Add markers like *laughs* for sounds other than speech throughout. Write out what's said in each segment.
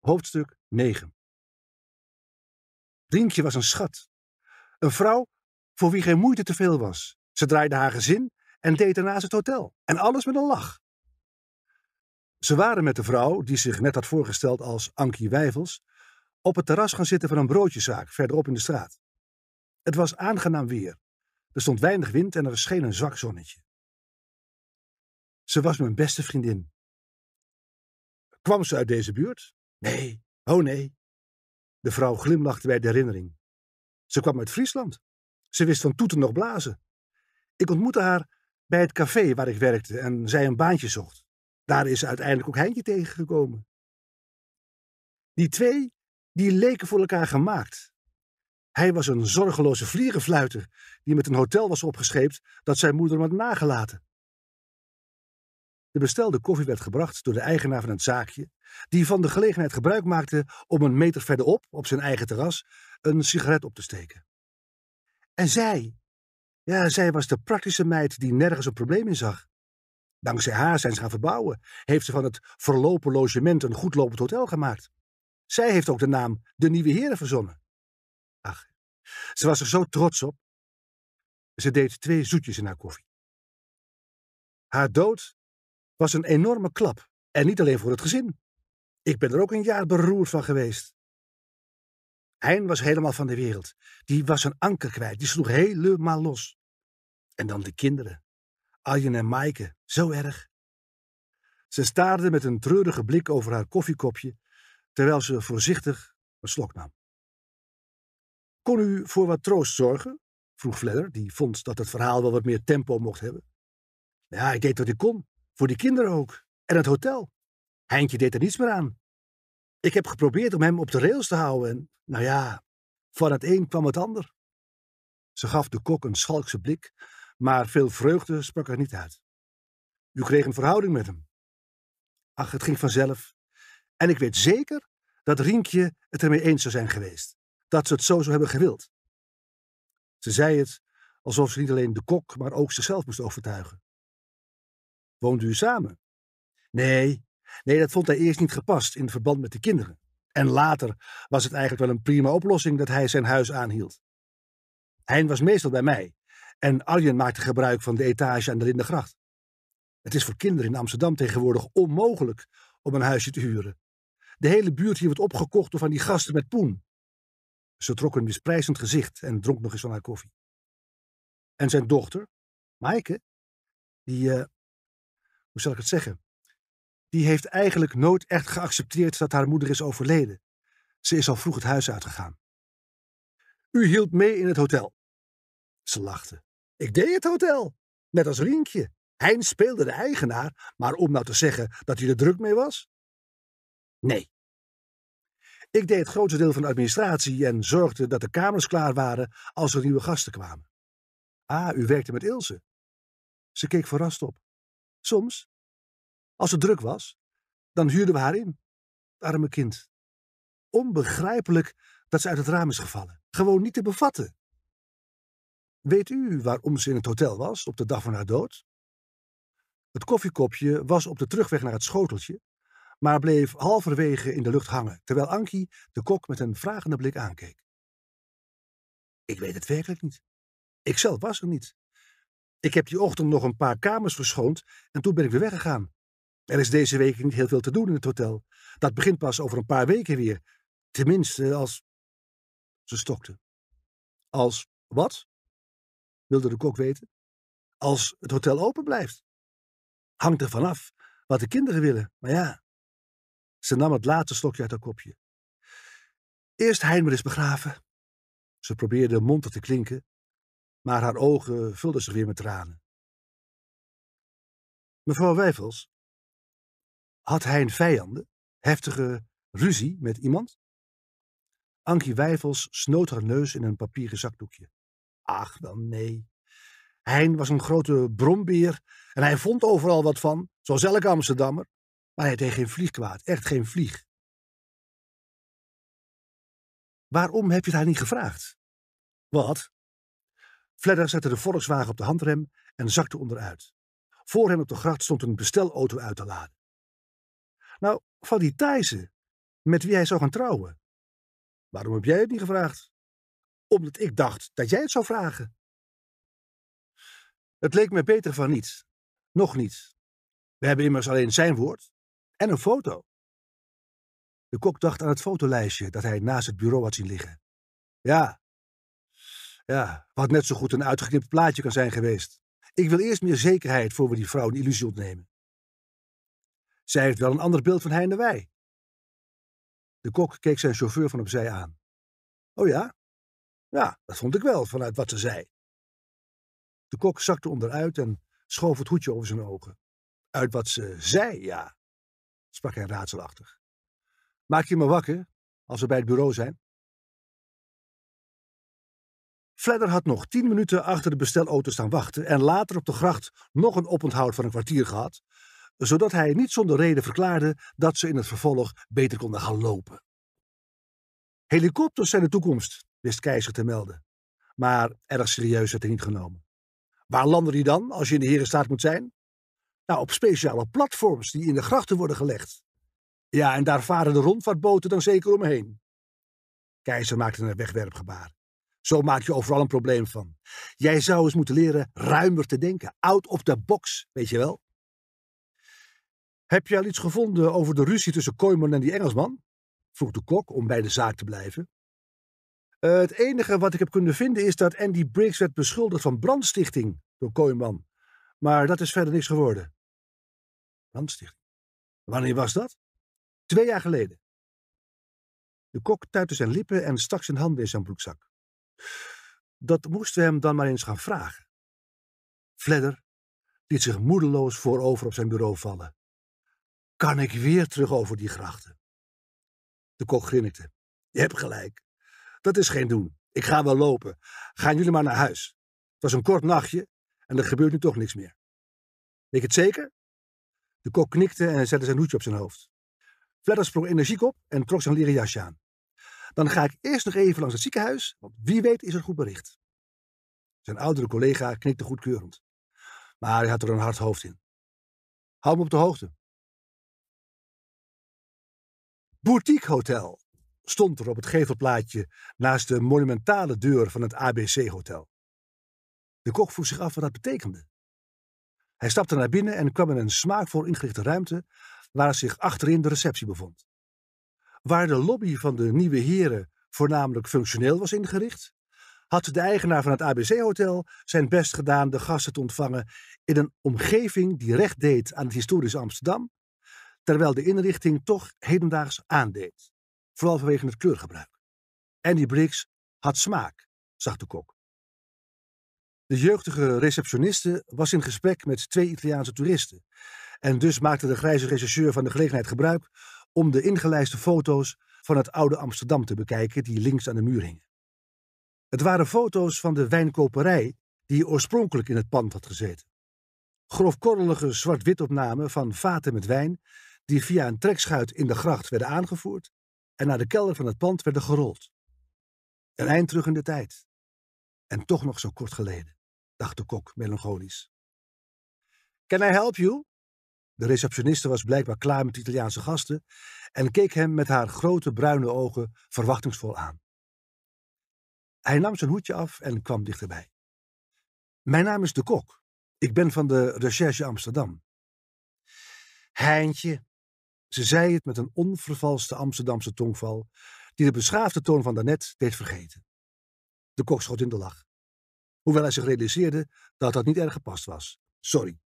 Hoofdstuk 9 Drinkje was een schat. Een vrouw voor wie geen moeite te veel was. Ze draaide haar gezin en deed daarnaast het hotel. En alles met een lach. Ze waren met de vrouw, die zich net had voorgesteld als Ankie Wijvels, op het terras gaan zitten van een broodjeszaak verderop in de straat. Het was aangenaam weer. Er stond weinig wind en er scheen een zwak zonnetje. Ze was mijn beste vriendin. Kwam ze uit deze buurt? Nee, oh nee. De vrouw glimlachte bij de herinnering. Ze kwam uit Friesland. Ze wist van toeten nog blazen. Ik ontmoette haar bij het café waar ik werkte en zij een baantje zocht. Daar is uiteindelijk ook Heintje tegengekomen. Die twee, die leken voor elkaar gemaakt. Hij was een zorgeloze vliegenfluiter die met een hotel was opgescheept dat zijn moeder hem had nagelaten. De bestelde koffie werd gebracht door de eigenaar van het zaakje die van de gelegenheid gebruik maakte om een meter verderop, op zijn eigen terras, een sigaret op te steken. En zij, ja, zij was de praktische meid die nergens een probleem in zag. Dankzij haar zijn ze gaan verbouwen, heeft ze van het verlopen logement een goedlopend hotel gemaakt. Zij heeft ook de naam De Nieuwe Heren verzonnen. Ach, ze was er zo trots op. Ze deed twee zoetjes in haar koffie. Haar dood was een enorme klap, en niet alleen voor het gezin. Ik ben er ook een jaar beroerd van geweest. Hein was helemaal van de wereld. Die was een anker kwijt. Die sloeg helemaal los. En dan de kinderen. Arjen en Maaike. Zo erg. Ze staarde met een treurige blik over haar koffiekopje, terwijl ze voorzichtig een slok nam. Kon u voor wat troost zorgen? vroeg Fledder, die vond dat het verhaal wel wat meer tempo mocht hebben. Ja, ik deed wat ik kon. Voor die kinderen ook. En het hotel. Heintje deed er niets meer aan. Ik heb geprobeerd om hem op de rails te houden en, nou ja, van het een kwam het ander. Ze gaf de kok een schalkse blik, maar veel vreugde sprak er niet uit. U kreeg een verhouding met hem. Ach, het ging vanzelf. En ik weet zeker dat Rinkje het ermee eens zou zijn geweest, dat ze het zo zou hebben gewild. Ze zei het alsof ze niet alleen de kok, maar ook zichzelf moest overtuigen. Woonde u samen? Nee, Nee, dat vond hij eerst niet gepast in verband met de kinderen. En later was het eigenlijk wel een prima oplossing dat hij zijn huis aanhield. Hein was meestal bij mij en Arjen maakte gebruik van de etage aan de Lindengracht. Het is voor kinderen in Amsterdam tegenwoordig onmogelijk om een huisje te huren. De hele buurt hier wordt opgekocht door van die gasten met poen. Ze trok een misprijzend gezicht en dronk nog eens van haar koffie. En zijn dochter, Maaike, die, uh, hoe zal ik het zeggen, die heeft eigenlijk nooit echt geaccepteerd dat haar moeder is overleden. Ze is al vroeg het huis uitgegaan. U hield mee in het hotel. Ze lachte. Ik deed het hotel. Net als Rinkje. Hein speelde de eigenaar, maar om nou te zeggen dat hij er druk mee was? Nee. Ik deed het grootste deel van de administratie en zorgde dat de kamers klaar waren als er nieuwe gasten kwamen. Ah, u werkte met Ilse. Ze keek verrast op. Soms, als het druk was, dan huurden we haar in. arme kind. Onbegrijpelijk dat ze uit het raam is gevallen. Gewoon niet te bevatten. Weet u waarom ze in het hotel was op de dag van haar dood? Het koffiekopje was op de terugweg naar het schoteltje, maar bleef halverwege in de lucht hangen, terwijl Ankie de kok met een vragende blik aankeek. Ik weet het werkelijk niet. Ik zelf was er niet. Ik heb die ochtend nog een paar kamers verschoond en toen ben ik weer weggegaan. Er is deze week niet heel veel te doen in het hotel. Dat begint pas over een paar weken weer. Tenminste, als. Ze stokte. Als wat? wilde de kok weten. Als het hotel open blijft. Hangt er vanaf wat de kinderen willen, maar ja. Ze nam het laatste stokje uit haar kopje. Eerst Heimer is begraven. Ze probeerde monter te klinken, maar haar ogen vulden zich weer met tranen. Mevrouw Wijfels, had hij een vijanden? Heftige ruzie met iemand? Ankie Wijfels snoot haar neus in een papieren zakdoekje. Ach, dan nee. Hein was een grote brombeer en hij vond overal wat van, zoals elke Amsterdammer. Maar hij deed geen vlieg kwaad, echt geen vlieg. Waarom heb je het haar niet gevraagd? Wat? Fledder zette de Volkswagen op de handrem en zakte onderuit. Voor hem op de gracht stond een bestelauto uit te laden. Nou, van die Thijssen, met wie hij zou gaan trouwen. Waarom heb jij het niet gevraagd? Omdat ik dacht dat jij het zou vragen. Het leek me beter van niet. Nog niet. We hebben immers alleen zijn woord en een foto. De kok dacht aan het fotolijstje dat hij naast het bureau had zien liggen. Ja. Ja, wat net zo goed een uitgeknipt plaatje kan zijn geweest. Ik wil eerst meer zekerheid voor we die vrouw een illusie ontnemen. Zij heeft wel een ander beeld van hij wij. De kok keek zijn chauffeur van opzij aan. Oh ja? Ja, dat vond ik wel, vanuit wat ze zei. De kok zakte onderuit en schoof het hoedje over zijn ogen. Uit wat ze zei, ja, sprak hij raadselachtig. Maak je me wakker als we bij het bureau zijn. Fledder had nog tien minuten achter de bestelauto staan wachten en later op de gracht nog een oponthoud van een kwartier gehad, zodat hij niet zonder reden verklaarde dat ze in het vervolg beter konden gaan lopen. Helikopters zijn de toekomst, wist Keizer te melden. Maar erg serieus werd hij niet genomen. Waar landen die dan, als je in de Herenstaat moet zijn? Nou, op speciale platforms die in de grachten worden gelegd. Ja, en daar varen de rondvaartboten dan zeker omheen. Keizer maakte een wegwerpgebaar. Zo maak je overal een probleem van. Jij zou eens moeten leren ruimer te denken, out of the box, weet je wel? Heb je al iets gevonden over de ruzie tussen Koyman en die Engelsman? vroeg de kok om bij de zaak te blijven. Eh, het enige wat ik heb kunnen vinden is dat Andy Briggs werd beschuldigd van brandstichting door Koyman, Maar dat is verder niks geworden. Brandstichting? Wanneer was dat? Twee jaar geleden. De kok tuitte zijn lippen en stak zijn handen in zijn broekzak. Dat moesten we hem dan maar eens gaan vragen. Fledder liet zich moedeloos voorover op zijn bureau vallen kan ik weer terug over die grachten. De kok grinnikte. Je hebt gelijk. Dat is geen doen. Ik ga wel lopen. Gaan jullie maar naar huis. Het was een kort nachtje en er gebeurt nu toch niks meer. Weet het zeker? De kok knikte en zette zijn hoedje op zijn hoofd. Fletter sprong energiek op en trok zijn leren jasje aan. Dan ga ik eerst nog even langs het ziekenhuis, want wie weet is er goed bericht. Zijn oudere collega knikte goedkeurend. Maar hij had er een hard hoofd in. Hou me op de hoogte, Boutique Hotel stond er op het gevelplaatje naast de monumentale deur van het ABC Hotel. De kok vroeg zich af wat dat betekende. Hij stapte naar binnen en kwam in een smaakvol ingerichte ruimte waar zich achterin de receptie bevond. Waar de lobby van de nieuwe heren voornamelijk functioneel was ingericht, had de eigenaar van het ABC-hotel zijn best gedaan de gasten te ontvangen in een omgeving die recht deed aan het historische Amsterdam terwijl de inrichting toch hedendaags aandeed, vooral vanwege het kleurgebruik. En die Briggs had smaak, zag de kok. De jeugdige receptioniste was in gesprek met twee Italiaanse toeristen. En dus maakte de grijze regisseur van de gelegenheid gebruik om de ingelijste foto's van het oude Amsterdam te bekijken die links aan de muur hingen. Het waren foto's van de wijnkoperij die oorspronkelijk in het pand had gezeten. Grofkorrelige zwart-wit van vaten met wijn die via een trekschuit in de gracht werden aangevoerd en naar de kelder van het pand werden gerold. Een eind terug in de tijd. En toch nog zo kort geleden, dacht de kok melancholisch. Can I help you? De receptioniste was blijkbaar klaar met de Italiaanse gasten en keek hem met haar grote bruine ogen verwachtingsvol aan. Hij nam zijn hoedje af en kwam dichterbij. Mijn naam is de kok. Ik ben van de Recherche Amsterdam. Heintje, ze zei het met een onvervalste Amsterdamse tongval, die de beschaafde toon van daarnet deed vergeten. De kok schot in de lach, hoewel hij zich realiseerde dat dat niet erg gepast was. Sorry.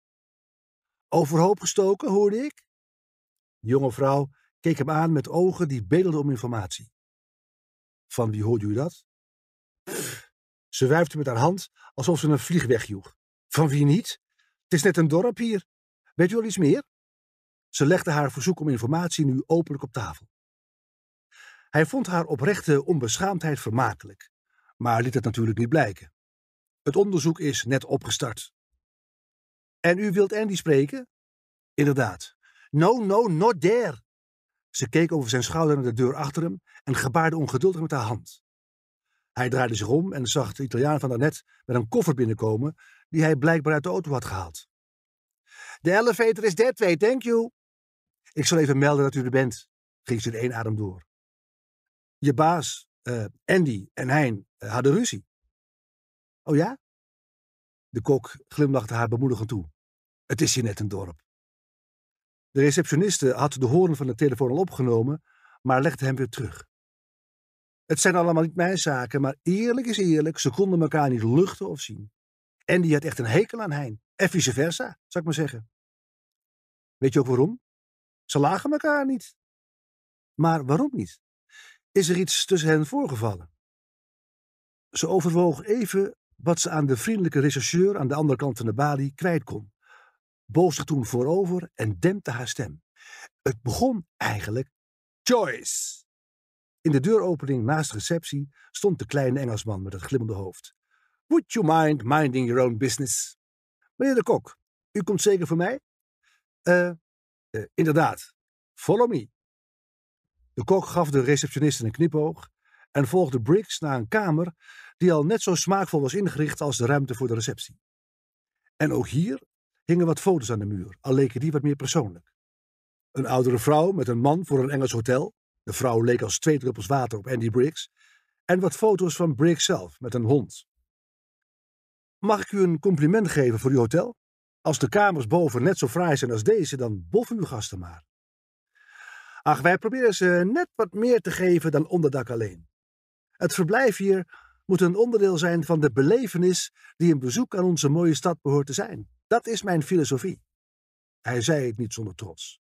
Overhoop gestoken, hoorde ik? De jonge vrouw keek hem aan met ogen die bedelden om informatie. Van wie hoorde u dat? ze wuifde met haar hand alsof ze een vlieg wegjoeg. Van wie niet? Het is net een dorp hier. Weet u al iets meer? Ze legde haar verzoek om informatie nu openlijk op tafel. Hij vond haar oprechte onbeschaamdheid vermakelijk, maar liet het natuurlijk niet blijken. Het onderzoek is net opgestart. En u wilt Andy spreken? Inderdaad. No, no, not there. Ze keek over zijn schouder naar de deur achter hem en gebaarde ongeduldig met haar hand. Hij draaide zich om en zag de Italiaan van daarnet met een koffer binnenkomen die hij blijkbaar uit de auto had gehaald. De elevator is dead thank you. Ik zal even melden dat u er bent, ging ze in één adem door. Je baas, eh, Andy en Hein eh, hadden ruzie. Oh ja? De kok glimlachte haar bemoedigend toe. Het is hier net een dorp. De receptioniste had de horen van de telefoon al opgenomen, maar legde hem weer terug. Het zijn allemaal niet mijn zaken, maar eerlijk is eerlijk, ze konden elkaar niet luchten of zien. Andy had echt een hekel aan Hein. En vice versa, zou ik maar zeggen. Weet je ook waarom? Ze lagen elkaar niet. Maar waarom niet? Is er iets tussen hen voorgevallen? Ze overwoog even wat ze aan de vriendelijke rechercheur aan de andere kant van de balie kwijt kon, Boos zich toen voorover en dempte haar stem. Het begon eigenlijk Joyce. In de deuropening naast de receptie stond de kleine Engelsman met het glimmende hoofd. Would you mind minding your own business? Meneer de kok, u komt zeker voor mij? Eh, eh, inderdaad, follow me. De kok gaf de receptioniste een knipoog en volgde Briggs naar een kamer die al net zo smaakvol was ingericht als de ruimte voor de receptie. En ook hier hingen wat foto's aan de muur, al leken die wat meer persoonlijk. Een oudere vrouw met een man voor een Engels hotel. De vrouw leek als twee druppels water op Andy Briggs. En wat foto's van Briggs zelf met een hond. Mag ik u een compliment geven voor uw hotel? Als de kamers boven net zo fraai zijn als deze, dan bof uw gasten maar. Ach, wij proberen ze net wat meer te geven dan onderdak alleen. Het verblijf hier moet een onderdeel zijn van de belevenis die een bezoek aan onze mooie stad behoort te zijn. Dat is mijn filosofie. Hij zei het niet zonder trots.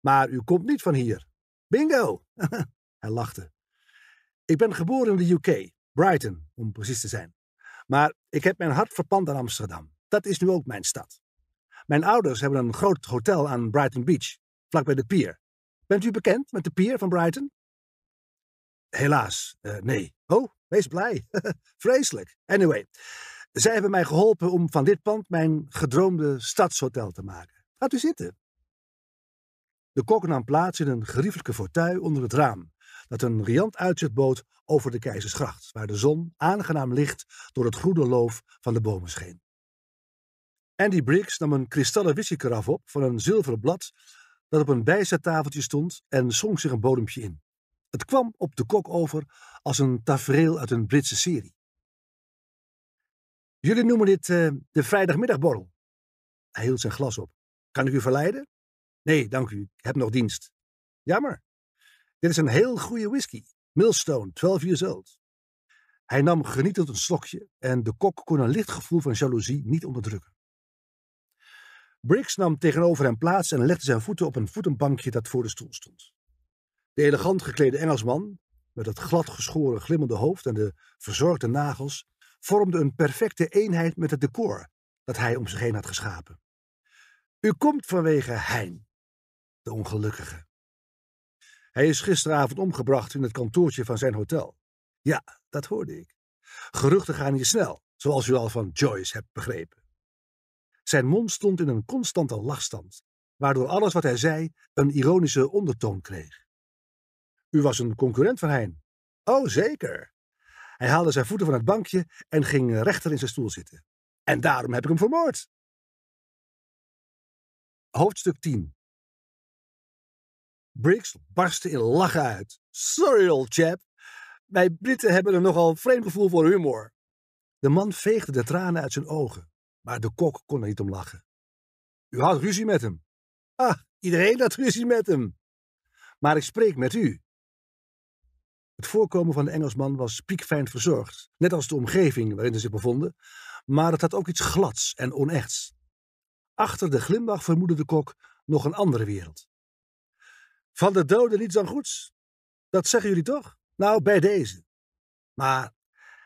Maar u komt niet van hier. Bingo! *laughs* hij lachte. Ik ben geboren in de UK, Brighton om precies te zijn. Maar ik heb mijn hart verpand aan Amsterdam. Dat is nu ook mijn stad. Mijn ouders hebben een groot hotel aan Brighton Beach, vlakbij de pier. Bent u bekend met de pier van Brighton? Helaas, eh, nee. Oh, wees blij. *laughs* Vreselijk. Anyway, zij hebben mij geholpen om van dit pand mijn gedroomde stadshotel te maken. Gaat u zitten. De kok nam plaats in een geriefelijke fauteuil onder het raam, dat een riant uitzicht bood over de Keizersgracht, waar de zon aangenaam licht door het groene loof van de bomen scheen. Andy Briggs nam een kristallen whiskykaraf op van een zilveren blad dat op een bijzettafeltje stond en zong zich een bodempje in. Het kwam op de kok over als een tafereel uit een Britse serie. Jullie noemen dit eh, de vrijdagmiddagborrel. Hij hield zijn glas op. Kan ik u verleiden? Nee, dank u. Ik heb nog dienst. Jammer. Dit is een heel goede whisky. Millstone, 12 years old. Hij nam genietend een slokje en de kok kon een licht gevoel van jaloezie niet onderdrukken. Briggs nam tegenover hem plaats en legde zijn voeten op een voetenbankje dat voor de stoel stond. De elegant geklede Engelsman, met het gladgeschoren glimmende hoofd en de verzorgde nagels, vormde een perfecte eenheid met het decor dat hij om zich heen had geschapen. U komt vanwege Hein, de ongelukkige. Hij is gisteravond omgebracht in het kantoortje van zijn hotel. Ja, dat hoorde ik. Geruchten gaan hier snel, zoals u al van Joyce hebt begrepen. Zijn mond stond in een constante lachstand, waardoor alles wat hij zei een ironische ondertoon kreeg. U was een concurrent van hem? Oh, zeker. Hij haalde zijn voeten van het bankje en ging rechter in zijn stoel zitten. En daarom heb ik hem vermoord. Hoofdstuk 10 Briggs barstte in lachen uit. Sorry, old chap. Wij Britten hebben een nogal vreemd gevoel voor humor. De man veegde de tranen uit zijn ogen. Maar de kok kon er niet om lachen. U had ruzie met hem. Ah, iedereen had ruzie met hem. Maar ik spreek met u. Het voorkomen van de Engelsman was piekfijn verzorgd, net als de omgeving waarin ze zich bevonden, maar het had ook iets glads en onechts. Achter de glimlach vermoedde de kok nog een andere wereld. Van de doden niets dan goeds. Dat zeggen jullie toch? Nou, bij deze. Maar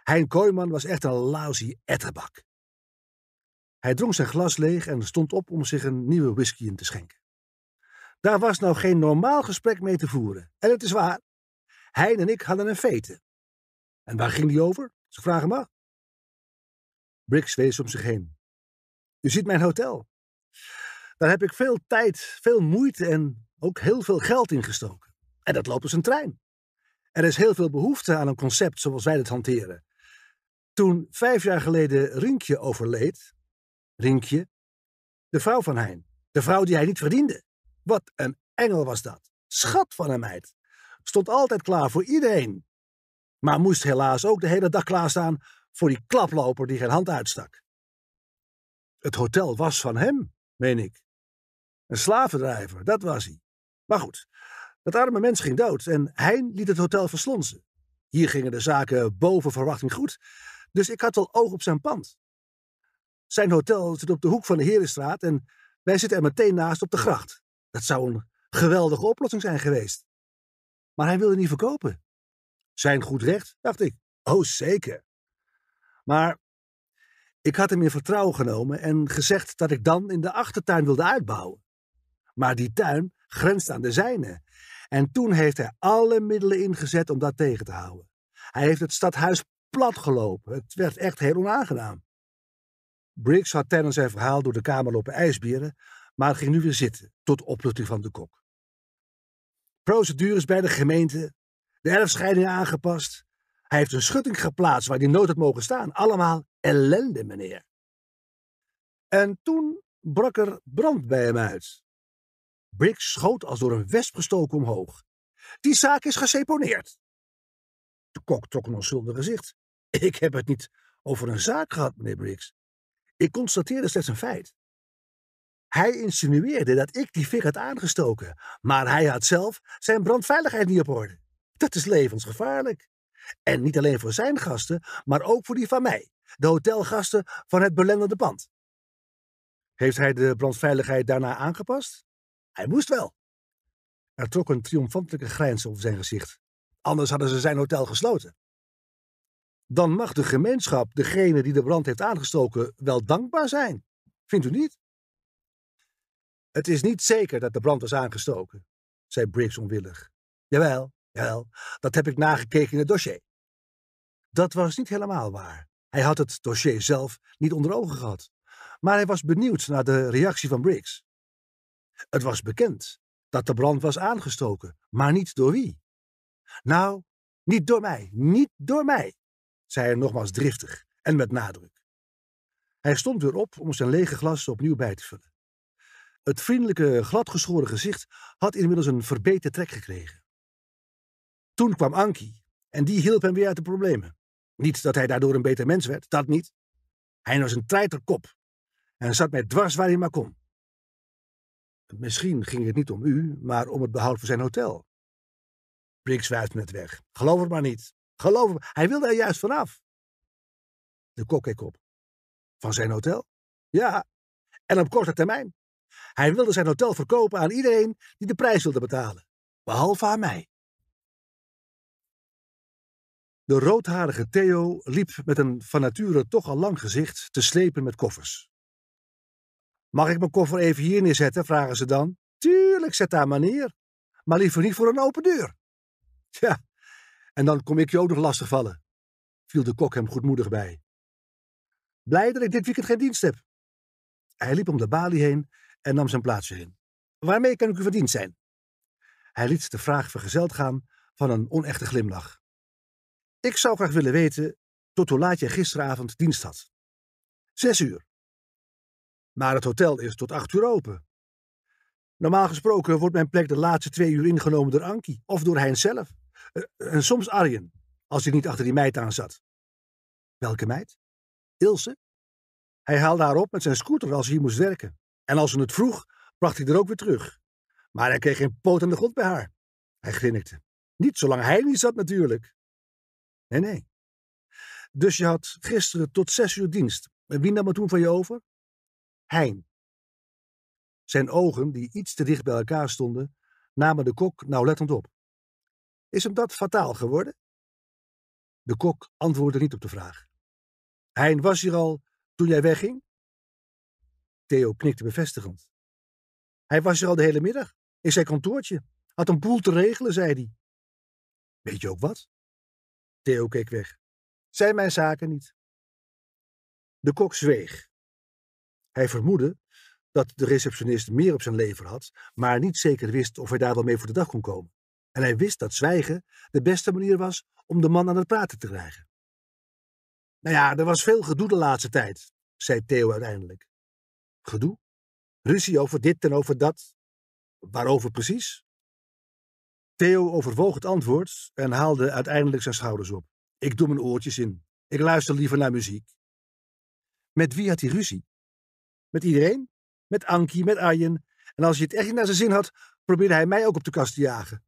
Hein Kooiman was echt een lauzie etterbak. Hij dronk zijn glas leeg en stond op om zich een nieuwe whisky in te schenken. Daar was nou geen normaal gesprek mee te voeren. En het is waar. Hij en ik hadden een fete. En waar ging die over? Ze vragen me. Briggs wees om zich heen. U ziet mijn hotel. Daar heb ik veel tijd, veel moeite en ook heel veel geld in gestoken. En dat loopt als een trein. Er is heel veel behoefte aan een concept zoals wij het hanteren. Toen vijf jaar geleden Rinkje overleed, Rinkje. De vrouw van Hein. De vrouw die hij niet verdiende. Wat een engel was dat. Schat van een meid. Stond altijd klaar voor iedereen. Maar moest helaas ook de hele dag klaarstaan voor die klaploper die geen hand uitstak. Het hotel was van hem, meen ik. Een slavendrijver, dat was hij. Maar goed, dat arme mens ging dood en Hein liet het hotel verslonsen. Hier gingen de zaken boven verwachting goed, dus ik had al oog op zijn pand. Zijn hotel zit op de hoek van de Herenstraat en wij zitten er meteen naast op de gracht. Dat zou een geweldige oplossing zijn geweest. Maar hij wilde niet verkopen. Zijn goed recht, dacht ik. Oh, zeker. Maar ik had hem in vertrouwen genomen en gezegd dat ik dan in de achtertuin wilde uitbouwen. Maar die tuin grenst aan de zijne. En toen heeft hij alle middelen ingezet om dat tegen te houden. Hij heeft het stadhuis platgelopen. Het werd echt heel onaangenaam. Briggs had tijdens zijn verhaal door de kamer lopen ijsberen, maar ging nu weer zitten, tot opluchting van de kok. Procedures bij de gemeente, de erfscheiding aangepast. Hij heeft een schutting geplaatst waar die nood had mogen staan. Allemaal ellende, meneer. En toen brak er brand bij hem uit. Briggs schoot als door een wesp gestoken omhoog. Die zaak is geseponeerd. De kok trok een onschuldig gezicht. Ik heb het niet over een zaak gehad, meneer Briggs. Ik constateerde slechts een feit. Hij insinueerde dat ik die fik had aangestoken, maar hij had zelf zijn brandveiligheid niet op orde. Dat is levensgevaarlijk. En niet alleen voor zijn gasten, maar ook voor die van mij, de hotelgasten van het belendende pand. Heeft hij de brandveiligheid daarna aangepast? Hij moest wel. Er trok een triomfantelijke grijns over zijn gezicht. Anders hadden ze zijn hotel gesloten dan mag de gemeenschap degene die de brand heeft aangestoken wel dankbaar zijn. Vindt u niet? Het is niet zeker dat de brand was aangestoken, zei Briggs onwillig. Jawel, jawel, dat heb ik nagekeken in het dossier. Dat was niet helemaal waar. Hij had het dossier zelf niet onder ogen gehad, maar hij was benieuwd naar de reactie van Briggs. Het was bekend dat de brand was aangestoken, maar niet door wie. Nou, niet door mij, niet door mij, zei hij nogmaals driftig en met nadruk. Hij stond weer op om zijn lege glas opnieuw bij te vullen. Het vriendelijke, gladgeschoren gezicht had inmiddels een verbeterde trek gekregen. Toen kwam Anki en die hielp hem weer uit de problemen. Niet dat hij daardoor een beter mens werd, dat niet. Hij was een treiterkop en zat mij dwars waar hij maar kon. Misschien ging het niet om u, maar om het behoud van zijn hotel. Briggs wuift met weg. Geloof het maar niet. Geloof me, hij wilde er juist vanaf. De kok keek op. Van zijn hotel? Ja. En op korte termijn. Hij wilde zijn hotel verkopen aan iedereen die de prijs wilde betalen. Behalve aan mij. De roodharige Theo liep met een van nature toch al lang gezicht te slepen met koffers. Mag ik mijn koffer even hier neerzetten? vragen ze dan. Tuurlijk, zet daar maar neer. Maar liever niet voor een open deur. Tja, en dan kom ik je ook nog lastig vallen, viel de kok hem goedmoedig bij. Blij dat ik dit weekend geen dienst heb. Hij liep om de balie heen en nam zijn plaatsje in. Waarmee kan ik u verdiend zijn? Hij liet de vraag vergezeld gaan van een onechte glimlach. Ik zou graag willen weten tot hoe laat je gisteravond dienst had. Zes uur. Maar het hotel is tot acht uur open. Normaal gesproken wordt mijn plek de laatste twee uur ingenomen door Ankie of door Hein zelf. En eh, eh, soms Arjen, als hij niet achter die meid aan zat. Welke meid? Ilse? Hij haalde haar op met zijn scooter als hij hier moest werken. En als ze het vroeg, bracht hij er ook weer terug. Maar hij kreeg geen poot aan de grond bij haar. Hij grinnikte. Niet zolang hij niet zat natuurlijk. Nee, nee. Dus je had gisteren tot zes uur dienst. En wie nam het toen van je over? Hein. Zijn ogen, die iets te dicht bij elkaar stonden, namen de kok nauwlettend op. Is hem dat fataal geworden? De kok antwoordde niet op de vraag. Hein was hier al toen jij wegging? Theo knikte bevestigend. Hij was hier al de hele middag, in zijn kantoortje. Had een boel te regelen, zei hij. Weet je ook wat? Theo keek weg. Zijn mijn zaken niet. De kok zweeg. Hij vermoedde dat de receptionist meer op zijn lever had, maar niet zeker wist of hij daar wel mee voor de dag kon komen. En hij wist dat zwijgen de beste manier was om de man aan het praten te krijgen. Nou ja, er was veel gedoe de laatste tijd, zei Theo uiteindelijk. Gedoe? Ruzie over dit en over dat? Waarover precies? Theo overwoog het antwoord en haalde uiteindelijk zijn schouders op. Ik doe mijn oortjes in. Ik luister liever naar muziek. Met wie had hij ruzie? Met iedereen? Met Ankie, met Arjen. En als hij het echt niet naar zijn zin had, probeerde hij mij ook op de kast te jagen.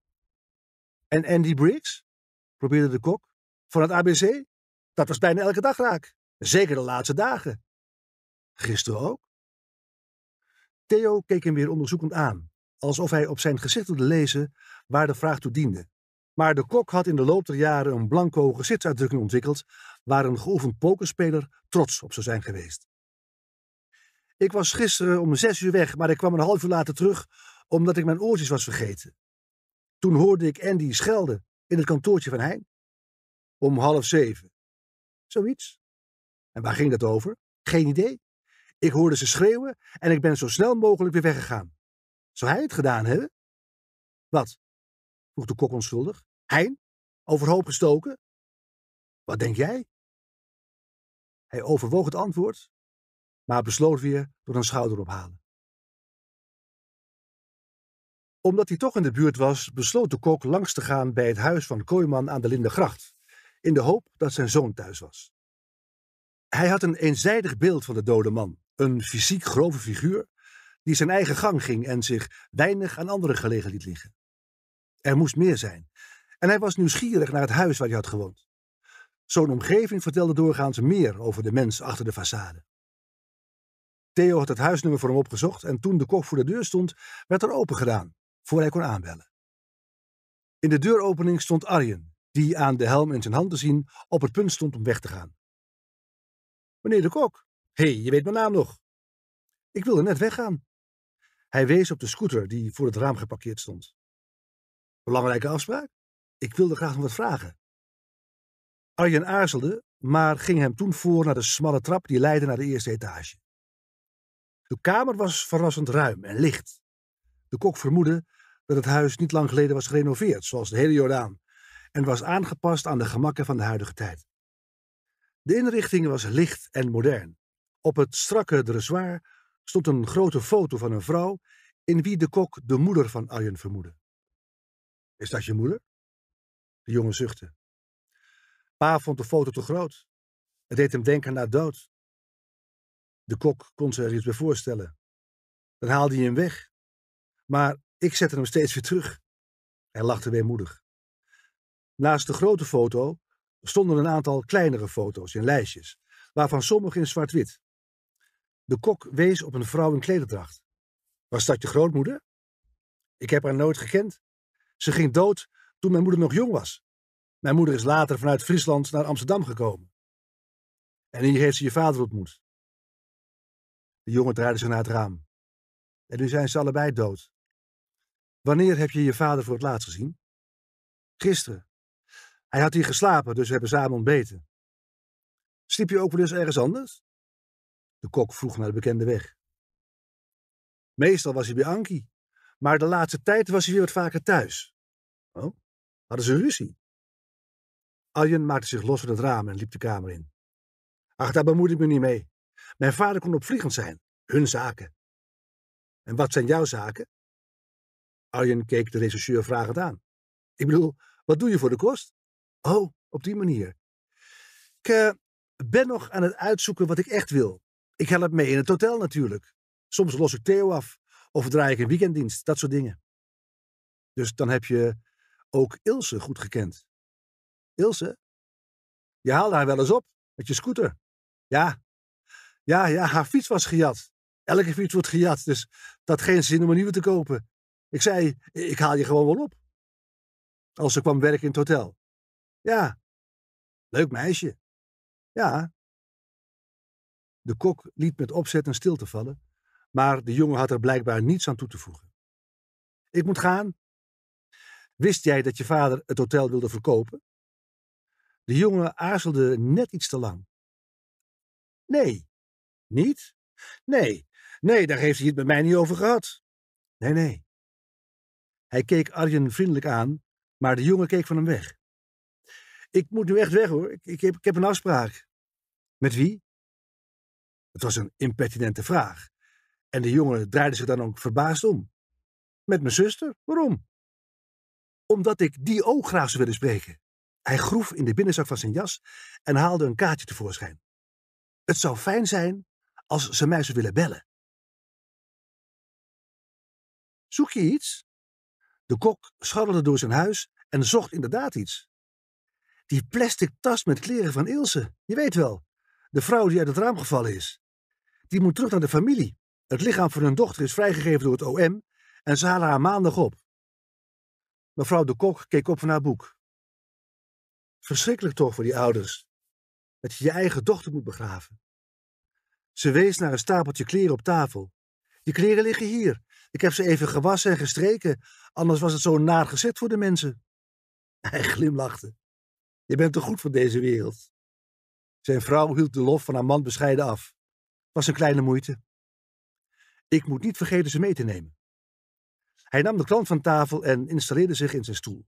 En Andy Briggs probeerde de kok van het ABC. Dat was bijna elke dag raak. Zeker de laatste dagen. Gisteren ook. Theo keek hem weer onderzoekend aan, alsof hij op zijn gezicht wilde lezen waar de vraag toe diende. Maar de kok had in de loop der jaren een blanco gezichtsuitdrukking ontwikkeld waar een geoefend pokerspeler trots op zou zijn geweest. Ik was gisteren om zes uur weg, maar ik kwam een half uur later terug omdat ik mijn oortjes was vergeten. Toen hoorde ik Andy schelden in het kantoortje van Hein. Om half zeven. Zoiets. En waar ging dat over? Geen idee. Ik hoorde ze schreeuwen en ik ben zo snel mogelijk weer weggegaan. Zou hij het gedaan hebben? Wat? vroeg de kok onschuldig. Hein? Overhoop gestoken? Wat denk jij? Hij overwoog het antwoord, maar besloot weer door een schouder ophalen omdat hij toch in de buurt was, besloot de kok langs te gaan bij het huis van Kooiman aan de Lindegracht, in de hoop dat zijn zoon thuis was. Hij had een eenzijdig beeld van de dode man, een fysiek grove figuur, die zijn eigen gang ging en zich weinig aan anderen gelegen liet liggen. Er moest meer zijn, en hij was nieuwsgierig naar het huis waar hij had gewoond. Zo'n omgeving vertelde doorgaans meer over de mens achter de façade. Theo had het huisnummer voor hem opgezocht en toen de kok voor de deur stond, werd er open gedaan voor hij kon aanbellen. In de deuropening stond Arjen, die aan de helm in zijn hand te zien op het punt stond om weg te gaan. Meneer de Kok, hé, hey, je weet mijn naam nog. Ik wilde net weggaan. Hij wees op de scooter die voor het raam geparkeerd stond. Belangrijke afspraak? Ik wilde graag nog wat vragen. Arjen aarzelde, maar ging hem toen voor naar de smalle trap die leidde naar de eerste etage. De kamer was verrassend ruim en licht. De kok vermoedde dat het huis niet lang geleden was gerenoveerd, zoals de hele Jordaan, en was aangepast aan de gemakken van de huidige tijd. De inrichting was licht en modern. Op het strakke dressoir stond een grote foto van een vrouw in wie de kok de moeder van Arjen vermoedde. Is dat je moeder? De jongen zuchtte. Pa vond de foto te groot. Het deed hem denken naar dood. De kok kon zich iets bij voorstellen. Dan haalde hij hem weg. Maar ik zette hem steeds weer terug. Hij lachte weemoedig. Naast de grote foto stonden een aantal kleinere foto's in lijstjes, waarvan sommige in zwart-wit. De kok wees op een vrouw in klederdracht. Was dat je grootmoeder? Ik heb haar nooit gekend. Ze ging dood toen mijn moeder nog jong was. Mijn moeder is later vanuit Friesland naar Amsterdam gekomen. En hier heeft ze je vader ontmoet. De jongen draaide zich naar het raam. En nu zijn ze allebei dood. Wanneer heb je je vader voor het laatst gezien? Gisteren. Hij had hier geslapen, dus we hebben samen ontbeten. Sliep je ook wel eens ergens anders? De kok vroeg naar de bekende weg. Meestal was hij bij Anki, maar de laatste tijd was hij weer wat vaker thuis. Oh, hadden ze een ruzie? Arjen maakte zich los van het raam en liep de kamer in. Ach, daar bemoed ik me niet mee. Mijn vader kon opvliegend zijn. Hun zaken. En wat zijn jouw zaken? Arjen keek de regisseur vragend aan. Ik bedoel, wat doe je voor de kost? Oh, op die manier. Ik eh, ben nog aan het uitzoeken wat ik echt wil. Ik help mee in het hotel natuurlijk. Soms los ik Theo af of draai ik een weekenddienst, dat soort dingen. Dus dan heb je ook Ilse goed gekend. Ilse? Je haalde haar wel eens op met je scooter. Ja. Ja, ja, haar fiets was gejat. Elke fiets wordt gejat, dus dat geen zin om een nieuwe te kopen. Ik zei, ik haal je gewoon wel op. Als ze kwam werken in het hotel. Ja. Leuk meisje. Ja. De kok liet met opzet een stilte vallen, maar de jongen had er blijkbaar niets aan toe te voegen. Ik moet gaan. Wist jij dat je vader het hotel wilde verkopen? De jongen aarzelde net iets te lang. Nee. Niet? Nee. Nee, daar heeft hij het met mij niet over gehad. Nee, nee. Hij keek Arjen vriendelijk aan, maar de jongen keek van hem weg. Ik moet nu echt weg hoor, ik, ik, heb, ik heb een afspraak. Met wie? Het was een impertinente vraag. En de jongen draaide zich dan ook verbaasd om. Met mijn zuster, waarom? Omdat ik die ook graag zou willen spreken. Hij groef in de binnenzak van zijn jas en haalde een kaartje tevoorschijn. Het zou fijn zijn als ze mij zou willen bellen. Zoek je iets? De kok scharrelde door zijn huis en zocht inderdaad iets. Die plastic tas met kleren van Ilse, je weet wel. De vrouw die uit het raam gevallen is. Die moet terug naar de familie. Het lichaam van hun dochter is vrijgegeven door het OM en ze halen haar maandag op. Mevrouw de Kok keek op van haar boek. Verschrikkelijk toch voor die ouders, dat je je eigen dochter moet begraven. Ze wees naar een stapeltje kleren op tafel. Je kleren liggen hier, ik heb ze even gewassen en gestreken, anders was het zo naar gezet voor de mensen. *laughs* Hij glimlachte. Je bent te goed voor deze wereld. Zijn vrouw hield de lof van haar man bescheiden af. Het was een kleine moeite. Ik moet niet vergeten ze mee te nemen. Hij nam de klant van tafel en installeerde zich in zijn stoel.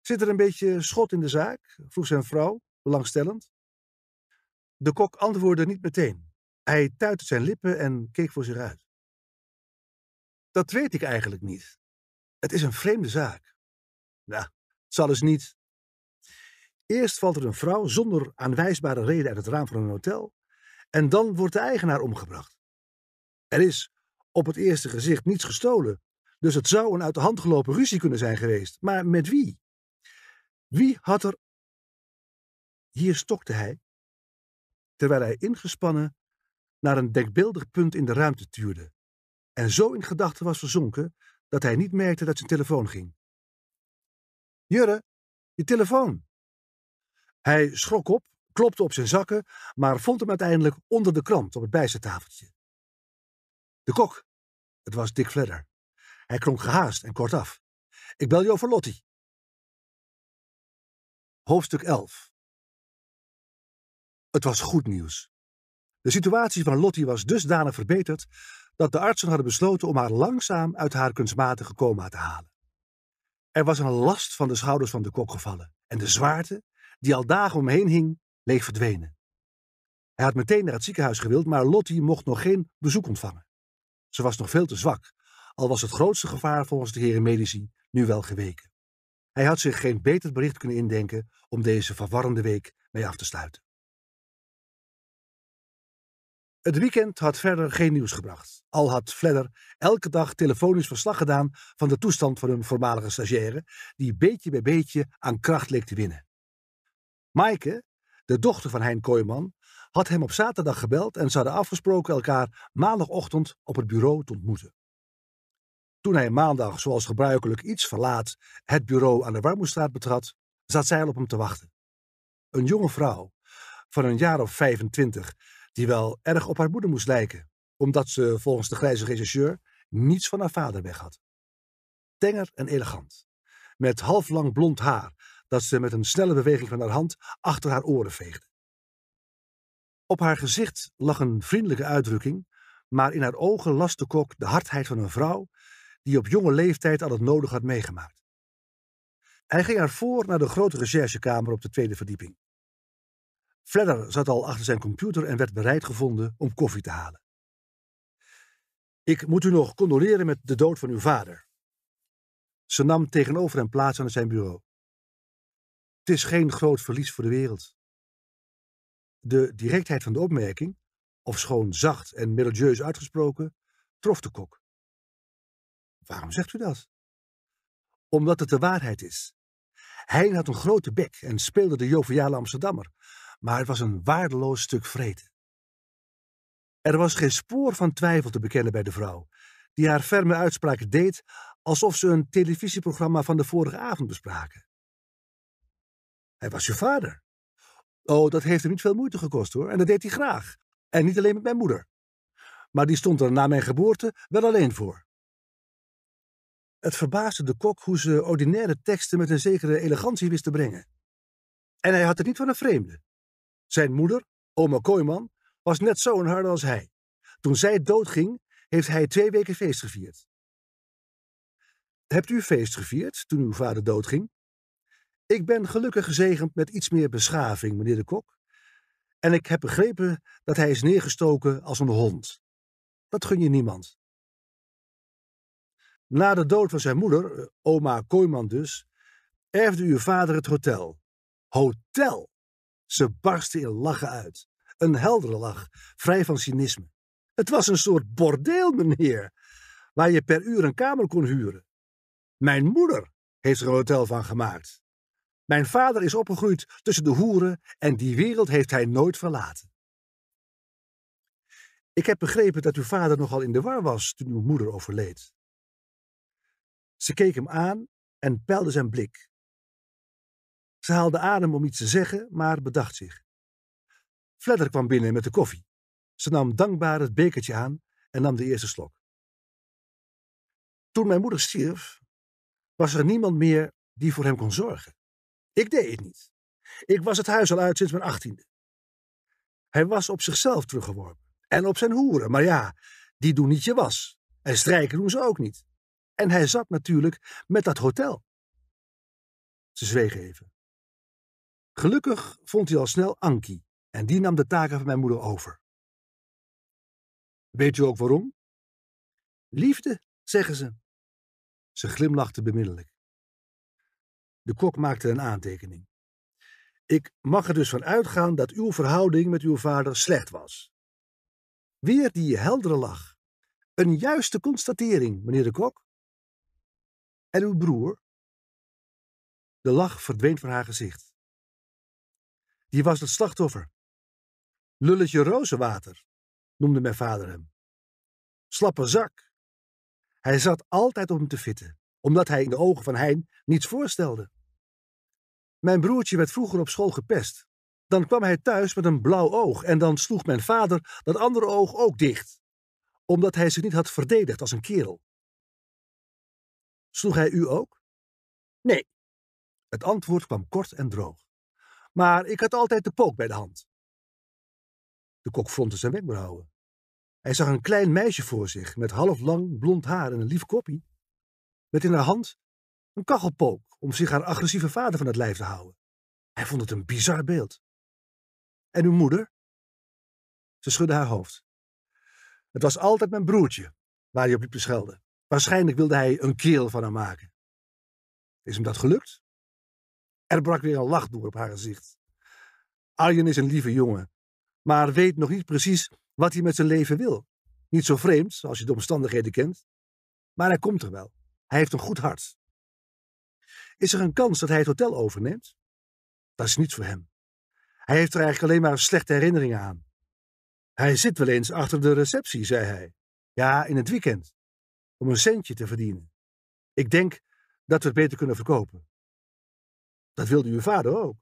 Zit er een beetje schot in de zaak? vroeg zijn vrouw, belangstellend. De kok antwoordde niet meteen. Hij tuitte zijn lippen en keek voor zich uit. Dat weet ik eigenlijk niet. Het is een vreemde zaak. Nou, het zal eens dus niet. Eerst valt er een vrouw zonder aanwijsbare reden uit het raam van een hotel en dan wordt de eigenaar omgebracht. Er is op het eerste gezicht niets gestolen, dus het zou een uit de hand gelopen ruzie kunnen zijn geweest. Maar met wie? Wie had er. Hier stokte hij, terwijl hij ingespannen naar een denkbeeldig punt in de ruimte tuurde en zo in gedachten was verzonken dat hij niet merkte dat zijn telefoon ging. Jurre, je telefoon. Hij schrok op, klopte op zijn zakken, maar vond hem uiteindelijk onder de krant op het bijzettafeltje. De kok. Het was Dick Fledder. Hij klonk gehaast en kortaf. Ik bel jou over Lottie. Hoofdstuk 11 Het was goed nieuws. De situatie van Lottie was dusdanig verbeterd dat de artsen hadden besloten om haar langzaam uit haar kunstmatige coma te halen. Er was een last van de schouders van de kok gevallen en de zwaarte, die al dagen omheen hing, leeg verdwenen. Hij had meteen naar het ziekenhuis gewild, maar Lottie mocht nog geen bezoek ontvangen. Ze was nog veel te zwak, al was het grootste gevaar volgens de heren medici nu wel geweken. Hij had zich geen beter bericht kunnen indenken om deze verwarrende week mee af te sluiten. Het weekend had verder geen nieuws gebracht. Al had Fledder elke dag telefonisch verslag gedaan van de toestand van hun voormalige stagiaire, die beetje bij beetje aan kracht leek te winnen. Maaike, de dochter van Hein Kooijman, had hem op zaterdag gebeld en ze hadden afgesproken elkaar maandagochtend op het bureau te ontmoeten. Toen hij maandag, zoals gebruikelijk iets verlaat, het bureau aan de Warmoestraat betrad, zat zij al op hem te wachten. Een jonge vrouw van een jaar of 25 die wel erg op haar moeder moest lijken, omdat ze volgens de grijze regisseur niets van haar vader weg had. Tenger en elegant, met halflang blond haar dat ze met een snelle beweging van haar hand achter haar oren veegde. Op haar gezicht lag een vriendelijke uitdrukking, maar in haar ogen las de kok de hardheid van een vrouw die op jonge leeftijd al het nodig had meegemaakt. Hij ging haar voor naar de grote recherchekamer op de tweede verdieping. Flanner zat al achter zijn computer en werd bereid gevonden om koffie te halen. Ik moet u nog condoleren met de dood van uw vader. Ze nam tegenover hem plaats aan zijn bureau. Het is geen groot verlies voor de wereld. De directheid van de opmerking, of schoon, zacht en melodieus uitgesproken, trof de kok. Waarom zegt u dat? Omdat het de waarheid is. Hein had een grote bek en speelde de joviale Amsterdammer, maar het was een waardeloos stuk vrede. Er was geen spoor van twijfel te bekennen bij de vrouw, die haar ferme uitspraak deed alsof ze een televisieprogramma van de vorige avond bespraken. Hij was je vader. Oh, dat heeft hem niet veel moeite gekost hoor, en dat deed hij graag. En niet alleen met mijn moeder. Maar die stond er na mijn geboorte wel alleen voor. Het verbaasde de kok hoe ze ordinaire teksten met een zekere elegantie wist te brengen. En hij had het niet van een vreemde. Zijn moeder, oma Kooiman, was net zo een harde als hij. Toen zij doodging, heeft hij twee weken feest gevierd. Hebt u feest gevierd toen uw vader doodging? Ik ben gelukkig gezegend met iets meer beschaving, meneer de kok. En ik heb begrepen dat hij is neergestoken als een hond. Dat gun je niemand. Na de dood van zijn moeder, eh, oma Kooiman dus, erfde uw vader het hotel. Hotel! Ze barstte in lachen uit. Een heldere lach, vrij van cynisme. Het was een soort bordeel, meneer, waar je per uur een kamer kon huren. Mijn moeder heeft er een hotel van gemaakt. Mijn vader is opgegroeid tussen de hoeren en die wereld heeft hij nooit verlaten. Ik heb begrepen dat uw vader nogal in de war was toen uw moeder overleed. Ze keek hem aan en peilde zijn blik. Ze haalde adem om iets te zeggen, maar bedacht zich. Fledder kwam binnen met de koffie. Ze nam dankbaar het bekertje aan en nam de eerste slok. Toen mijn moeder stierf, was er niemand meer die voor hem kon zorgen. Ik deed het niet. Ik was het huis al uit sinds mijn achttiende. Hij was op zichzelf teruggeworpen. En op zijn hoeren, maar ja, die doen niet je was. En strijken doen ze ook niet. En hij zat natuurlijk met dat hotel. Ze zweeg even. Gelukkig vond hij al snel Anki en die nam de taken van mijn moeder over. Weet u ook waarom? Liefde, zeggen ze. Ze glimlachte bemiddelijk. De kok maakte een aantekening. Ik mag er dus van uitgaan dat uw verhouding met uw vader slecht was. Weer die heldere lach. Een juiste constatering, meneer de kok. En uw broer? De lach verdween van haar gezicht. Die was het slachtoffer. Lulletje rozenwater, noemde mijn vader hem. Slappe zak. Hij zat altijd op hem te fitten, omdat hij in de ogen van Hein niets voorstelde. Mijn broertje werd vroeger op school gepest. Dan kwam hij thuis met een blauw oog en dan sloeg mijn vader dat andere oog ook dicht, omdat hij zich niet had verdedigd als een kerel. Sloeg hij u ook? Nee. Het antwoord kwam kort en droog. Maar ik had altijd de pook bij de hand. De kok fronste dus zijn wenkbrauwen. Hij zag een klein meisje voor zich met half lang blond haar en een lief koppie. Met in haar hand een kachelpook om zich haar agressieve vader van het lijf te houden. Hij vond het een bizar beeld. En uw moeder? Ze schudde haar hoofd. Het was altijd mijn broertje waar hij op liep te schelden. Waarschijnlijk wilde hij een keel van haar maken. Is hem dat gelukt? Er brak weer een lach door op haar gezicht. Arjen is een lieve jongen, maar weet nog niet precies wat hij met zijn leven wil. Niet zo vreemd, als je de omstandigheden kent, maar hij komt er wel. Hij heeft een goed hart. Is er een kans dat hij het hotel overneemt? Dat is niets voor hem. Hij heeft er eigenlijk alleen maar slechte herinneringen aan. Hij zit wel eens achter de receptie, zei hij. Ja, in het weekend. Om een centje te verdienen. Ik denk dat we het beter kunnen verkopen. Dat wilde uw vader ook.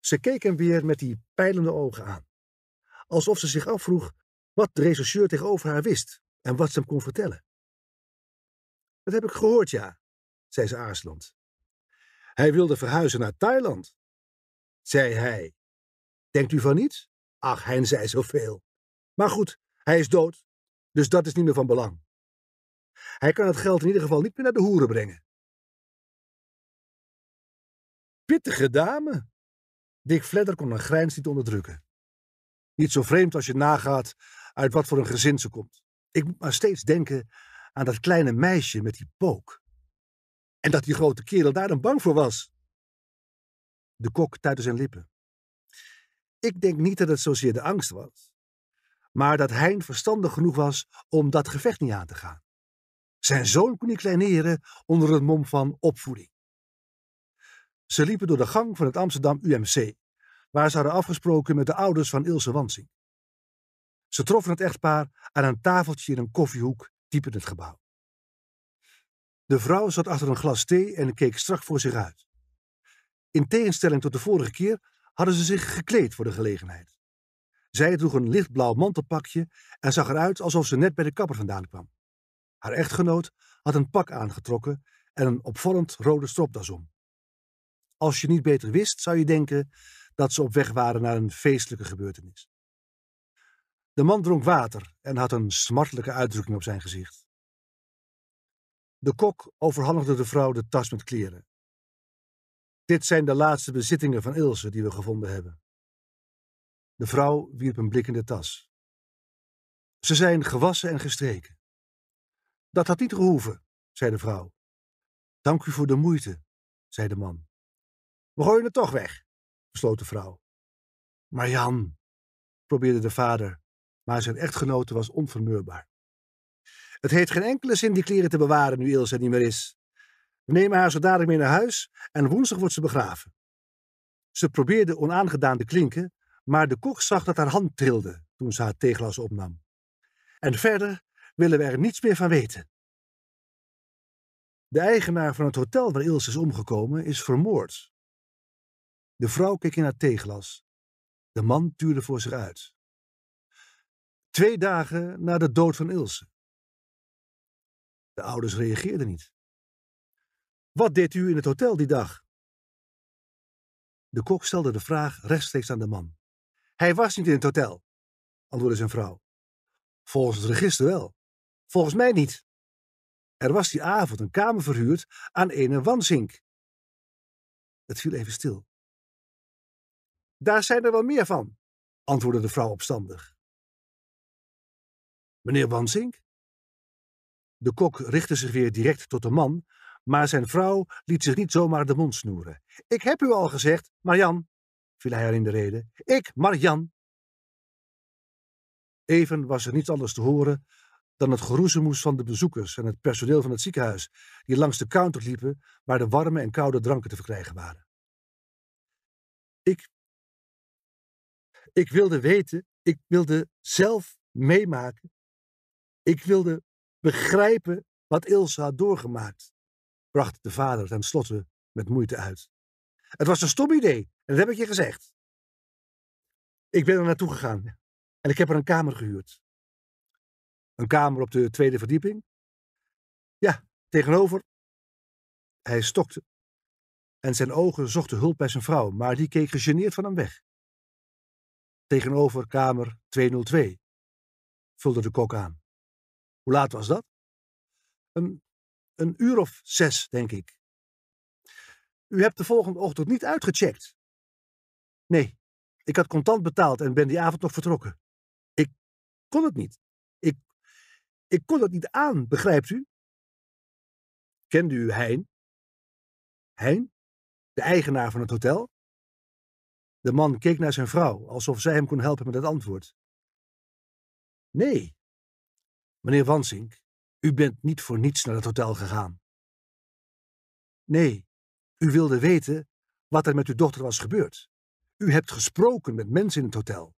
Ze keek hem weer met die pijlende ogen aan, alsof ze zich afvroeg wat de rechercheur tegenover haar wist en wat ze hem kon vertellen. Dat heb ik gehoord, ja, zei ze aarzelend. Hij wilde verhuizen naar Thailand, zei hij. Denkt u van niets? Ach, hij zei zoveel. Maar goed, hij is dood, dus dat is niet meer van belang. Hij kan het geld in ieder geval niet meer naar de hoeren brengen pittige dame. Dick Fledder kon een grijns niet onderdrukken. Niet zo vreemd als je nagaat uit wat voor een gezin ze komt. Ik moet maar steeds denken aan dat kleine meisje met die pook. En dat die grote kerel daar dan bang voor was. De kok tuitte zijn lippen. Ik denk niet dat het zozeer de angst was, maar dat Hein verstandig genoeg was om dat gevecht niet aan te gaan. Zijn zoon kon niet kleineren onder het mom van opvoeding. Ze liepen door de gang van het Amsterdam UMC, waar ze hadden afgesproken met de ouders van Ilse Wansing. Ze troffen het echtpaar aan een tafeltje in een koffiehoek diep in het gebouw. De vrouw zat achter een glas thee en keek strak voor zich uit. In tegenstelling tot de vorige keer hadden ze zich gekleed voor de gelegenheid. Zij droeg een lichtblauw mantelpakje en zag eruit alsof ze net bij de kapper vandaan kwam. Haar echtgenoot had een pak aangetrokken en een opvallend rode stropdas om. Als je niet beter wist, zou je denken dat ze op weg waren naar een feestelijke gebeurtenis. De man dronk water en had een smartelijke uitdrukking op zijn gezicht. De kok overhandigde de vrouw de tas met kleren. Dit zijn de laatste bezittingen van Ilse die we gevonden hebben. De vrouw wierp een blik in de tas. Ze zijn gewassen en gestreken. Dat had niet gehoeven, zei de vrouw. Dank u voor de moeite, zei de man. We gooien het toch weg, besloot de vrouw. Maar Jan, probeerde de vader, maar zijn echtgenote was onvermeurbaar. Het heeft geen enkele zin die kleren te bewaren nu Ilse niet meer is. We nemen haar zo dadelijk mee naar huis en woensdag wordt ze begraven. Ze probeerde onaangedaan te klinken, maar de kok zag dat haar hand trilde toen ze haar theeglas opnam. En verder willen we er niets meer van weten. De eigenaar van het hotel waar Ilse is omgekomen is vermoord de vrouw keek in haar theeglas. De man tuurde voor zich uit. Twee dagen na de dood van Ilse. De ouders reageerden niet. Wat deed u in het hotel die dag? De kok stelde de vraag rechtstreeks aan de man. Hij was niet in het hotel, antwoordde zijn vrouw. Volgens het register wel. Volgens mij niet. Er was die avond een kamer verhuurd aan een Wansink. Het viel even stil. Daar zijn er wel meer van, antwoordde de vrouw opstandig. Meneer Wansink? De kok richtte zich weer direct tot de man, maar zijn vrouw liet zich niet zomaar de mond snoeren. Ik heb u al gezegd, Marian, viel hij haar in de rede. Ik, Marian. Even was er niets anders te horen dan het geroezemoes van de bezoekers en het personeel van het ziekenhuis, die langs de counter liepen waar de warme en koude dranken te verkrijgen waren. Ik ik wilde weten, ik wilde zelf meemaken. Ik wilde begrijpen wat Ilse had doorgemaakt, bracht de vader ten slotte met moeite uit. Het was een stom idee, en dat heb ik je gezegd. Ik ben er naartoe gegaan en ik heb er een kamer gehuurd. Een kamer op de tweede verdieping. Ja, tegenover. Hij stokte en zijn ogen zochten hulp bij zijn vrouw, maar die keek gegeneerd van hem weg tegenover kamer 202, vulde de kok aan. Hoe laat was dat? Een, een uur of zes, denk ik. U hebt de volgende ochtend niet uitgecheckt? Nee, ik had contant betaald en ben die avond nog vertrokken. Ik kon het niet. Ik, ik kon het niet aan, begrijpt u? Kende u Hein? Hein? De eigenaar van het hotel? De man keek naar zijn vrouw, alsof zij hem kon helpen met het antwoord. Nee. Meneer Wansink, u bent niet voor niets naar het hotel gegaan. Nee, u wilde weten wat er met uw dochter was gebeurd. U hebt gesproken met mensen in het hotel.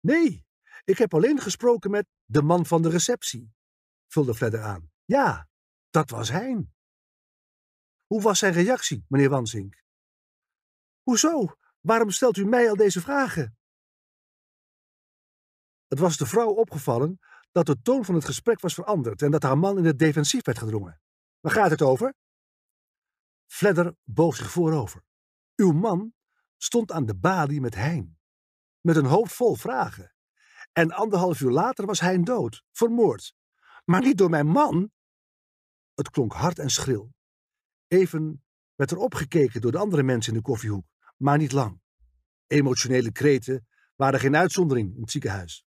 Nee, ik heb alleen gesproken met de man van de receptie, vulde Fledder aan. Ja, dat was hij. Hoe was zijn reactie, meneer Wansink? Hoezo? Waarom stelt u mij al deze vragen? Het was de vrouw opgevallen dat de toon van het gesprek was veranderd en dat haar man in het defensief werd gedrongen. Waar gaat het over? Fledder boog zich voorover. Uw man stond aan de balie met Hein, met een hoofd vol vragen. En anderhalf uur later was Hein dood, vermoord. Maar niet door mijn man! Het klonk hard en schril. Even werd er opgekeken door de andere mensen in de koffiehoek maar niet lang. Emotionele kreten waren geen uitzondering in het ziekenhuis.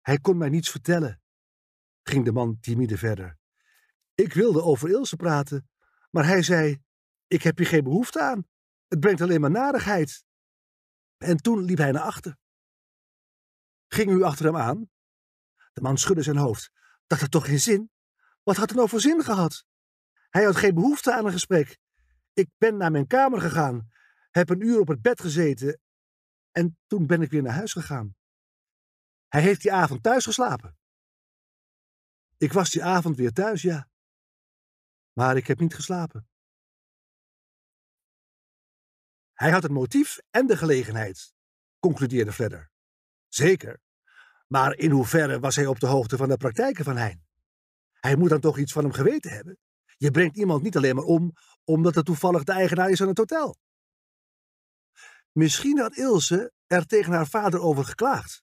Hij kon mij niets vertellen, ging de man timide verder. Ik wilde over Ilse praten, maar hij zei: Ik heb hier geen behoefte aan. Het brengt alleen maar narigheid. En toen liep hij naar achter. Ging u achter hem aan? De man schudde zijn hoofd. Dat had toch geen zin? Wat had er nou voor zin gehad? Hij had geen behoefte aan een gesprek. Ik ben naar mijn kamer gegaan, heb een uur op het bed gezeten en toen ben ik weer naar huis gegaan. Hij heeft die avond thuis geslapen. Ik was die avond weer thuis, ja. Maar ik heb niet geslapen. Hij had het motief en de gelegenheid, concludeerde Fledder. Zeker. Maar in hoeverre was hij op de hoogte van de praktijken van Hein? Hij moet dan toch iets van hem geweten hebben? Je brengt iemand niet alleen maar om omdat het toevallig de eigenaar is van het hotel. Misschien had Ilse er tegen haar vader over geklaagd.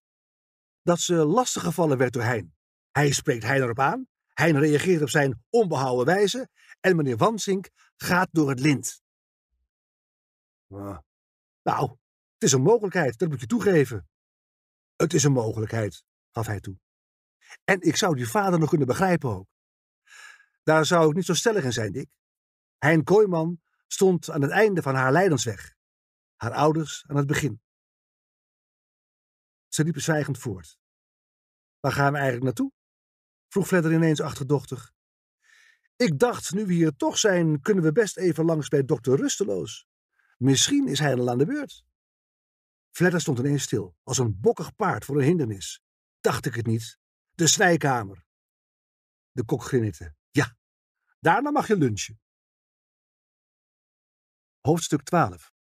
Dat ze lastiggevallen werd door Hein. Hij spreekt Hein erop aan. Hein reageert op zijn onbehouden wijze. En meneer Wansink gaat door het lint. Ah. Nou, het is een mogelijkheid, dat moet je toegeven. Het is een mogelijkheid, gaf hij toe. En ik zou die vader nog kunnen begrijpen ook. Daar zou ik niet zo stellig in zijn, dik. Hein Kooiman stond aan het einde van haar leidensweg, Haar ouders aan het begin. Ze liepen zwijgend voort. Waar gaan we eigenlijk naartoe? vroeg Fledder ineens achterdochtig. Ik dacht, nu we hier toch zijn, kunnen we best even langs bij dokter Rusteloos. Misschien is hij al aan de beurt. Fledder stond ineens stil, als een bokkig paard voor een hindernis. Dacht ik het niet. De snijkamer. De kok grinnikte. Daarna mag je lunchen. Hoofdstuk 12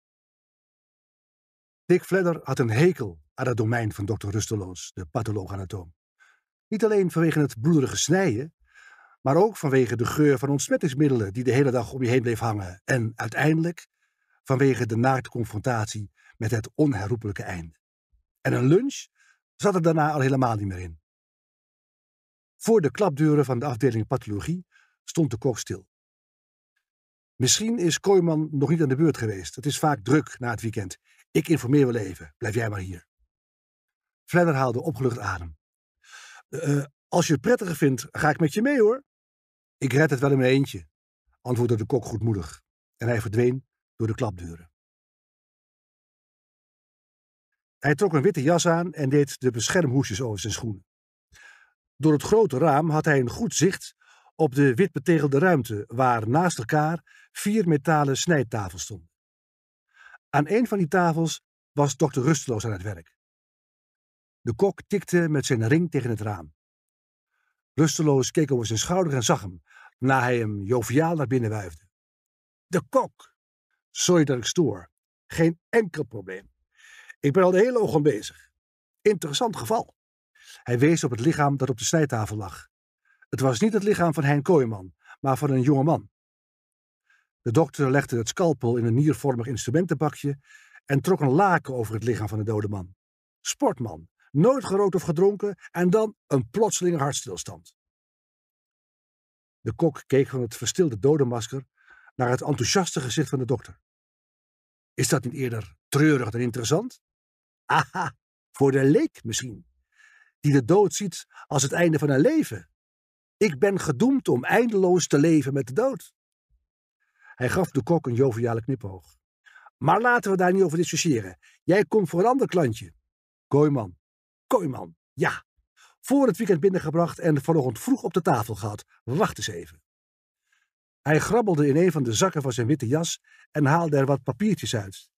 Dick Fledder had een hekel aan het domein van dokter Rusteloos, de patholoog-anatoom. Niet alleen vanwege het bloederige snijden, maar ook vanwege de geur van ontsmettingsmiddelen die de hele dag om je heen bleef hangen en uiteindelijk vanwege de naakte confrontatie met het onherroepelijke einde. En een lunch zat er daarna al helemaal niet meer in. Voor de klapdeuren van de afdeling pathologie stond de kok stil. Misschien is Kooiman nog niet aan de beurt geweest. Het is vaak druk na het weekend. Ik informeer wel even. Blijf jij maar hier. Flanner haalde opgelucht adem. Eh, eh, als je het prettiger vindt, ga ik met je mee hoor. Ik red het wel in mijn eentje, antwoordde de kok goedmoedig. En hij verdween door de klapdeuren. Hij trok een witte jas aan en deed de beschermhoesjes over zijn schoenen. Door het grote raam had hij een goed zicht op de witbetegelde ruimte waar naast elkaar vier metalen snijtafels stonden. Aan een van die tafels was dokter rusteloos aan het werk. De kok tikte met zijn ring tegen het raam. Rusteloos keek over zijn schouder en zag hem, na hij hem joviaal naar binnen wuifde. De kok! Sorry dat ik stoor. Geen enkel probleem. Ik ben al de hele ogen bezig. Interessant geval. Hij wees op het lichaam dat op de snijtafel lag. Het was niet het lichaam van Hein Kooijman, maar van een jonge man. De dokter legde het scalpel in een niervormig instrumentenbakje en trok een laken over het lichaam van de dode man. Sportman, nooit gerookt of gedronken en dan een plotselinge hartstilstand. De kok keek van het verstilde dodenmasker naar het enthousiaste gezicht van de dokter. Is dat niet eerder treurig dan interessant? Aha, voor de leek misschien, die de dood ziet als het einde van een leven. Ik ben gedoemd om eindeloos te leven met de dood. Hij gaf de kok een joviale knipoog. Maar laten we daar niet over discussiëren. Jij komt voor een ander klantje. Kooiman. Kooiman, ja. Voor het weekend binnengebracht en vanochtend vroeg op de tafel gehad. Wacht eens even. Hij grabbelde in een van de zakken van zijn witte jas en haalde er wat papiertjes uit.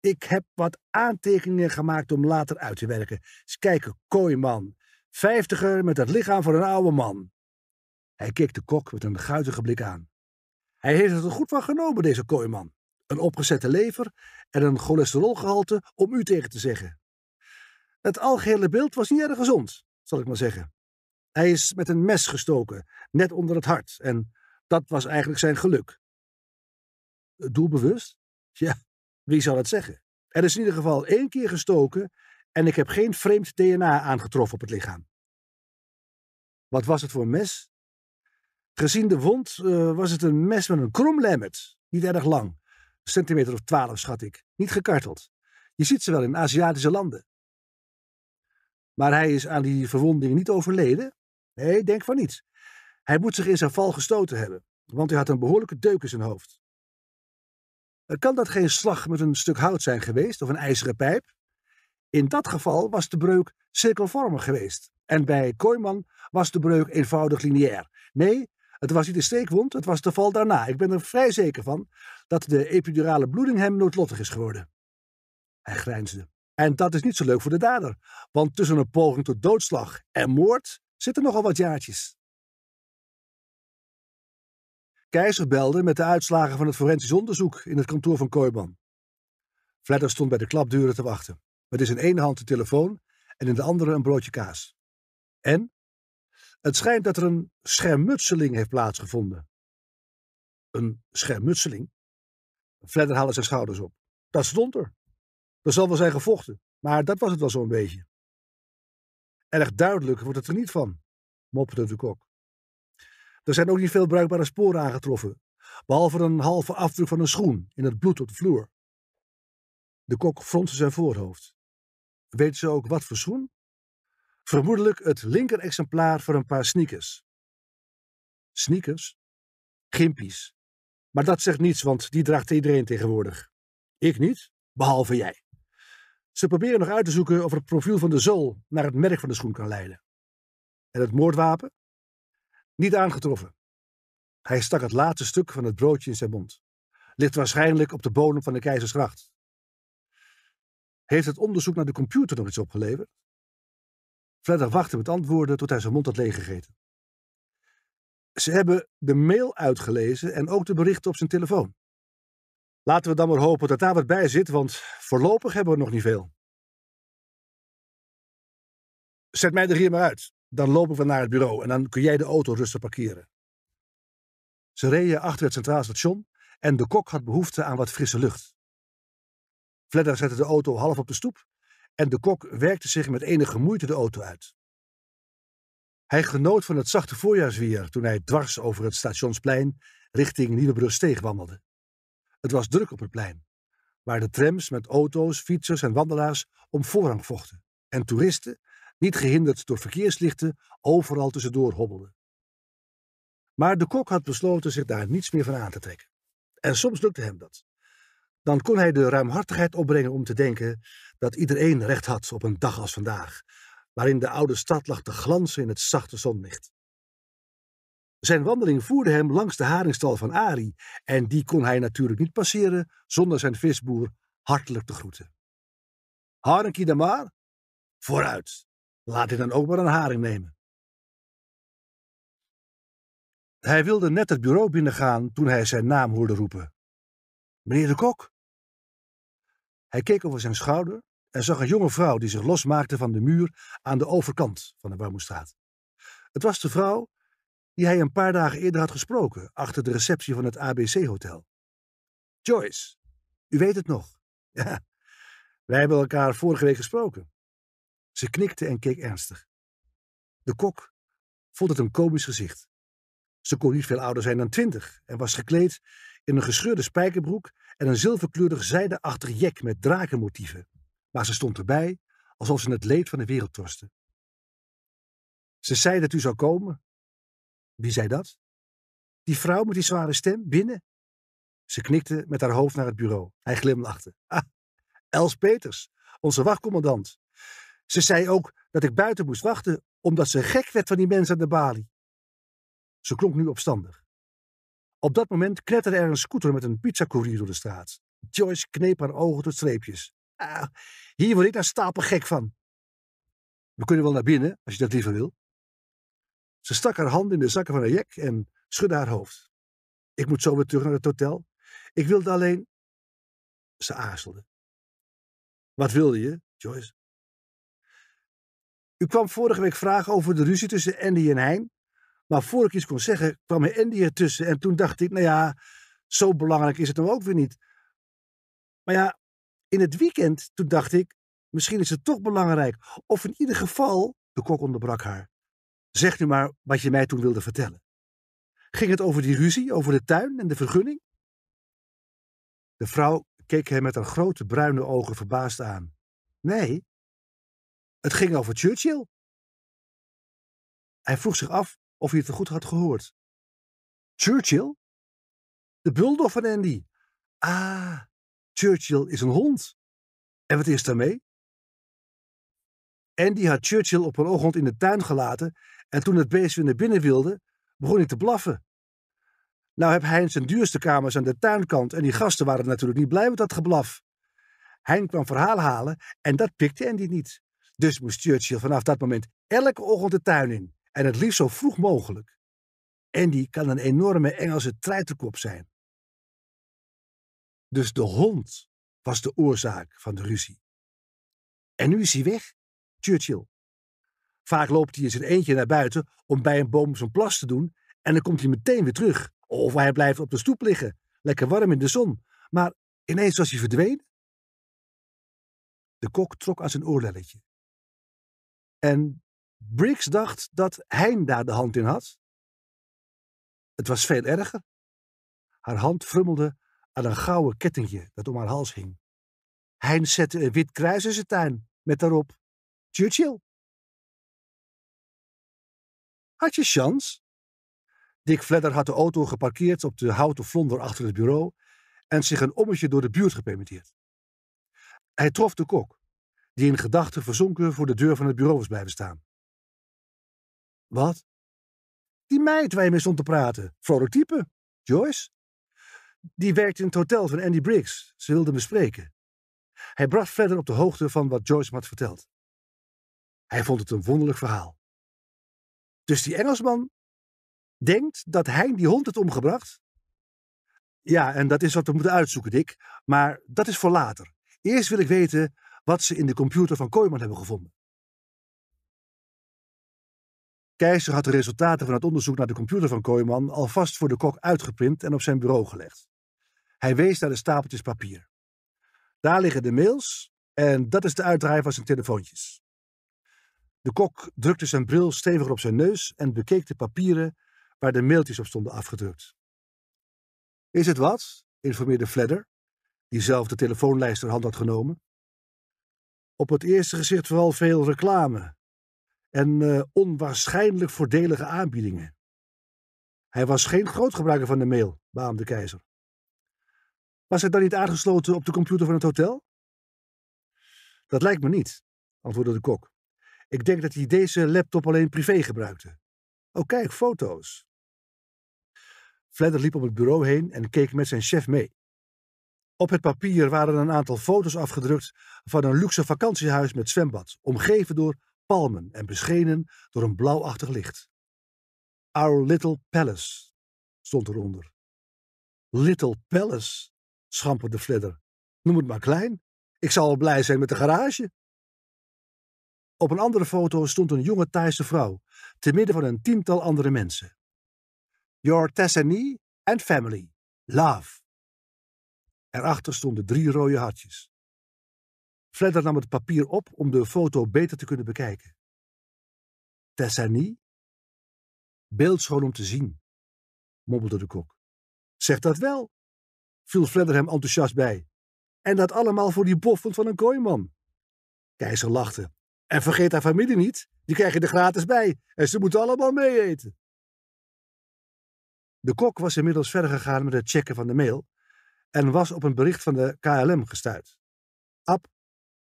Ik heb wat aantekeningen gemaakt om later uit te werken. Eens kijken, kooiman. Vijftiger met het lichaam van een oude man. Hij keek de kok met een guitige blik aan. Hij heeft het er goed van genomen, deze kooiman. Een opgezette lever en een cholesterolgehalte om u tegen te zeggen. Het algehele beeld was niet erg gezond, zal ik maar zeggen. Hij is met een mes gestoken, net onder het hart, en dat was eigenlijk zijn geluk. Doelbewust? Ja, wie zal het zeggen? Er is in ieder geval één keer gestoken en ik heb geen vreemd DNA aangetroffen op het lichaam. Wat was het voor mes? Gezien de wond eh, was het een mes met een lemmet, Niet erg lang. Een centimeter of twaalf, schat ik. Niet gekarteld. Je ziet ze wel in Aziatische landen. Maar hij is aan die verwonding niet overleden? Nee, denk van niet. Hij moet zich in zijn val gestoten hebben, want hij had een behoorlijke deuk in zijn hoofd. Eh, kan dat geen slag met een stuk hout zijn geweest of een ijzeren pijp? In dat geval was de breuk cirkelvormig geweest. En bij Kooiman was de breuk eenvoudig lineair. Nee, het was niet de steekwond, het was de val daarna. Ik ben er vrij zeker van dat de epidurale bloeding hem noodlottig is geworden. Hij grijnsde. En dat is niet zo leuk voor de dader, want tussen een poging tot doodslag en moord zitten nogal wat jaartjes. Keizer belde met de uitslagen van het forensisch onderzoek in het kantoor van Kooiman. Fletter stond bij de klapdeuren te wachten, met in zijn ene hand de telefoon en in de andere een broodje kaas. En het schijnt dat er een schermutseling heeft plaatsgevonden. Een schermutseling? Fledder haalde zijn schouders op. Dat stond er. Er zal wel zijn gevochten, maar dat was het wel zo'n beetje. Erg duidelijk wordt het er niet van, mopperde de kok. Er zijn ook niet veel bruikbare sporen aangetroffen, behalve een halve afdruk van een schoen in het bloed op de vloer. De kok fronste zijn voorhoofd. Weet ze ook wat voor schoen? Vermoedelijk het linker exemplaar voor een paar sneakers. Sneakers? Gimpies. Maar dat zegt niets, want die draagt iedereen tegenwoordig. Ik niet, behalve jij. Ze proberen nog uit te zoeken of het profiel van de zool naar het merk van de schoen kan leiden. En het moordwapen? Niet aangetroffen. Hij stak het laatste stuk van het broodje in zijn mond. Ligt waarschijnlijk op de bodem van de keizersgracht. Heeft het onderzoek naar de computer nog iets opgeleverd? Fredder wachtte met antwoorden tot hij zijn mond had leeggegeten. Ze hebben de mail uitgelezen en ook de berichten op zijn telefoon. Laten we dan maar hopen dat daar wat bij zit, want voorlopig hebben we nog niet veel. Zet mij er hier maar uit. Dan lopen we naar het bureau en dan kun jij de auto rustig parkeren. Ze reden achter het centraal station en de kok had behoefte aan wat frisse lucht. Fledder zette de auto half op de stoep en de kok werkte zich met enige moeite de auto uit. Hij genoot van het zachte voorjaarsweer toen hij dwars over het stationsplein richting Nieuwebrugsteeg wandelde. Het was druk op het plein, waar de trams met auto's, fietsers en wandelaars om voorrang vochten en toeristen, niet gehinderd door verkeerslichten, overal tussendoor hobbelden. Maar de kok had besloten zich daar niets meer van aan te trekken. En soms lukte hem dat. Dan kon hij de ruimhartigheid opbrengen om te denken dat iedereen recht had op een dag als vandaag, waarin de oude stad lag te glanzen in het zachte zonlicht. Zijn wandeling voerde hem langs de haringstal van Ari, en die kon hij natuurlijk niet passeren zonder zijn visboer hartelijk te groeten. Harenkie dan maar? Vooruit, laat hij dan ook maar een haring nemen. Hij wilde net het bureau binnengaan toen hij zijn naam hoorde roepen. Meneer de Kok? Hij keek over zijn schouder en zag een jonge vrouw die zich losmaakte van de muur aan de overkant van de Warmoestraat. Het was de vrouw die hij een paar dagen eerder had gesproken achter de receptie van het ABC-hotel. Joyce, u weet het nog. *laughs* Ja, wij hebben elkaar vorige week gesproken. Ze knikte en keek ernstig. De kok vond het een komisch gezicht. Ze kon niet veel ouder zijn dan twintig en was gekleed in een gescheurde spijkerbroek en een zilverkleurig zijdeachtig jek met drakenmotieven maar ze stond erbij, alsof ze het leed van de wereld torste. Ze zei dat u zou komen. Wie zei dat? Die vrouw met die zware stem, binnen. Ze knikte met haar hoofd naar het bureau. Hij glimlachte. *laughs* Ah, Els Peters, onze wachtcommandant. Ze zei ook dat ik buiten moest wachten, omdat ze gek werd van die mensen aan de balie. Ze klonk nu opstandig. Op dat moment knetterde er een scooter met een pizzacourier door de straat. Joyce kneep haar ogen tot streepjes. Ah, hier word ik stapel gek van. We kunnen wel naar binnen, als je dat liever wil. Ze stak haar hand in de zakken van haar jek en schudde haar hoofd. Ik moet zo weer terug naar het hotel. Ik wilde alleen... Ze aarzelde. Wat wilde je, Joyce? U kwam vorige week vragen over de ruzie tussen Andy en Hein. Maar voor ik iets kon zeggen, kwam er Andy ertussen. En toen dacht ik, nou ja, zo belangrijk is het dan nou ook weer niet. Maar ja, in het weekend, toen dacht ik, misschien is het toch belangrijk. Of in ieder geval, de kok onderbrak haar. Zeg nu maar wat je mij toen wilde vertellen. Ging het over die ruzie, over de tuin en de vergunning? De vrouw keek hem met haar grote bruine ogen verbaasd aan. Nee, het ging over Churchill. Hij vroeg zich af of hij het goed had gehoord. Churchill? De bulldog van Andy. Ah, Churchill is een hond. En wat is daarmee? Andy had Churchill op een ochtend in de tuin gelaten en toen het beest weer naar binnen wilde, begon hij te blaffen. Nou heb Hein zijn duurste kamers aan de tuinkant en die gasten waren natuurlijk niet blij met dat geblaf. Hein kwam verhaal halen en dat pikte Andy niet. Dus moest Churchill vanaf dat moment elke ochtend de tuin in en het liefst zo vroeg mogelijk. Andy kan een enorme Engelse treiterkop zijn. Dus de hond was de oorzaak van de ruzie. En nu is hij weg, Churchill. Vaak loopt hij in zijn eentje naar buiten om bij een boom zijn plas te doen en dan komt hij meteen weer terug. Of hij blijft op de stoep liggen, lekker warm in de zon. Maar ineens was hij verdwenen. De kok trok aan zijn oorlelletje. En Briggs dacht dat Hein daar de hand in had. Het was veel erger. Haar hand frummelde aan een gouden kettingje dat om haar hals hing. Heinz zette een wit kruis in zijn tuin met daarop Churchill. Had je chance? Dick Fledder had de auto geparkeerd op de houten vlonder achter het bureau en zich een ommetje door de buurt gepermitteerd. Hij trof de kok, die in gedachten verzonken voor de deur van het bureau was blijven staan. Wat? Die meid waar je mee stond te praten, vrolijk type, Joyce. Die werkte in het hotel van Andy Briggs. Ze wilden bespreken. spreken. Hij bracht verder op de hoogte van wat Joyce me had verteld. Hij vond het een wonderlijk verhaal. Dus die Engelsman denkt dat hij die hond heeft omgebracht? Ja, en dat is wat we moeten uitzoeken, Dick. Maar dat is voor later. Eerst wil ik weten wat ze in de computer van Koyman hebben gevonden. Keizer had de resultaten van het onderzoek naar de computer van Kooiman alvast voor de kok uitgeprint en op zijn bureau gelegd. Hij wees naar de stapeltjes papier. Daar liggen de mails en dat is de uitdraai van zijn telefoontjes. De kok drukte zijn bril steviger op zijn neus en bekeek de papieren waar de mailtjes op stonden afgedrukt. Is het wat? informeerde Fledder, die zelf de telefoonlijst ter hand had genomen. Op het eerste gezicht vooral veel reclame en eh, onwaarschijnlijk voordelige aanbiedingen. Hij was geen groot gebruiker van de mail, baamde keizer. Was het dan niet aangesloten op de computer van het hotel? Dat lijkt me niet, antwoordde de kok. Ik denk dat hij deze laptop alleen privé gebruikte. Oh, kijk, foto's. Fledder liep om het bureau heen en keek met zijn chef mee. Op het papier waren een aantal foto's afgedrukt van een luxe vakantiehuis met zwembad, omgeven door palmen en beschenen door een blauwachtig licht. Our Little Palace stond eronder. Little Palace schamperde Fledder. Noem het maar klein. Ik zal al blij zijn met de garage. Op een andere foto stond een jonge Thaise vrouw, te midden van een tiental andere mensen. Your Tessanie and family. Love. Erachter stonden drie rode hartjes. Fledder nam het papier op om de foto beter te kunnen bekijken. Tessanie? Beeldschoon om te zien, mompelde de kok. Zeg dat wel, viel Fledder enthousiast bij. En dat allemaal voor die boffend van een kooiman. Keizer lachte. En vergeet haar familie niet, die krijg je er gratis bij en ze moeten allemaal mee eten. De kok was inmiddels verder gegaan met het checken van de mail en was op een bericht van de KLM gestuurd. Ab,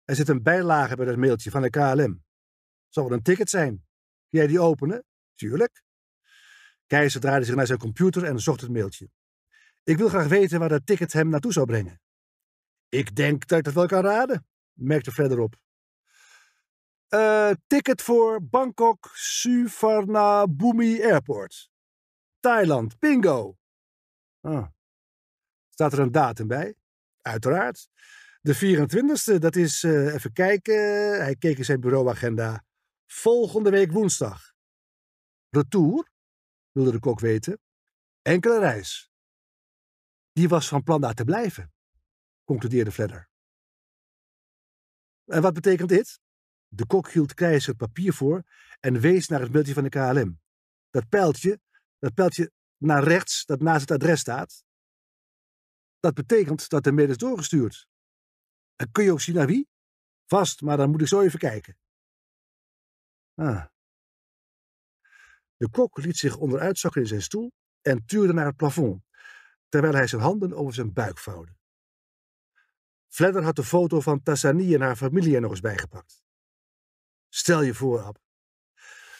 er zit een bijlage bij dat mailtje van de KLM. Zal wel een ticket zijn. Kun jij die openen? Tuurlijk. Keizer draaide zich naar zijn computer en zocht het mailtje. Ik wil graag weten waar dat ticket hem naartoe zou brengen. Ik denk dat ik dat wel kan raden, merkte verder op. Eh, ticket voor Bangkok Suvarnabhumi Airport. Thailand, bingo. Ah. Staat er een datum bij? Uiteraard. De 24e, dat is, eh, even kijken, hij keek in zijn bureauagenda. Volgende week woensdag. Retour, wilde de kok weten. Enkele reis die was van plan daar te blijven, concludeerde Fledder. En wat betekent dit? De kok hield Krijs het papier voor en wees naar het beeldje van de KLM. Dat pijltje, dat pijltje naar rechts, dat naast het adres staat, dat betekent dat de mail is doorgestuurd. En kun je ook zien naar wie? Vast, maar dan moet ik zo even kijken. Ah. De kok liet zich onderuit zakken in zijn stoel en tuurde naar het plafond terwijl hij zijn handen over zijn buik vouwde. Fledder had de foto van Tassani en haar familie er nog eens bijgepakt. Stel je voor, Ab.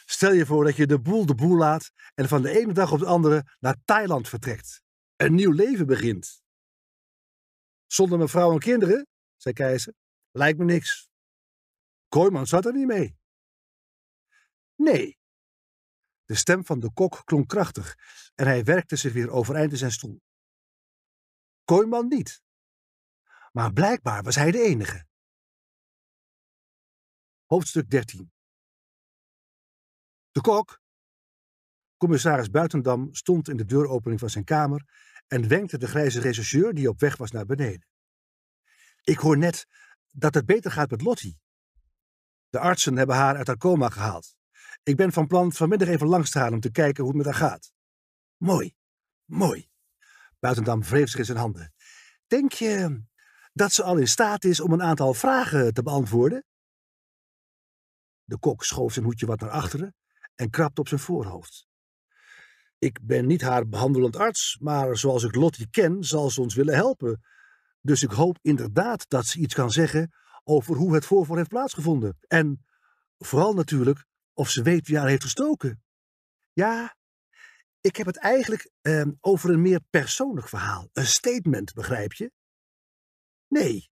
Stel je voor dat je de boel de boel laat en van de ene dag op de andere naar Thailand vertrekt. Een nieuw leven begint. Zonder mijn vrouw en kinderen, zei Keizer, lijkt me niks. Kooiman zat er niet mee. Nee. De stem van de kok klonk krachtig en hij werkte zich weer overeind in zijn stoel. Kooiman niet. Maar blijkbaar was hij de enige. Hoofdstuk 13 De kok, commissaris Buitendam, stond in de deuropening van zijn kamer en wenkte de grijze rechercheur die op weg was naar beneden. Ik hoor net dat het beter gaat met Lottie. De artsen hebben haar uit haar coma gehaald. Ik ben van plan vanmiddag even langs te gaan om te kijken hoe het met haar gaat. Mooi, mooi. Buitendam wreef zich in zijn handen. Denk je dat ze al in staat is om een aantal vragen te beantwoorden? De kok schoof zijn hoedje wat naar achteren en krabde op zijn voorhoofd. Ik ben niet haar behandelend arts, maar zoals ik Lottie ken, zal ze ons willen helpen. Dus ik hoop inderdaad dat ze iets kan zeggen over hoe het voorval heeft plaatsgevonden. En vooral natuurlijk of ze weet wie haar heeft gestoken. Ja, ik heb het eigenlijk ehm, over een meer persoonlijk verhaal. Een statement, begrijp je? Nee,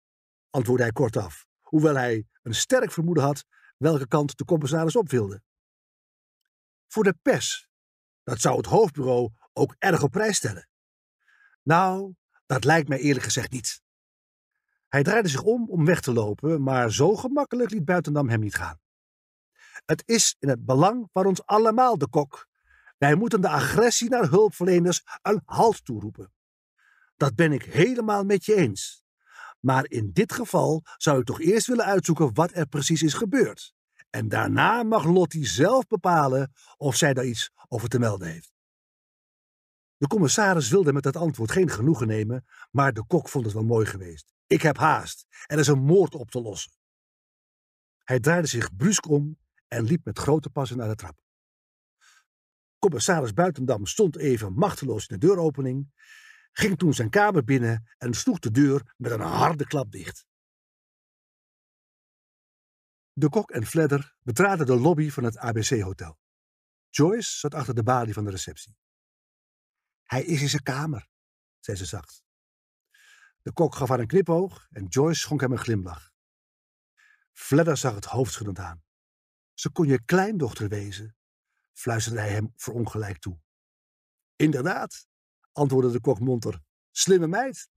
antwoordde hij kortaf, hoewel hij een sterk vermoeden had welke kant de commissaris op wilde. Voor de pers. Dat zou het hoofdbureau ook erg op prijs stellen. Nou, dat lijkt mij eerlijk gezegd niet. Hij draaide zich om om weg te lopen, maar zo gemakkelijk liet Buitendam hem niet gaan. Het is in het belang van ons allemaal, de kok, wij moeten de agressie naar hulpverleners een halt toeroepen. Dat ben ik helemaal met je eens. Maar in dit geval zou ik toch eerst willen uitzoeken wat er precies is gebeurd. En daarna mag Lottie zelf bepalen of zij daar iets over te melden heeft. De commissaris wilde met dat antwoord geen genoegen nemen, maar de kok vond het wel mooi geweest. Ik heb haast. Er is een moord op te lossen. Hij draaide zich brusk om en liep met grote passen naar de trap. Commissaris Buitendam stond even machteloos in de deuropening, ging toen zijn kamer binnen en sloeg de deur met een harde klap dicht. De kok en Fledder betraden de lobby van het ABC-hotel. Joyce zat achter de balie van de receptie. Hij is in zijn kamer, zei ze zacht. De kok gaf haar een knipoog en Joyce schonk hem een glimlach. Fledder zag het hoofdschuddend aan. Ze kon je kleindochter wezen, fluisterde hij hem verongelijk toe. Inderdaad, antwoordde de kokmonter. Slimme meid.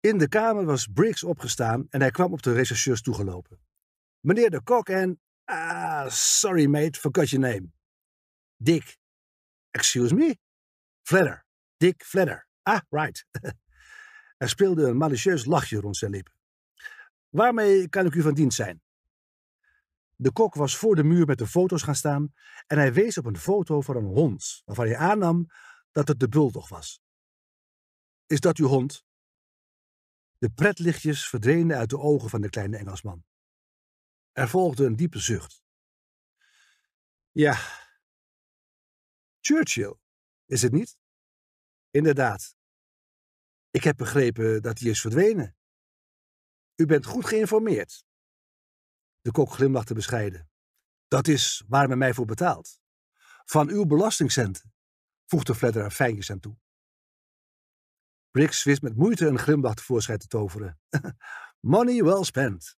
In de kamer was Briggs opgestaan en hij kwam op de rechercheurs toegelopen. Meneer de kok en... Ah, sorry mate, forgot your name. Dick. Excuse me? Fladder. Dick Fladder. Ah, right. *laughs* er speelde een malicieus lachje rond zijn lippen. Waarmee kan ik u van dienst zijn? De kok was voor de muur met de foto's gaan staan en hij wees op een foto van een hond, waarvan hij aannam dat het de bulldog was. Is dat uw hond? De pretlichtjes verdwenen uit de ogen van de kleine Engelsman. Er volgde een diepe zucht. Ja, Churchill, is het niet? Inderdaad. Ik heb begrepen dat hij is verdwenen. U bent goed geïnformeerd. De kok glimlachte bescheiden. Dat is waar men mij voor betaalt. Van uw belastingcenten, voegde Fledder er fijnjes aan toe. Briggs wist met moeite een glimlach tevoorschijn te toveren. *laughs* Money well spent.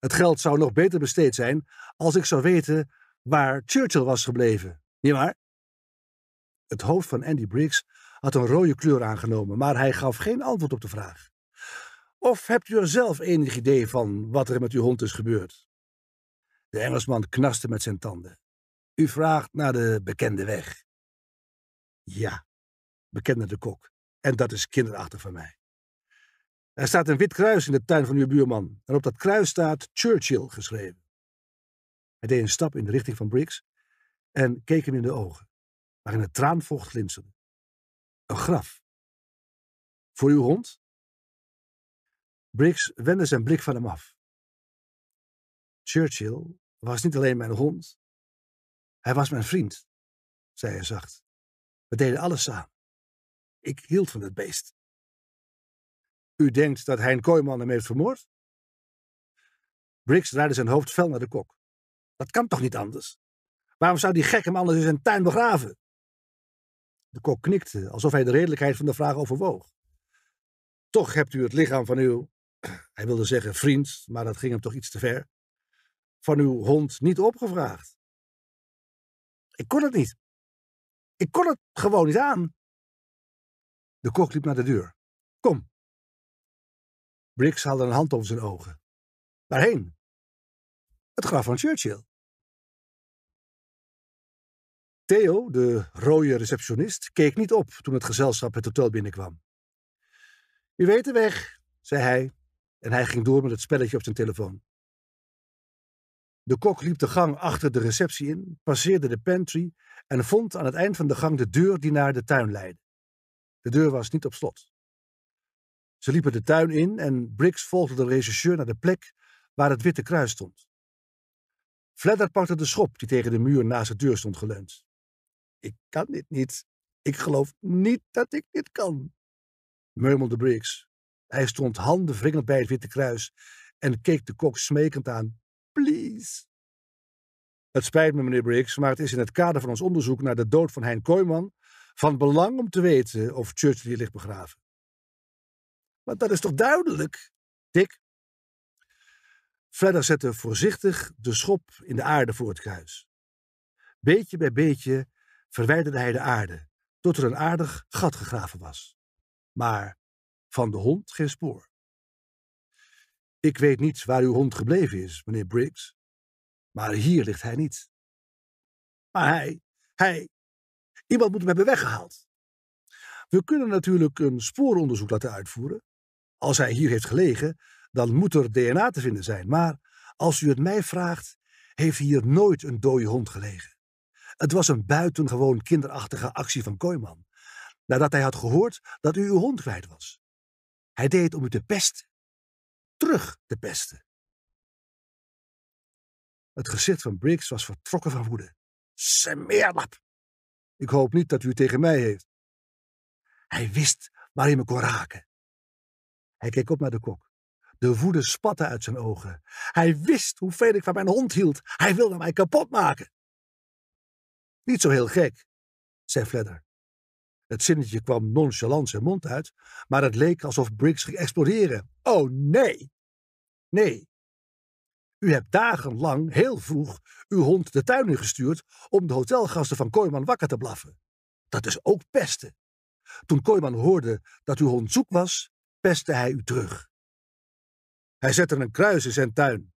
Het geld zou nog beter besteed zijn als ik zou weten waar Churchill was gebleven, nietwaar? Het hoofd van Andy Briggs had een rode kleur aangenomen, maar hij gaf geen antwoord op de vraag. Of hebt u er zelf enig idee van wat er met uw hond is gebeurd? De Engelsman knaste met zijn tanden. U vraagt naar de bekende weg. Ja, bekende de kok, en dat is kinderachtig van mij. Er staat een wit kruis in de tuin van uw buurman, en op dat kruis staat Churchill geschreven. Hij deed een stap in de richting van Briggs en keek hem in de ogen, waarin het traanvocht glinsterde. Een graf. Voor uw hond? Briggs wendde zijn blik van hem af. Churchill was niet alleen mijn hond. Hij was mijn vriend, zei hij zacht. We deden alles samen. Ik hield van het beest. U denkt dat hij een kooiman hem heeft vermoord? Briggs draaide zijn hoofd fel naar de kok. Dat kan toch niet anders? Waarom zou die gek hem anders in zijn tuin begraven? De kok knikte, alsof hij de redelijkheid van de vraag overwoog. Toch hebt u het lichaam van uw *clears throat* hij wilde zeggen vriend, maar dat ging hem toch iets te ver, van uw hond niet opgevraagd. Ik kon het niet. Ik kon het gewoon niet aan. De kok liep naar de deur. Kom. Briggs haalde een hand over zijn ogen. Waarheen? Het graf van Churchill. Theo, de rode receptionist, keek niet op toen het gezelschap het hotel binnenkwam. U weet de weg, zei hij en hij ging door met het spelletje op zijn telefoon. De kok liep de gang achter de receptie in, passeerde de pantry en vond aan het eind van de gang de deur die naar de tuin leidde. De deur was niet op slot. Ze liepen de tuin in en Briggs volgde de regisseur naar de plek waar het witte kruis stond. Fledder pakte de schop die tegen de muur naast de deur stond geleund. Ik kan dit niet. Ik geloof niet dat ik dit kan, murmelde Briggs. Hij stond handen wringend bij het Witte Kruis en keek de kok smekend aan. Please. Het spijt me, meneer Briggs, maar het is in het kader van ons onderzoek naar de dood van Hein Koyman van belang om te weten of Churchill hier ligt begraven. Maar dat is toch duidelijk, Dick? Verder zette voorzichtig de schop in de aarde voor het kruis. Beetje bij beetje verwijderde hij de aarde, tot er een aardig gat gegraven was. Maar van de hond geen spoor. Ik weet niet waar uw hond gebleven is, meneer Briggs, maar hier ligt hij niet. Maar hij, hij, iemand moet hem hebben weggehaald. We kunnen natuurlijk een spooronderzoek laten uitvoeren. Als hij hier heeft gelegen, dan moet er DNA te vinden zijn. Maar als u het mij vraagt, heeft hier nooit een dode hond gelegen. Het was een buitengewoon kinderachtige actie van Kooiman. Nadat hij had gehoord dat u uw hond kwijt was. Hij deed om u te pesten. Terug te pesten. Het gezicht van Briggs was vertrokken van woede. Smeerlap! Ik hoop niet dat u het tegen mij heeft. Hij wist waar hij me kon raken. Hij keek op naar de kok. De woede spatte uit zijn ogen. Hij wist hoeveel ik van mijn hond hield. Hij wilde mij kapot maken. Niet zo heel gek, zei Fledder. Het zinnetje kwam nonchalant zijn mond uit, maar het leek alsof Briggs ging exploderen. Oh nee! Nee. U hebt dagenlang, heel vroeg, uw hond de tuin ingestuurd om de hotelgasten van Kooiman wakker te blaffen. Dat is ook pesten. Toen Kooiman hoorde dat uw hond zoek was, pestte hij u terug. Hij zette een kruis in zijn tuin,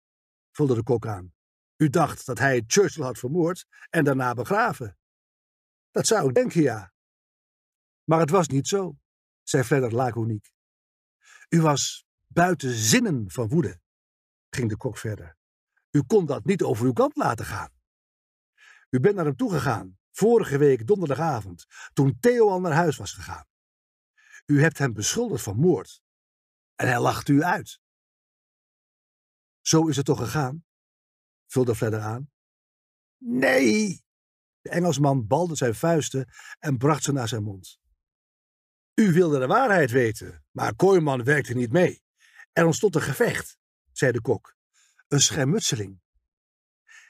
vulde de kok aan. U dacht dat hij Churchill had vermoord en daarna begraven. Dat zou ik denken, ja. Maar het was niet zo, zei Fledder laconiek. U was buiten zinnen van woede, ging de kok verder. U kon dat niet over uw kant laten gaan. U bent naar hem toegegaan, vorige week donderdagavond, toen Theo al naar huis was gegaan. U hebt hem beschuldigd van moord. En hij lacht u uit. Zo is het toch gegaan? vulde Fledder aan. Nee! De Engelsman balde zijn vuisten en bracht ze naar zijn mond. U wilde de waarheid weten, maar Kooiman werkte niet mee. Er ontstond een gevecht, zei de kok. Een schermutseling.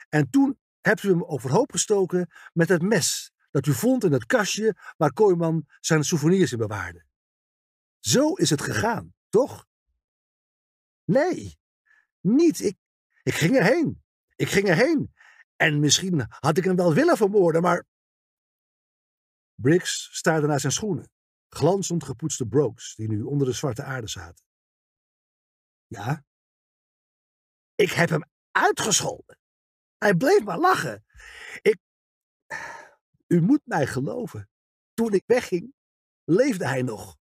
En toen hebt u hem overhoop gestoken met het mes dat u vond in het kastje waar Kooiman zijn souvenirs in bewaarde. Zo is het gegaan, toch? Nee, niet. Ik, ik ging erheen. Ik ging erheen. En misschien had ik hem wel willen vermoorden, maar. Briggs staarde naar zijn schoenen. Glanzend gepoetste Brooks die nu onder de zwarte aarde zaten. Ja? Ik heb hem uitgescholden. Hij bleef maar lachen. Ik... U moet mij geloven. Toen ik wegging, leefde hij nog.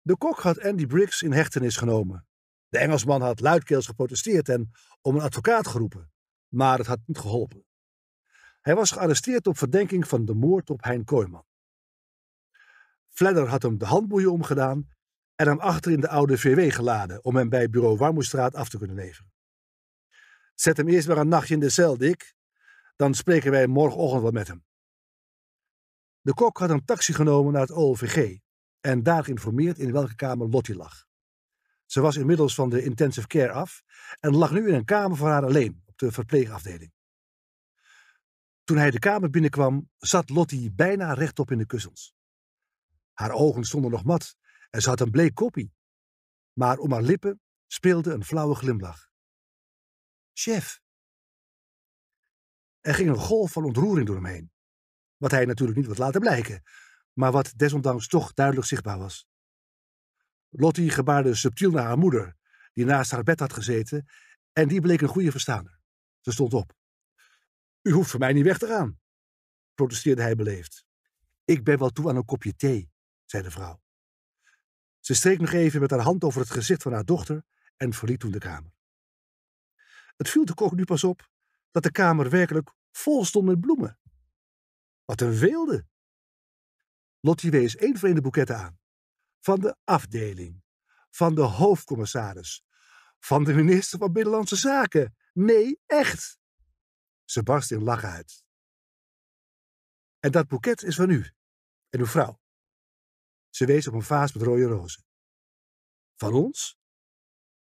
De kok had Andy Briggs in hechtenis genomen. De Engelsman had luidkeels geprotesteerd en om een advocaat geroepen, maar het had niet geholpen. Hij was gearresteerd op verdenking van de moord op Hein Kooiman. Fledder had hem de handboeien omgedaan en hem achter in de oude VW geladen om hem bij bureau Warmoestraat af te kunnen leveren. Zet hem eerst maar een nachtje in de cel, Dick. Dan spreken wij morgenochtend wat met hem. De kok had een taxi genomen naar het OLVG en daar geïnformeerd in welke kamer Lottie lag. Ze was inmiddels van de intensive care af en lag nu in een kamer voor haar alleen op de verpleegafdeling. Toen hij de kamer binnenkwam, zat Lottie bijna rechtop in de kussens. Haar ogen stonden nog mat en ze had een bleek kopie, Maar om haar lippen speelde een flauwe glimlach. Chef. Er ging een golf van ontroering door hem heen. Wat hij natuurlijk niet wilde laten blijken, maar wat desondanks toch duidelijk zichtbaar was. Lottie gebaarde subtiel naar haar moeder, die naast haar bed had gezeten, en die bleek een goede verstaander. Ze stond op. U hoeft voor mij niet weg te gaan, protesteerde hij beleefd. Ik ben wel toe aan een kopje thee, zei de vrouw. Ze streek nog even met haar hand over het gezicht van haar dochter en verliet toen de kamer. Het viel de kok nu pas op dat de kamer werkelijk vol stond met bloemen. Wat een weelde! Lottie wees één van de boeketten aan. Van de afdeling, van de hoofdcommissaris, van de minister van Binnenlandse Zaken. Nee, echt! Ze barst in lachen uit. En dat boeket is van u en uw vrouw. Ze wees op een vaas met rode rozen. Van ons?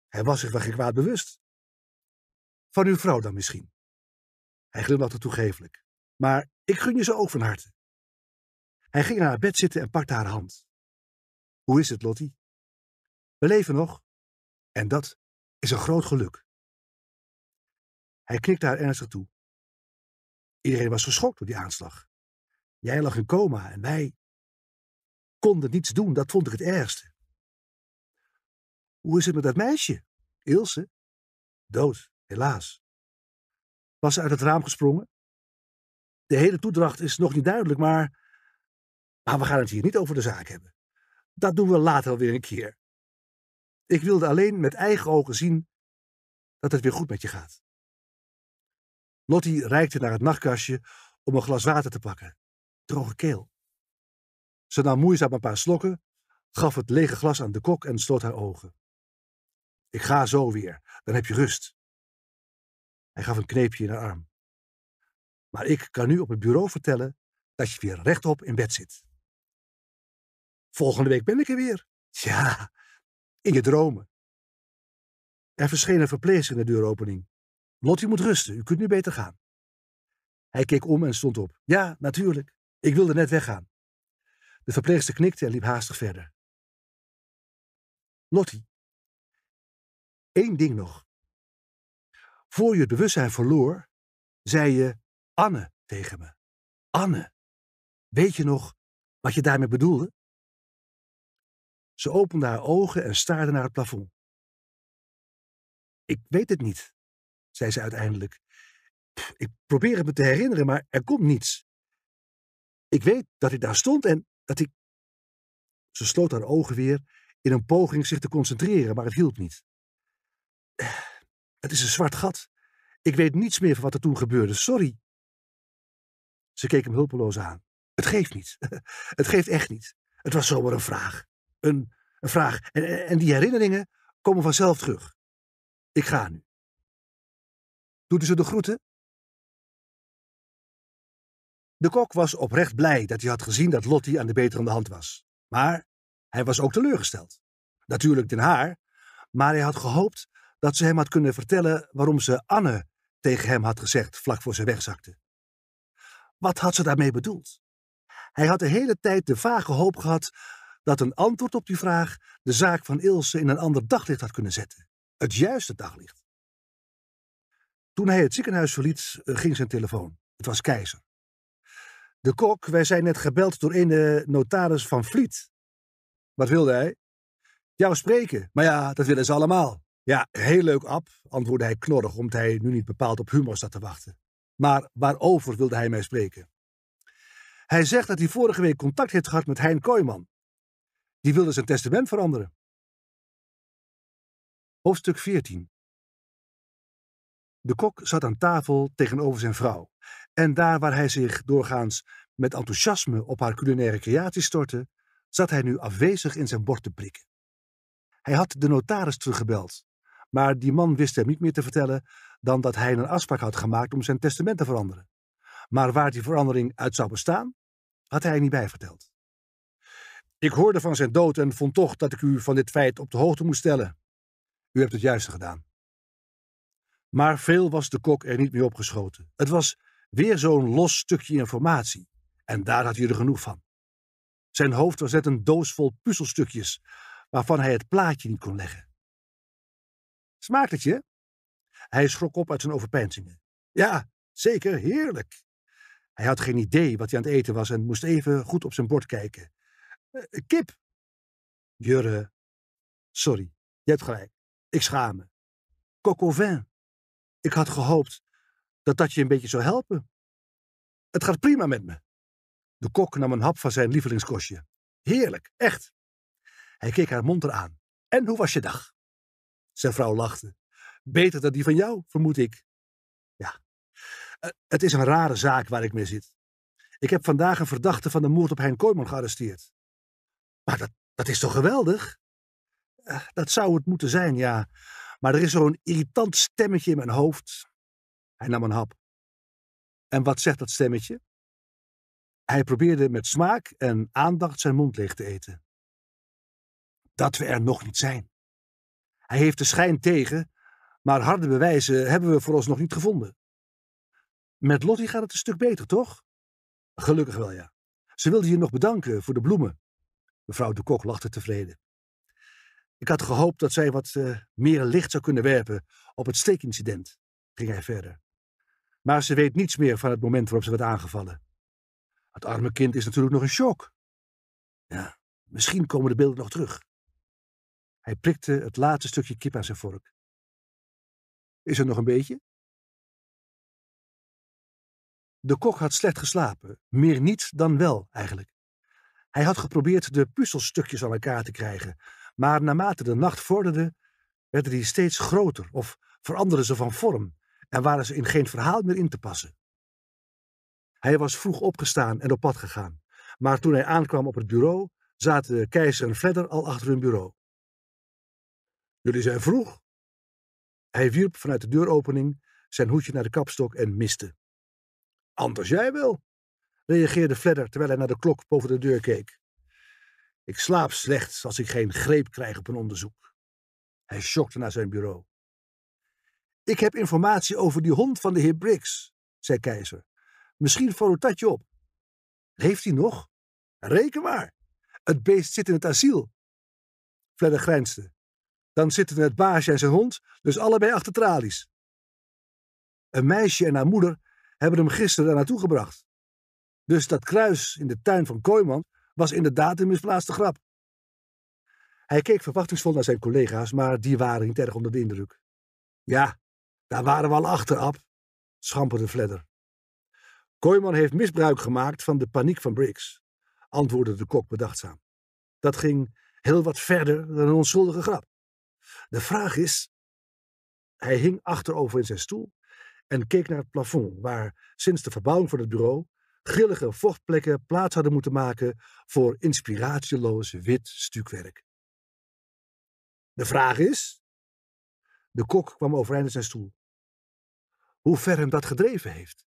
Hij was zich wel geen kwaad bewust. Van uw vrouw dan misschien. Hij glimlachte toegeeflijk. Maar ik gun je ze ook van harte. Hij ging naar haar bed zitten en pakte haar hand. Hoe is het, Lottie? We leven nog. En dat is een groot geluk. Hij knikte haar ernstig toe. Iedereen was geschokt door die aanslag. Jij lag in coma en wij konden niets doen. Dat vond ik het ergste. Hoe is het met dat meisje? Ilse? Dood, helaas. Was ze uit het raam gesprongen? De hele toedracht is nog niet duidelijk, maar... Maar we gaan het hier niet over de zaak hebben. Dat doen we later alweer een keer. Ik wilde alleen met eigen ogen zien dat het weer goed met je gaat. Lottie reikte naar het nachtkastje om een glas water te pakken. Droge keel. Ze nam moeizaam een paar slokken, gaf het lege glas aan de kok en sloot haar ogen. Ik ga zo weer, dan heb je rust. Hij gaf een kneepje in haar arm. Maar ik kan nu op het bureau vertellen dat je weer rechtop in bed zit. Volgende week ben ik er weer. Ja, in je dromen. Er verscheen een verpleegster in de deuropening. Lot, moet rusten. U kunt nu beter gaan. Hij keek om en stond op. Ja, natuurlijk. Ik wilde net weggaan. De verpleegster knikte en liep haastig verder. Lottie, één ding nog. Voor je het bewustzijn verloor, zei je Anne tegen me. Anne, weet je nog wat je daarmee bedoelde? Ze opende haar ogen en staarde naar het plafond. Ik weet het niet, zei ze uiteindelijk. ik probeer het me te herinneren, maar er komt niets. Ik weet dat ik daar stond en dat ik. Ze sloot haar ogen weer in een poging zich te concentreren, maar het hielp niet. Het is een zwart gat. Ik weet niets meer van wat er toen gebeurde. Sorry. Ze keek hem hulpeloos aan. Het geeft niet. *laughs* Het geeft echt niet. Het was zomaar een vraag. Een, een vraag. En, en die herinneringen komen vanzelf terug. Ik ga nu. Doet ze de groeten? De kok was oprecht blij dat hij had gezien dat Lottie aan de beterende hand was. Maar hij was ook teleurgesteld. Natuurlijk Den Haar, maar hij had gehoopt dat ze hem had kunnen vertellen waarom ze Anne tegen hem had gezegd vlak voor ze wegzakte. Wat had ze daarmee bedoeld? Hij had de hele tijd de vage hoop gehad dat een antwoord op die vraag de zaak van Ilse in een ander daglicht had kunnen zetten. Het juiste daglicht. Toen hij het ziekenhuis verliet, eh, ging zijn telefoon. Het was Keizer. De kok, wij zijn net gebeld door een eh, notaris van Vliet. Wat wilde hij? Jou spreken. Maar ja, dat willen ze allemaal. Ja, heel leuk, Ab, antwoordde hij knorrig, omdat hij nu niet bepaald op humor zat te wachten. Maar waarover wilde hij mij spreken? Hij zegt dat hij vorige week contact heeft gehad met Hein Kooijman. Die wilde zijn testament veranderen. Hoofdstuk 14 de kok zat aan tafel tegenover zijn vrouw. En daar waar hij zich doorgaans met enthousiasme op haar culinaire creaties stortte, zat hij nu afwezig in zijn bord te prikken. Hij had de notaris teruggebeld, maar die man wist hem niet meer te vertellen dan dat hij een afspraak had gemaakt om zijn testament te veranderen. Maar waar die verandering uit zou bestaan, had hij niet bijverteld. Ik hoorde van zijn dood en vond toch dat ik u van dit feit op de hoogte moest stellen. U hebt het juiste gedaan. Maar veel was de kok er niet mee opgeschoten. Het was weer zo'n los stukje informatie. En daar had hij er genoeg van. Zijn hoofd was net een doos vol puzzelstukjes, waarvan hij het plaatje niet kon leggen. Smaakt het je? Hij schrok op uit zijn overpeinzingen. Ja, zeker, heerlijk. Hij had geen idee wat hij aan het eten was en moest even goed op zijn bord kijken. Eh, kip. Jurre. Sorry, je hebt gelijk. Ik schaam me. Kokovin. vin. Ik had gehoopt dat dat je een beetje zou helpen. Het gaat prima met me. De kok nam een hap van zijn lievelingskostje. Heerlijk, echt. Hij keek haar monter aan. En hoe was je dag? Zijn vrouw lachte. Beter dan die van jou, vermoed ik. Ja, eh, het is een rare zaak waar ik mee zit. Ik heb vandaag een verdachte van de moord op Hein Koymon gearresteerd. Maar dat, dat is toch geweldig? Eh, dat zou het moeten zijn, ja. Maar er is zo'n irritant stemmetje in mijn hoofd. Hij nam een hap. En wat zegt dat stemmetje? Hij probeerde met smaak en aandacht zijn mond leeg te eten. Dat we er nog niet zijn. Hij heeft de schijn tegen, maar harde bewijzen hebben we voor nog niet gevonden. Met Lottie gaat het een stuk beter, toch? Gelukkig wel, ja. Ze wilde je nog bedanken voor de bloemen. Mevrouw de Kok lachte tevreden. Ik had gehoopt dat zij wat eh, meer licht zou kunnen werpen op het steekincident, ging hij verder. Maar ze weet niets meer van het moment waarop ze werd aangevallen. Het arme kind is natuurlijk nog in shock. Ja, misschien komen de beelden nog terug. Hij prikte het laatste stukje kip aan zijn vork. Is er nog een beetje? De kok had slecht geslapen, meer niet dan wel eigenlijk. Hij had geprobeerd de puzzelstukjes aan elkaar te krijgen, maar naarmate de nacht vorderde, werden die steeds groter of veranderden ze van vorm en waren ze in geen verhaal meer in te passen. Hij was vroeg opgestaan en op pad gegaan, maar toen hij aankwam op het bureau, zaten de keizer en Fledder al achter hun bureau. Jullie zijn vroeg? Hij wierp vanuit de deuropening zijn hoedje naar de kapstok en miste. Anders jij wel, reageerde Fledder terwijl hij naar de klok boven de deur keek. Ik slaap slechts als ik geen greep krijg op een onderzoek. Hij schokte naar zijn bureau. Ik heb informatie over die hond van de heer Briggs, zei Keizer. Misschien voor een tatje op. Heeft hij nog? Reken maar. Het beest zit in het asiel. Fledder grijnste. Dan zitten het baasje en zijn hond, dus allebei achter tralies. Een meisje en haar moeder hebben hem gisteren daar naartoe gebracht. Dus dat kruis in de tuin van Kooiman was inderdaad een misplaatste grap. Hij keek verwachtingsvol naar zijn collega's, maar die waren niet erg onder de indruk. Ja, daar waren we al achter, Ab, schamperde Fledder. Kooiman heeft misbruik gemaakt van de paniek van Briggs, antwoordde de kok bedachtzaam. Dat ging heel wat verder dan een onschuldige grap. De vraag is... Hij hing achterover in zijn stoel en keek naar het plafond, waar sinds de verbouwing van het bureau grillige vochtplekken plaats hadden moeten maken voor inspiratieloos wit stukwerk. De vraag is. De kok kwam overeind in zijn stoel. Hoe ver hem dat gedreven heeft.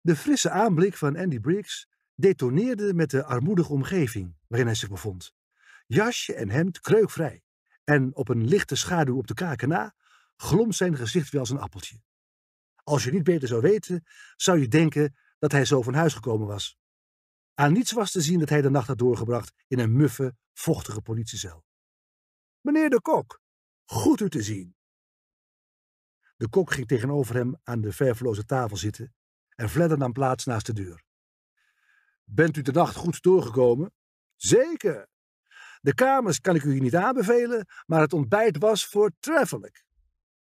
De frisse aanblik van Andy Briggs detoneerde met de armoedige omgeving waarin hij zich bevond. Jasje en hemd kreukvrij en op een lichte schaduw op de kaken na glom zijn gezicht wel als een appeltje. Als je niet beter zou weten, zou je denken dat hij zo van huis gekomen was. Aan niets was te zien dat hij de nacht had doorgebracht in een muffe, vochtige politiecel. Meneer de Kok, goed u te zien. De kok ging tegenover hem aan de verfloze tafel zitten en Vledder nam plaats naast de deur. Bent u de nacht goed doorgekomen? Zeker. De kamers kan ik u niet aanbevelen, maar het ontbijt was voortreffelijk.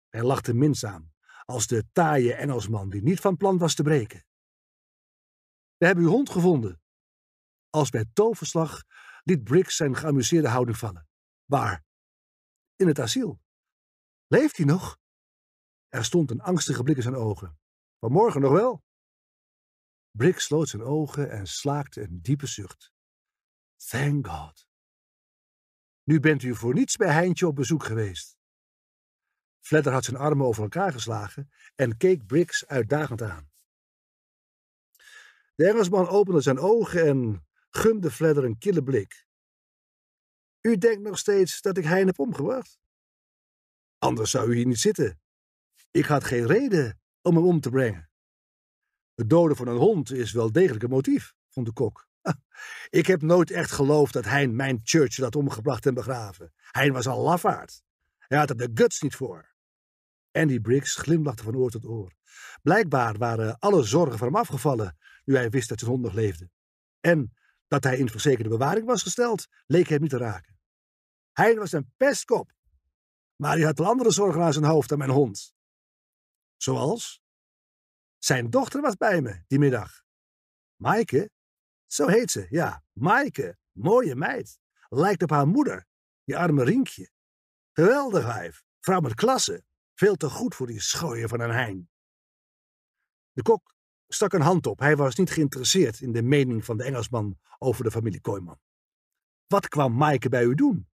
Hij lachte minzaam als de taaie Engelsman die niet van plan was te breken. We hebben uw hond gevonden. Als bij toverslag liet Briggs zijn geamuseerde houding vallen. Waar? In het asiel. Leeft hij nog? Er stond een angstige blik in zijn ogen. Vanmorgen nog wel? Briggs sloot zijn ogen en slaakte een diepe zucht. Thank God. Nu bent u voor niets bij Heintje op bezoek geweest. Fledder had zijn armen over elkaar geslagen en keek Briggs uitdagend aan. De Engelsman opende zijn ogen en gunde Fledder een kille blik. U denkt nog steeds dat ik Hein heb omgebracht? Anders zou u hier niet zitten. Ik had geen reden om hem om te brengen. Het doden van een hond is wel degelijk een motief, vond de kok. Ik heb nooit echt geloofd dat Hein mijn Church had omgebracht en begraven. Hein was al lafaard. Hij had er de guts niet voor. Andy Briggs glimlachte van oor tot oor. Blijkbaar waren alle zorgen van hem afgevallen nu hij wist dat zijn hond nog leefde. En dat hij in verzekerde bewaring was gesteld, leek hij niet te raken. Hij was een pestkop, maar hij had wel andere zorgen aan zijn hoofd dan mijn hond. Zoals? Zijn dochter was bij me die middag. Maaike? Zo heet ze, ja. Maaike, mooie meid. Lijkt op haar moeder, je arme Rinkje. Geweldig wijf, vrouw met klasse. Veel te goed voor die schooien van een hein. De kok stak een hand op. Hij was niet geïnteresseerd in de mening van de Engelsman over de familie Kooiman. Wat kwam Maaike bij u doen?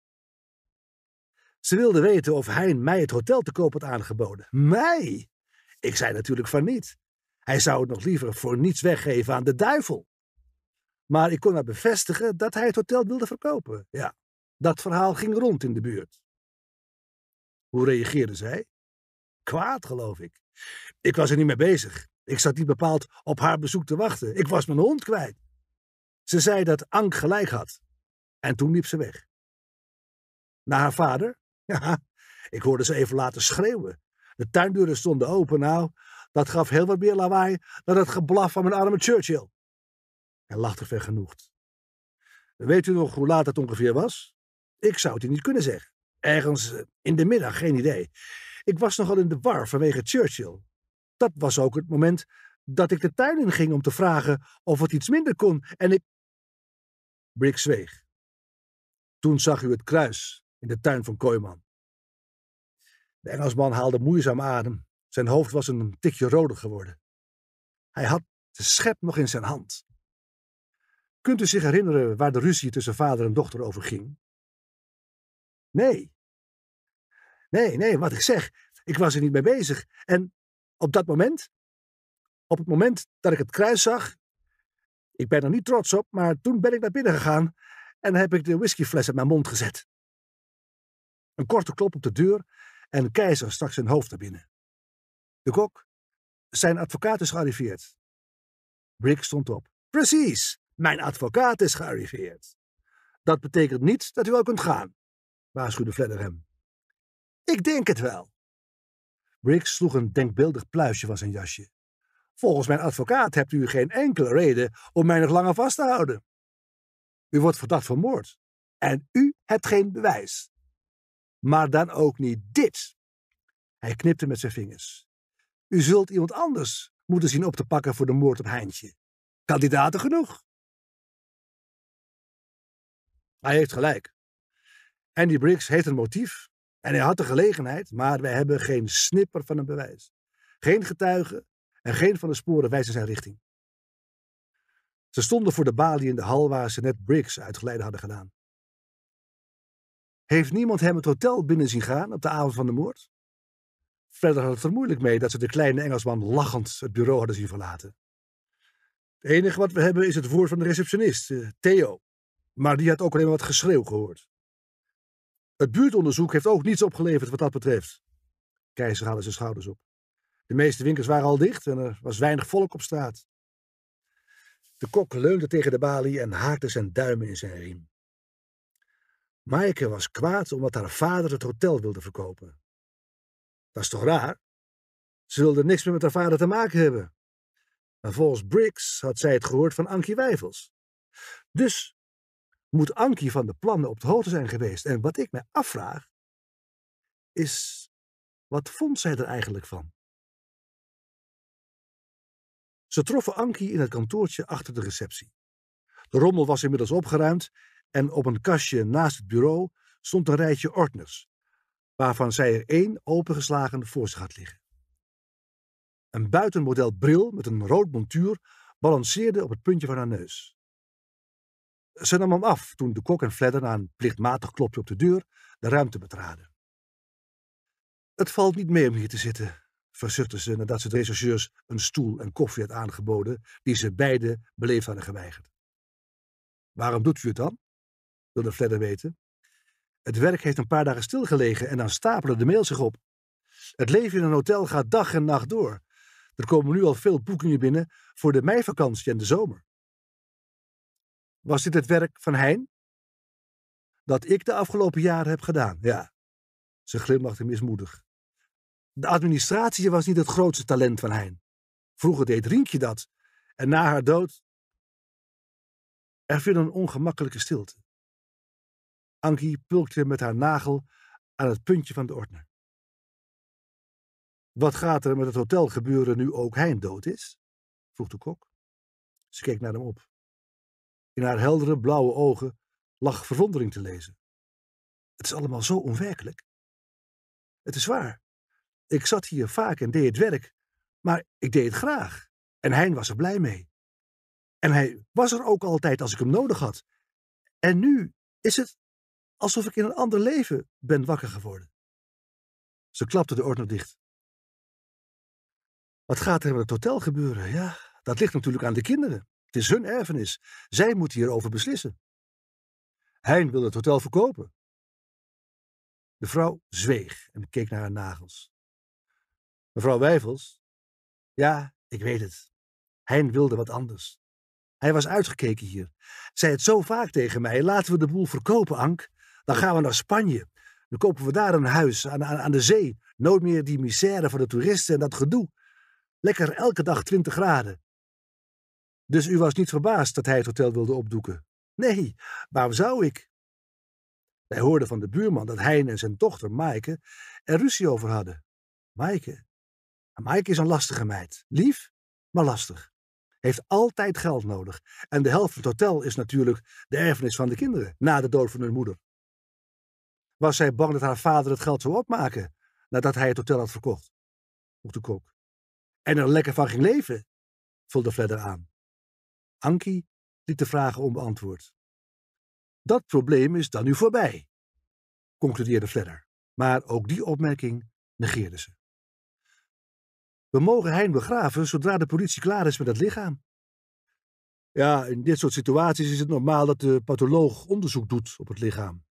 Ze wilde weten of Hein mij het hotel te koop had aangeboden. Mij? Ik zei natuurlijk van niet. Hij zou het nog liever voor niets weggeven aan de duivel. Maar ik kon haar bevestigen dat hij het hotel wilde verkopen. Ja, dat verhaal ging rond in de buurt. Hoe reageerde zij? kwaad, geloof ik. Ik was er niet mee bezig. Ik zat niet bepaald op haar bezoek te wachten. Ik was mijn hond kwijt. Ze zei dat Ank gelijk had. En toen liep ze weg. Naar haar vader? *laughs* ik hoorde ze even laten schreeuwen. De tuindeuren stonden open, nou. Dat gaf heel wat meer lawaai dan het geblaf van mijn arme Churchill. Hij lachte vergenoegd. Weet u nog hoe laat het ongeveer was? Ik zou het u niet kunnen zeggen. Ergens eh, in de middag, geen idee. Ik was nogal in de war vanwege Churchill. Dat was ook het moment dat ik de tuin in ging om te vragen of het iets minder kon en ik... Brick zweeg. Toen zag u het kruis in de tuin van Kooiman. De Engelsman haalde moeizaam adem. Zijn hoofd was een tikje roder geworden. Hij had de schep nog in zijn hand. Kunt u zich herinneren waar de ruzie tussen vader en dochter over ging? Nee, Nee, nee, wat ik zeg. Ik was er niet mee bezig. En op dat moment, op het moment dat ik het kruis zag, ik ben er niet trots op, maar toen ben ik naar binnen gegaan en heb ik de whiskyfles uit mijn mond gezet. Een korte klop op de deur en de keizer stak zijn hoofd naar binnen. De kok, zijn advocaat is gearriveerd. Brick stond op. Precies, mijn advocaat is gearriveerd. Dat betekent niet dat u al kunt gaan, waarschuwde hem. Ik denk het wel. Briggs sloeg een denkbeeldig pluisje van zijn jasje. Volgens mijn advocaat hebt u geen enkele reden om mij nog langer vast te houden. U wordt verdacht van moord. En u hebt geen bewijs. Maar dan ook niet dit. Hij knipte met zijn vingers. U zult iemand anders moeten zien op te pakken voor de moord op Heintje. Kandidaten genoeg. Hij heeft gelijk. Andy Briggs heeft een motief en hij had de gelegenheid, maar we hebben geen snipper van een bewijs. Geen getuigen en geen van de sporen wijzen zijn richting. Ze stonden voor de balie in de hal waar ze net Briggs uitgeleid hadden gedaan. Heeft niemand hem het hotel binnen zien gaan op de avond van de moord? Verder had het er moeilijk mee dat ze de kleine Engelsman lachend het bureau hadden zien verlaten. Het enige wat we hebben is het woord van de receptionist, eh, Theo. Maar die had ook alleen maar wat geschreeuw gehoord. Het buurtonderzoek heeft ook niets opgeleverd wat dat betreft. Keizer haalde zijn schouders op. De meeste winkels waren al dicht en er was weinig volk op straat. De kok leunde tegen de balie en haakte zijn duimen in zijn riem. Maaike was kwaad omdat haar vader het hotel wilde verkopen. Dat is toch raar? Ze wilde niks meer met haar vader te maken hebben. Maar volgens Briggs had zij het gehoord van Ankie Wijfels. Dus moet Ankie van de plannen op de hoogte zijn geweest. En wat ik me afvraag, is wat vond zij er eigenlijk van? Ze troffen Ankie in het kantoortje achter de receptie. De rommel was inmiddels opgeruimd en op een kastje naast het bureau stond een rijtje ordners, waarvan zij er één opengeslagen voor zich had liggen. Een buitenmodel bril met een rood montuur balanceerde op het puntje van haar neus. Ze nam hem af toen de kok en Fledder na een plichtmatig klopje op de deur de ruimte betraden. Het valt niet mee om hier te zitten, verzuchtte ze nadat ze de rechercheurs een stoel en koffie had aangeboden, die ze beide beleefd hadden geweigerd. Waarom doet u het dan? wilde Fledder weten. Het werk heeft een paar dagen stilgelegen en dan stapelen de mails zich op. Het leven in een hotel gaat dag en nacht door. Er komen nu al veel boekingen binnen voor de meivakantie en de zomer. Was dit het werk van Hein? Dat ik de afgelopen jaren heb gedaan, ja. Ze glimlachte mismoedig. De administratie was niet het grootste talent van Hein. Vroeger deed Rinkje dat. En na haar dood... Er viel een ongemakkelijke stilte. Ankie pulkte met haar nagel aan het puntje van de ordner. Wat gaat er met het hotel gebeuren nu ook Hein dood is? vroeg de kok. Ze keek naar hem op. In haar heldere blauwe ogen lag verwondering te lezen. Het is allemaal zo onwerkelijk. Het is waar. Ik zat hier vaak en deed het werk, maar ik deed het graag. En hij was er blij mee. En hij was er ook altijd als ik hem nodig had. En nu is het alsof ik in een ander leven ben wakker geworden. Ze klapte de ordner dicht. Wat gaat er met het hotel gebeuren? Ja, dat ligt natuurlijk aan de kinderen. Het is hun erfenis. Zij moeten hierover beslissen. Hein wil het hotel verkopen. De vrouw zweeg en keek naar haar nagels. Mevrouw Wijvels. Ja, ik weet het. Hein wilde wat anders. Hij was uitgekeken hier. Zei het zo vaak tegen mij: laten we de boel verkopen, Ank. Dan gaan we naar Spanje. Dan kopen we daar een huis aan, aan, aan de zee. Nooit meer die misère van de toeristen en dat gedoe. Lekker elke dag 20 graden. Dus u was niet verbaasd dat hij het hotel wilde opdoeken? Nee, waarom zou ik? Wij hoorden van de buurman dat hij en zijn dochter, Maaike, er ruzie over hadden. Maaike? Maaike is een lastige meid. Lief, maar lastig. Heeft altijd geld nodig. En de helft van het hotel is natuurlijk de erfenis van de kinderen, na de dood van hun moeder. Was zij bang dat haar vader het geld zou opmaken, nadat hij het hotel had verkocht? Vroeg de kok. En er lekker van ging leven, vulde Fledder aan. Anki liet de vragen onbeantwoord. Dat probleem is dan nu voorbij, concludeerde Fledder, maar ook die opmerking negeerde ze. We mogen Hein begraven zodra de politie klaar is met het lichaam. Ja, in dit soort situaties is het normaal dat de patholoog onderzoek doet op het lichaam.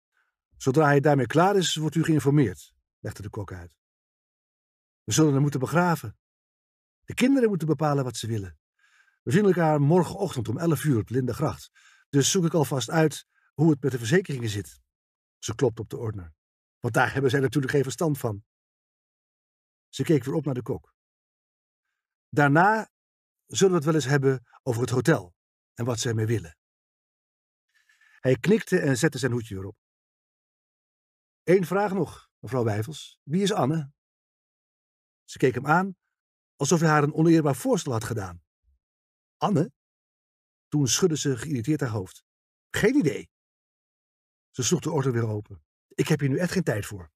Zodra hij daarmee klaar is, wordt u geïnformeerd, legde de kok uit. We zullen hem moeten begraven. De kinderen moeten bepalen wat ze willen. We zien elkaar morgenochtend om 11 uur op Lindengracht, Dus zoek ik alvast uit hoe het met de verzekeringen zit. Ze klopt op de ordner. Want daar hebben zij natuurlijk geen verstand van. Ze keek weer op naar de kok. Daarna zullen we het wel eens hebben over het hotel en wat zij mee willen. Hij knikte en zette zijn hoedje weer op. Eén vraag nog, mevrouw Wijvels. Wie is Anne? Ze keek hem aan alsof hij haar een oneerbaar voorstel had gedaan. Anne? Toen schudde ze geïrriteerd haar hoofd. Geen idee. Ze sloeg de orde weer open. Ik heb hier nu echt geen tijd voor.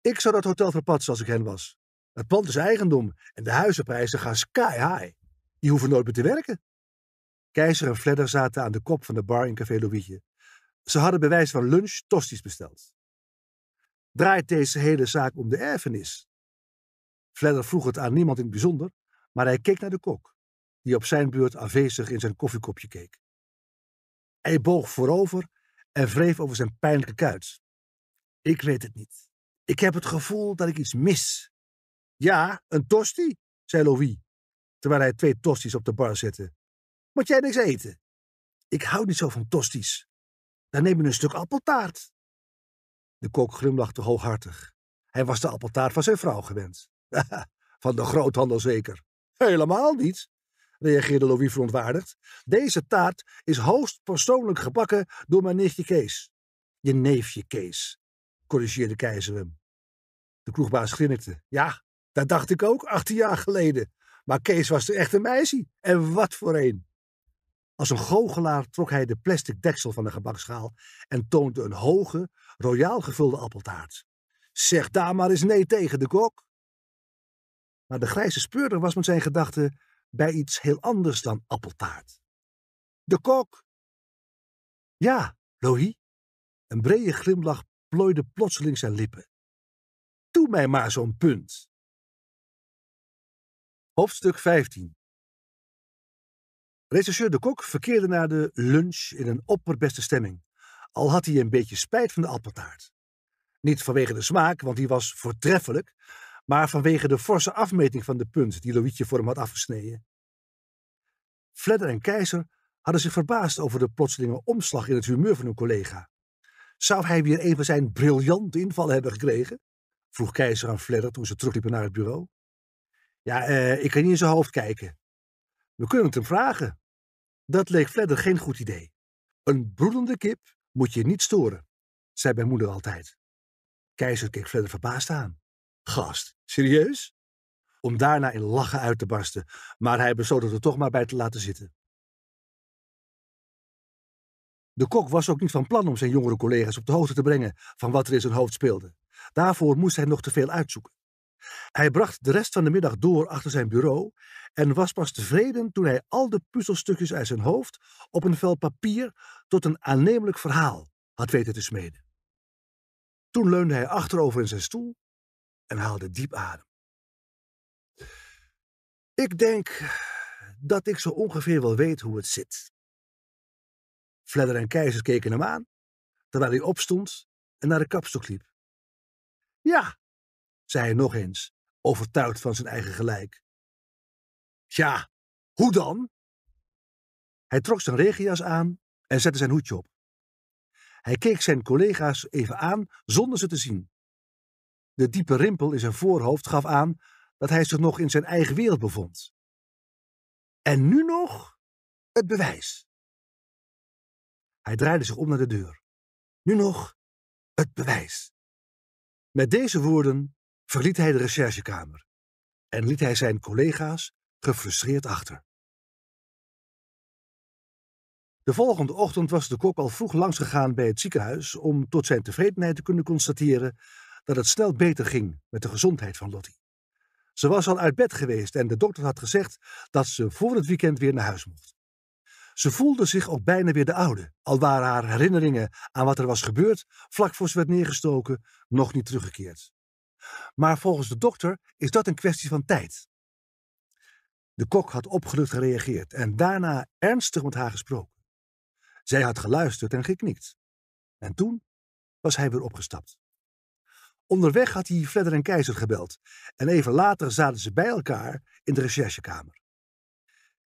Ik zou dat hotel verpatsen als ik hen was. Het pand is eigendom en de huizenprijzen gaan sky high. Die hoeven nooit meer te werken. Keizer en Fledder zaten aan de kop van de bar in Café Louietje. Ze hadden bij wijze van lunch tosties besteld. Draait deze hele zaak om de erfenis? Fledder vroeg het aan niemand in het bijzonder, maar hij keek naar de kok, die op zijn beurt afwezig in zijn koffiekopje keek. Hij boog voorover en wreef over zijn pijnlijke kuit. Ik weet het niet. Ik heb het gevoel dat ik iets mis. Ja, een tosti, zei Louis, terwijl hij twee tosties op de bar zette. Moet jij niks eten? Ik hou niet zo van tosties. Dan neem je een stuk appeltaart. De kok glimlachte hooghartig. Hij was de appeltaart van zijn vrouw gewend. *laughs* van de groothandel zeker. Helemaal niet, reageerde Louis verontwaardigd. Deze taart is hoogst persoonlijk gebakken door mijn nichtje Kees. Je neefje Kees, corrigeerde keizer hem. De kroegbaas grinnikte. Ja, dat dacht ik ook, achttien jaar geleden. Maar Kees was er echt een meisje. En wat voor een! Als een goochelaar trok hij de plastic deksel van de gebakschaal en toonde een hoge, royaal gevulde appeltaart. Zeg daar maar eens nee tegen de kok. Maar de grijze speurder was met zijn gedachten bij iets heel anders dan appeltaart. De kok! Ja, Louis. Een brede glimlach plooide plotseling zijn lippen. Doe mij maar zo'n punt. Hoofdstuk 15 Rechercheur de Kok verkeerde na de lunch in een opperbeste stemming, al had hij een beetje spijt van de appeltaart. Niet vanwege de smaak, want die was voortreffelijk, maar vanwege de forse afmeting van de punt die Loïtje voor hem had afgesneden. Fledder en Keizer hadden zich verbaasd over de plotselinge omslag in het humeur van hun collega. Zou hij weer een van zijn briljant inval hebben gekregen? vroeg Keizer aan Fledder toen ze terugliepen naar het bureau. Ja, eh, ik kan niet in zijn hoofd kijken. We kunnen het hem vragen. Dat leek Fledder geen goed idee. Een broedende kip moet je niet storen, zei mijn moeder altijd. Keizer keek Fledder verbaasd aan. Gast, serieus? Om daarna in lachen uit te barsten, maar hij besloot het er toch maar bij te laten zitten. De kok was ook niet van plan om zijn jongere collega's op de hoogte te brengen van wat er in zijn hoofd speelde. Daarvoor moest hij nog te veel uitzoeken. Hij bracht de rest van de middag door achter zijn bureau en was pas tevreden toen hij al de puzzelstukjes uit zijn hoofd op een vel papier tot een aannemelijk verhaal had weten te smeden. Toen leunde hij achterover in zijn stoel en haalde diep adem. Ik denk dat ik zo ongeveer wel weet hoe het zit. Fledder en keizer keken hem aan, terwijl hij opstond en naar de kapstok liep. Ja, zei hij nog eens, overtuigd van zijn eigen gelijk. Tja, hoe dan? Hij trok zijn regenjas aan en zette zijn hoedje op. Hij keek zijn collega's even aan zonder ze te zien. De diepe rimpel in zijn voorhoofd gaf aan dat hij zich nog in zijn eigen wereld bevond. En nu nog het bewijs. Hij draaide zich om naar de deur. Nu nog het bewijs. Met deze woorden verliet hij de recherchekamer en liet hij zijn collega's gefrustreerd achter. De volgende ochtend was de kok al vroeg langsgegaan bij het ziekenhuis om tot zijn tevredenheid te kunnen constateren dat het snel beter ging met de gezondheid van Lottie. Ze was al uit bed geweest en de dokter had gezegd dat ze voor het weekend weer naar huis mocht. Ze voelde zich ook bijna weer de oude, al waren haar herinneringen aan wat er was gebeurd vlak voor ze werd neergestoken nog niet teruggekeerd. Maar volgens de dokter is dat een kwestie van tijd. De kok had opgelucht gereageerd en daarna ernstig met haar gesproken. Zij had geluisterd en geknikt. En toen was hij weer opgestapt. Onderweg had hij Fledder en Keizer gebeld en even later zaten ze bij elkaar in de recherchekamer.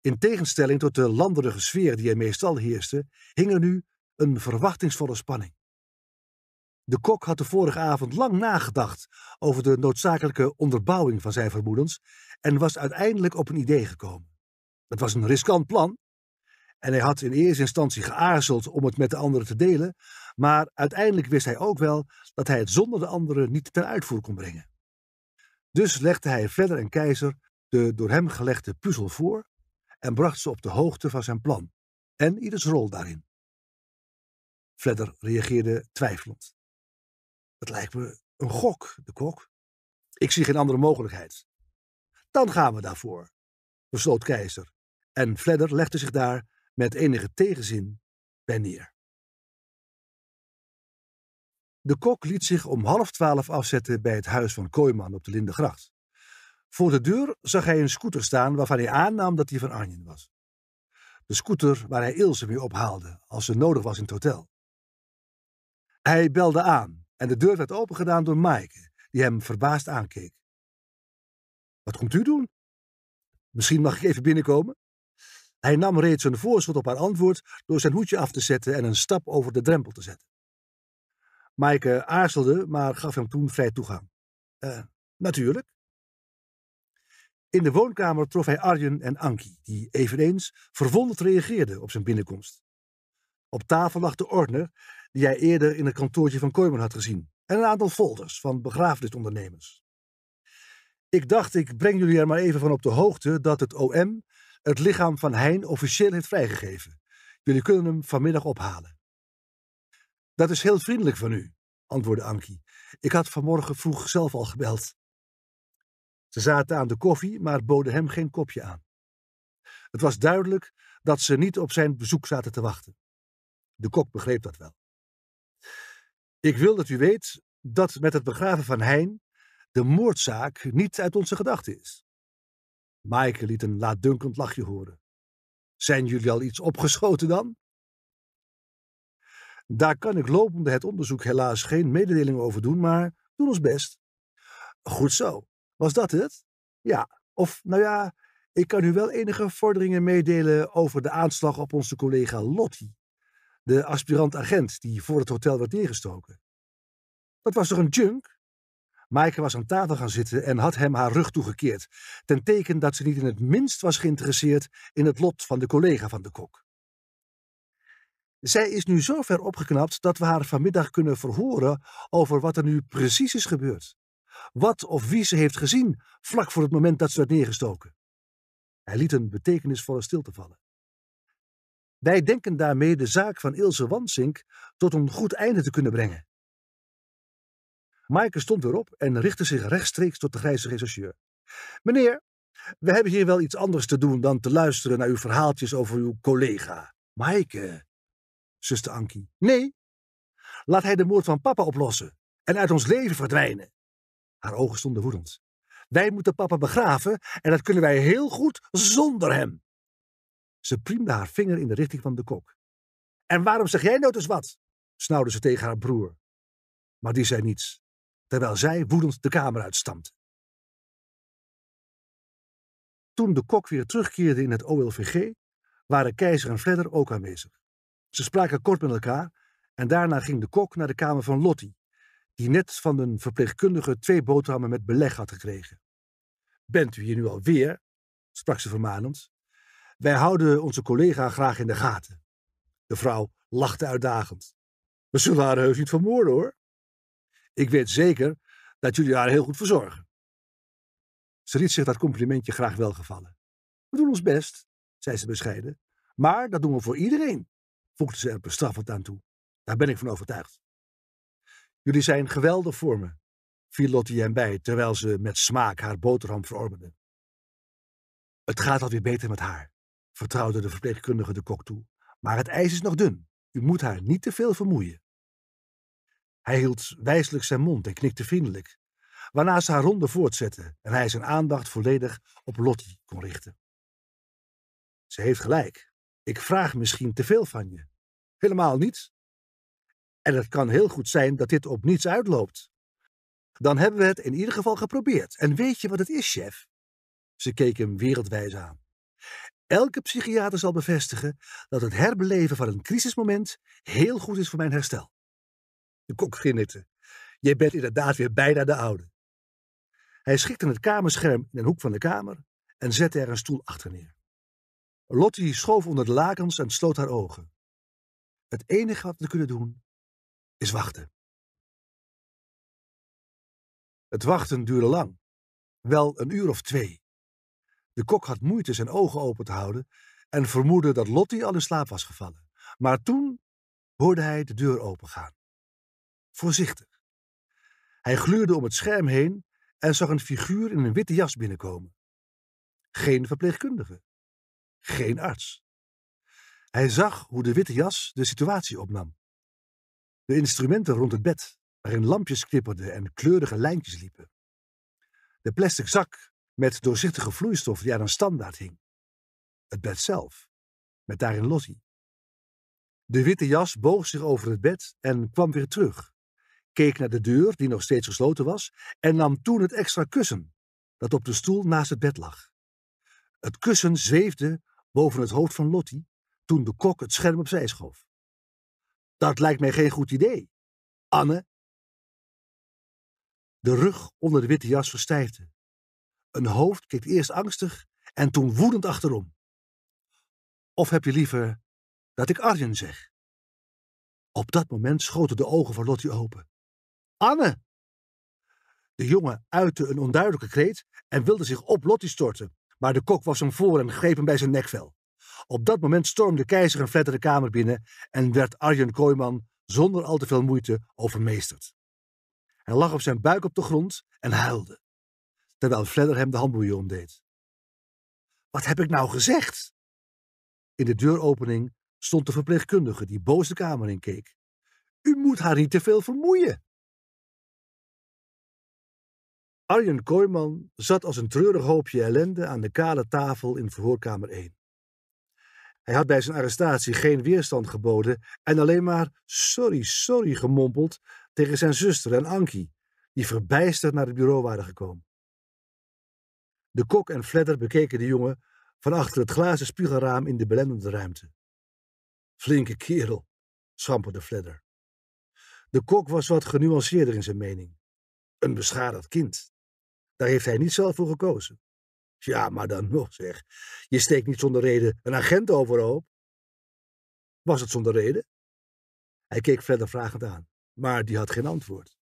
In tegenstelling tot de landerige sfeer die er meestal heerste, hing er nu een verwachtingsvolle spanning. De kok had de vorige avond lang nagedacht over de noodzakelijke onderbouwing van zijn vermoedens en was uiteindelijk op een idee gekomen. Het was een riskant plan, en hij had in eerste instantie geaarzeld om het met de anderen te delen, maar uiteindelijk wist hij ook wel dat hij het zonder de anderen niet ten uitvoer kon brengen. Dus legde hij verder en keizer de door hem gelegde puzzel voor en bracht ze op de hoogte van zijn plan en ieders rol daarin. Fledder reageerde twijfelend. Dat lijkt me een gok, de kok. Ik zie geen andere mogelijkheid. Dan gaan we daarvoor, besloot Keizer. En Fledder legde zich daar met enige tegenzin bij neer. De kok liet zich om half twaalf afzetten bij het huis van Kooiman op de Lindegracht. Voor de deur zag hij een scooter staan waarvan hij aannam dat die van Arjen was. De scooter waar hij Ilse mee ophaalde als ze nodig was in het hotel. Hij belde aan en de deur werd opengedaan door Maaike, die hem verbaasd aankeek. Wat komt u doen? Misschien mag ik even binnenkomen? Hij nam reeds een voorschot op haar antwoord door zijn hoedje af te zetten en een stap over de drempel te zetten. Maaike aarzelde, maar gaf hem toen vrij toegang. Eh, natuurlijk. In de woonkamer trof hij Arjen en Anki, die eveneens verwonderd reageerden op zijn binnenkomst. Op tafel lag de ordner die hij eerder in het kantoortje van Kooijman had gezien en een aantal folders van begrafenisondernemers. Ik dacht, ik breng jullie er maar even van op de hoogte dat het OM het lichaam van Hein officieel heeft vrijgegeven. Jullie kunnen hem vanmiddag ophalen. Dat is heel vriendelijk van u, antwoordde Anki. Ik had vanmorgen vroeg zelf al gebeld. Ze zaten aan de koffie, maar boden hem geen kopje aan. Het was duidelijk dat ze niet op zijn bezoek zaten te wachten. De kok begreep dat wel. Ik wil dat u weet dat met het begraven van Hein de moordzaak niet uit onze gedachten is. Maaike liet een laatdunkend lachje horen. Zijn jullie al iets opgeschoten dan? Daar kan ik lopende het onderzoek helaas geen mededeling over doen, maar doen ons best. Goed zo. Was dat het? Ja. Of, nou ja, ik kan u wel enige vorderingen meedelen over de aanslag op onze collega Lotti, de aspirant-agent die voor het hotel werd neergestoken. Dat was toch een junk? Maaike was aan tafel gaan zitten en had hem haar rug toegekeerd, ten teken dat ze niet in het minst was geïnteresseerd in het lot van de collega van de kok. Zij is nu zo ver opgeknapt dat we haar vanmiddag kunnen verhoren over wat er nu precies is gebeurd. Wat of wie ze heeft gezien vlak voor het moment dat ze werd neergestoken. Hij liet een betekenisvolle stilte vallen. Wij denken daarmee de zaak van Ilse Wansink tot een goed einde te kunnen brengen. Maaike stond weer op en richtte zich rechtstreeks tot de grijze rechercheur. Meneer, we hebben hier wel iets anders te doen dan te luisteren naar uw verhaaltjes over uw collega. Maaike, zuster Ankie. Nee, laat hij de moord van papa oplossen en uit ons leven verdwijnen. Haar ogen stonden woedend. Wij moeten papa begraven en dat kunnen wij heel goed zonder hem. Ze priemde haar vinger in de richting van de kok. En waarom zeg jij nou eens dus wat? snauwde ze tegen haar broer. Maar die zei niets terwijl zij woedend de kamer uitstamt. Toen de kok weer terugkeerde in het OLVG, waren keizer en Fledder ook aanwezig. Ze spraken kort met elkaar en daarna ging de kok naar de kamer van Lottie, die net van een verpleegkundige twee boterhammen met beleg had gekregen. Bent u hier nu alweer? sprak ze vermanend. Wij houden onze collega graag in de gaten. De vrouw lachte uitdagend. We zullen haar heus niet vermoorden, hoor. Ik weet zeker dat jullie haar heel goed verzorgen. Ze liet zich dat complimentje graag welgevallen. We doen ons best, zei ze bescheiden. Maar dat doen we voor iedereen, voegde ze er bestraffend aan toe. Daar ben ik van overtuigd. Jullie zijn geweldig voor me, viel Lottie hem bij terwijl ze met smaak haar boterham verorberde. Het gaat alweer beter met haar, vertrouwde de verpleegkundige de kok toe. Maar het ijs is nog dun. U moet haar niet te veel vermoeien. Hij hield wijselijk zijn mond en knikte vriendelijk, waarna ze haar ronde voortzette en hij zijn aandacht volledig op Lottie kon richten. Ze heeft gelijk. Ik vraag misschien te veel van je. Helemaal niets. En het kan heel goed zijn dat dit op niets uitloopt. Dan hebben we het in ieder geval geprobeerd. En weet je wat het is, chef? Ze keek hem wereldwijs aan. Elke psychiater zal bevestigen dat het herbeleven van een crisismoment heel goed is voor mijn herstel. De kok grinnikte. Je bent inderdaad weer bijna de oude. Hij schikte het kamerscherm in een hoek van de kamer en zette er een stoel achter neer. Lottie schoof onder de lakens en sloot haar ogen. Het enige wat we kunnen doen, is wachten. Het wachten duurde lang, wel een uur of twee. De kok had moeite zijn ogen open te houden en vermoedde dat Lottie al in slaap was gevallen. Maar toen hoorde hij de deur opengaan voorzichtig. Hij gluurde om het scherm heen en zag een figuur in een witte jas binnenkomen. Geen verpleegkundige. Geen arts. Hij zag hoe de witte jas de situatie opnam. De instrumenten rond het bed, waarin lampjes knipperden en kleurige lijntjes liepen. De plastic zak met doorzichtige vloeistof die aan een standaard hing. Het bed zelf, met daarin Lottie. De witte jas boog zich over het bed en kwam weer terug, keek naar de deur, die nog steeds gesloten was, en nam toen het extra kussen dat op de stoel naast het bed lag. Het kussen zweefde boven het hoofd van Lottie toen de kok het scherm opzij schoof. Dat lijkt mij geen goed idee. Anne. De rug onder de witte jas verstijfde. Een hoofd keek eerst angstig en toen woedend achterom. Of heb je liever dat ik Arjen zeg? Op dat moment schoten de ogen van Lottie open. Anne! De jongen uitte een onduidelijke kreet en wilde zich op Lottie storten, maar de kok was hem voor en greep hem bij zijn nekvel. Op dat moment stormde keizer een flatter de kamer binnen en werd Arjen Kooiman zonder al te veel moeite overmeesterd. Hij lag op zijn buik op de grond en huilde, terwijl Fledder hem de handboeien omdeed. Wat heb ik nou gezegd? In de deuropening stond de verpleegkundige die boos de kamer in keek. U moet haar niet te veel vermoeien. Arjen Kooijman zat als een treurig hoopje ellende aan de kale tafel in verhoorkamer 1. Hij had bij zijn arrestatie geen weerstand geboden en alleen maar sorry, sorry gemompeld tegen zijn zuster en Ankie, die verbijsterd naar het bureau waren gekomen. De kok en Fledder bekeken de jongen van achter het glazen spiegelraam in de belendende ruimte. Flinke kerel, schamperde Fledder. De kok was wat genuanceerder in zijn mening. Een beschadigd kind, daar heeft hij niet zelf voor gekozen. Ja, maar dan *laughs* nog zeg. Je steekt niet zonder reden een agent overhoop. Was het zonder reden? Hij keek verder vragend aan, maar die had geen antwoord.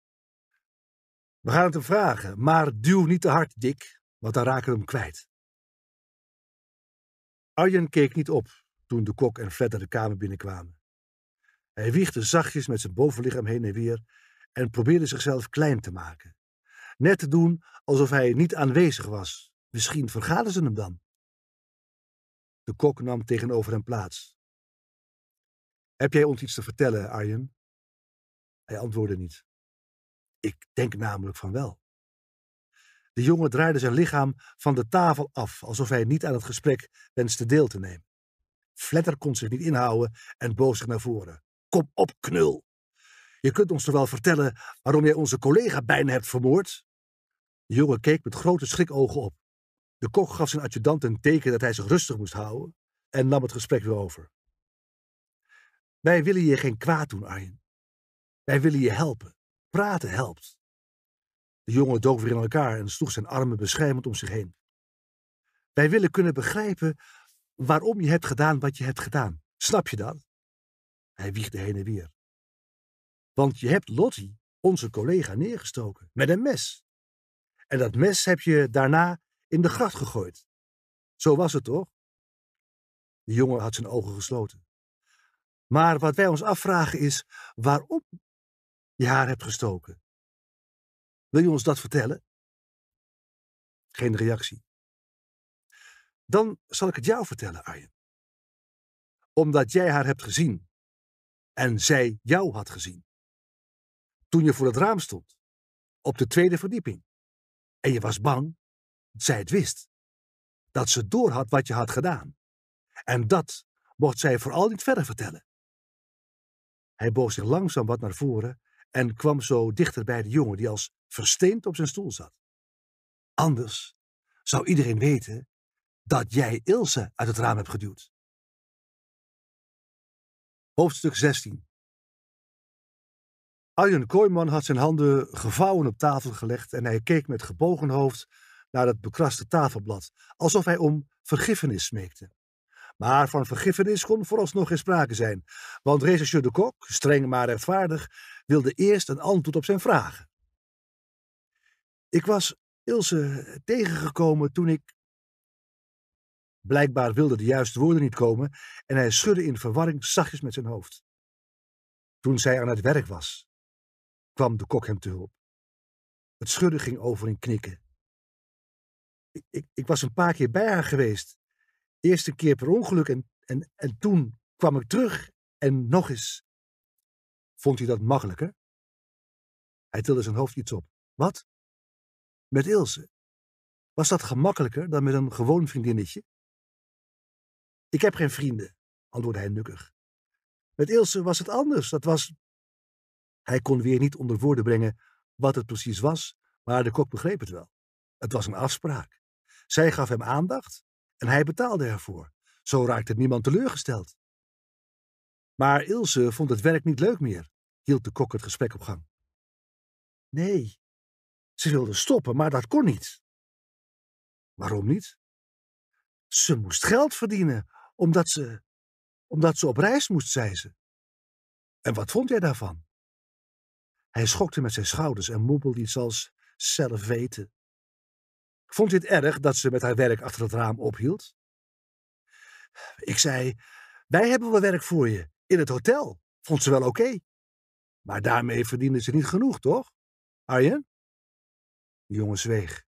We gaan het hem vragen, maar duw niet te hard, Dick, want dan raken we hem kwijt. Arjen keek niet op toen de kok en Fredder de kamer binnenkwamen. Hij wiegde zachtjes met zijn bovenlichaam heen en weer en probeerde zichzelf klein te maken net te doen alsof hij niet aanwezig was. Misschien vergaden ze hem dan. De kok nam tegenover hem plaats. Heb jij ons iets te vertellen, Arjen? Hij antwoordde niet. Ik denk namelijk van wel. De jongen draaide zijn lichaam van de tafel af, alsof hij niet aan het gesprek wenste deel te nemen. Fletter kon zich niet inhouden en boos zich naar voren. Kom op, knul! Je kunt ons toch wel vertellen waarom jij onze collega bijna hebt vermoord? De jongen keek met grote schrikogen op. De kok gaf zijn adjudant een teken dat hij zich rustig moest houden en nam het gesprek weer over. Wij willen je geen kwaad doen, Arjen. Wij willen je helpen. Praten helpt. De jongen dook weer in elkaar en sloeg zijn armen beschermend om zich heen. Wij willen kunnen begrijpen waarom je hebt gedaan wat je hebt gedaan. Snap je dat? Hij wiegde heen en weer. Want je hebt Lottie, onze collega, neergestoken met een mes. En dat mes heb je daarna in de gracht gegooid. Zo was het toch? De jongen had zijn ogen gesloten. Maar wat wij ons afvragen is waarom je haar hebt gestoken. Wil je ons dat vertellen? Geen reactie. Dan zal ik het jou vertellen, Arjen. Omdat jij haar hebt gezien en zij jou had gezien. Toen je voor het raam stond, op de tweede verdieping. En je was bang dat zij het wist. Dat ze doorhad wat je had gedaan. En dat mocht zij vooral niet verder vertellen. Hij boog zich langzaam wat naar voren en kwam zo dichter bij de jongen die als versteend op zijn stoel zat. Anders zou iedereen weten dat jij Ilse uit het raam hebt geduwd. Hoofdstuk 16 Arjen Kooyman had zijn handen gevouwen op tafel gelegd en hij keek met gebogen hoofd naar het bekraste tafelblad, alsof hij om vergiffenis smeekte. Maar van vergiffenis kon vooralsnog geen sprake zijn, want rechercheur de Kok, streng maar rechtvaardig, wilde eerst een antwoord op zijn vragen. Ik was Ilse tegengekomen toen ik. Blijkbaar wilden de juiste woorden niet komen en hij schudde in verwarring zachtjes met zijn hoofd. Toen zij aan het werk was kwam de kok hem te hulp. Het schudden ging over in knikken. Ik, ik, ik, was een paar keer bij haar geweest. eerste keer per ongeluk en, en, en toen kwam ik terug en nog eens. Vond u dat makkelijker? Hij tilde zijn hoofd iets op. Wat? Met Ilse. Was dat gemakkelijker dan met een gewoon vriendinnetje? Ik heb geen vrienden, antwoordde hij nukkig. Met Ilse was het anders. Dat was hij kon weer niet onder woorden brengen wat het precies was, maar de kok begreep het wel. Het was een afspraak. Zij gaf hem aandacht en hij betaalde ervoor. Zo raakte niemand teleurgesteld. Maar Ilse vond het werk niet leuk meer, hield de kok het gesprek op gang. Nee, ze wilde stoppen, maar dat kon niet. Waarom niet? Ze moest geld verdienen, omdat ze, omdat ze op reis moest, zei ze. En wat vond jij daarvan? Hij schokte met zijn schouders en mompelde iets als zelf weten. Vond het erg dat ze met haar werk achter het raam ophield? Ik zei, wij hebben wel werk voor je, in het hotel. Vond ze wel oké. Maar daarmee verdiende ze niet genoeg, toch? Arjen? De jongen zweeg.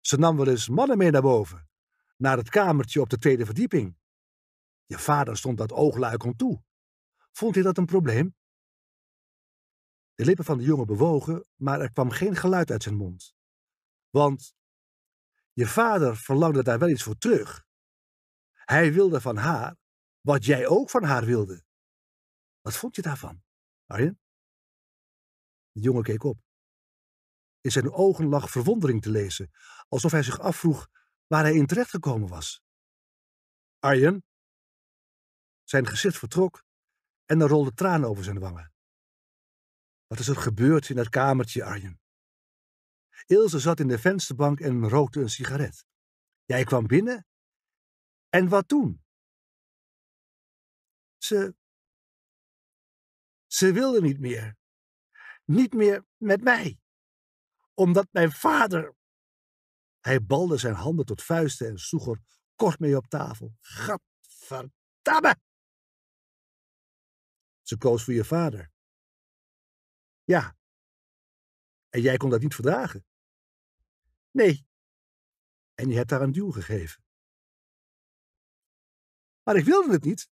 Ze nam wel eens mannen mee naar boven, naar het kamertje op de tweede verdieping. Je vader stond dat oogluik om toe. Vond hij dat een probleem? De lippen van de jongen bewogen, maar er kwam geen geluid uit zijn mond. Want je vader verlangde daar wel iets voor terug. Hij wilde van haar wat jij ook van haar wilde. Wat vond je daarvan, Arjen? De jongen keek op. In zijn ogen lag verwondering te lezen, alsof hij zich afvroeg waar hij in terecht gekomen was. Arjen? Zijn gezicht vertrok en er rolden tranen over zijn wangen. Wat is er gebeurd in dat kamertje, Arjen? Ilse zat in de vensterbank en rookte een sigaret. Jij kwam binnen? En wat toen? Ze. Ze wilde niet meer. Niet meer met mij. Omdat mijn vader. Hij balde zijn handen tot vuisten en sloeg er kort mee op tafel. Gadverdamme! Ze koos voor je vader. Ja. En jij kon dat niet verdragen? Nee. En je hebt haar een duw gegeven. Maar ik wilde het niet.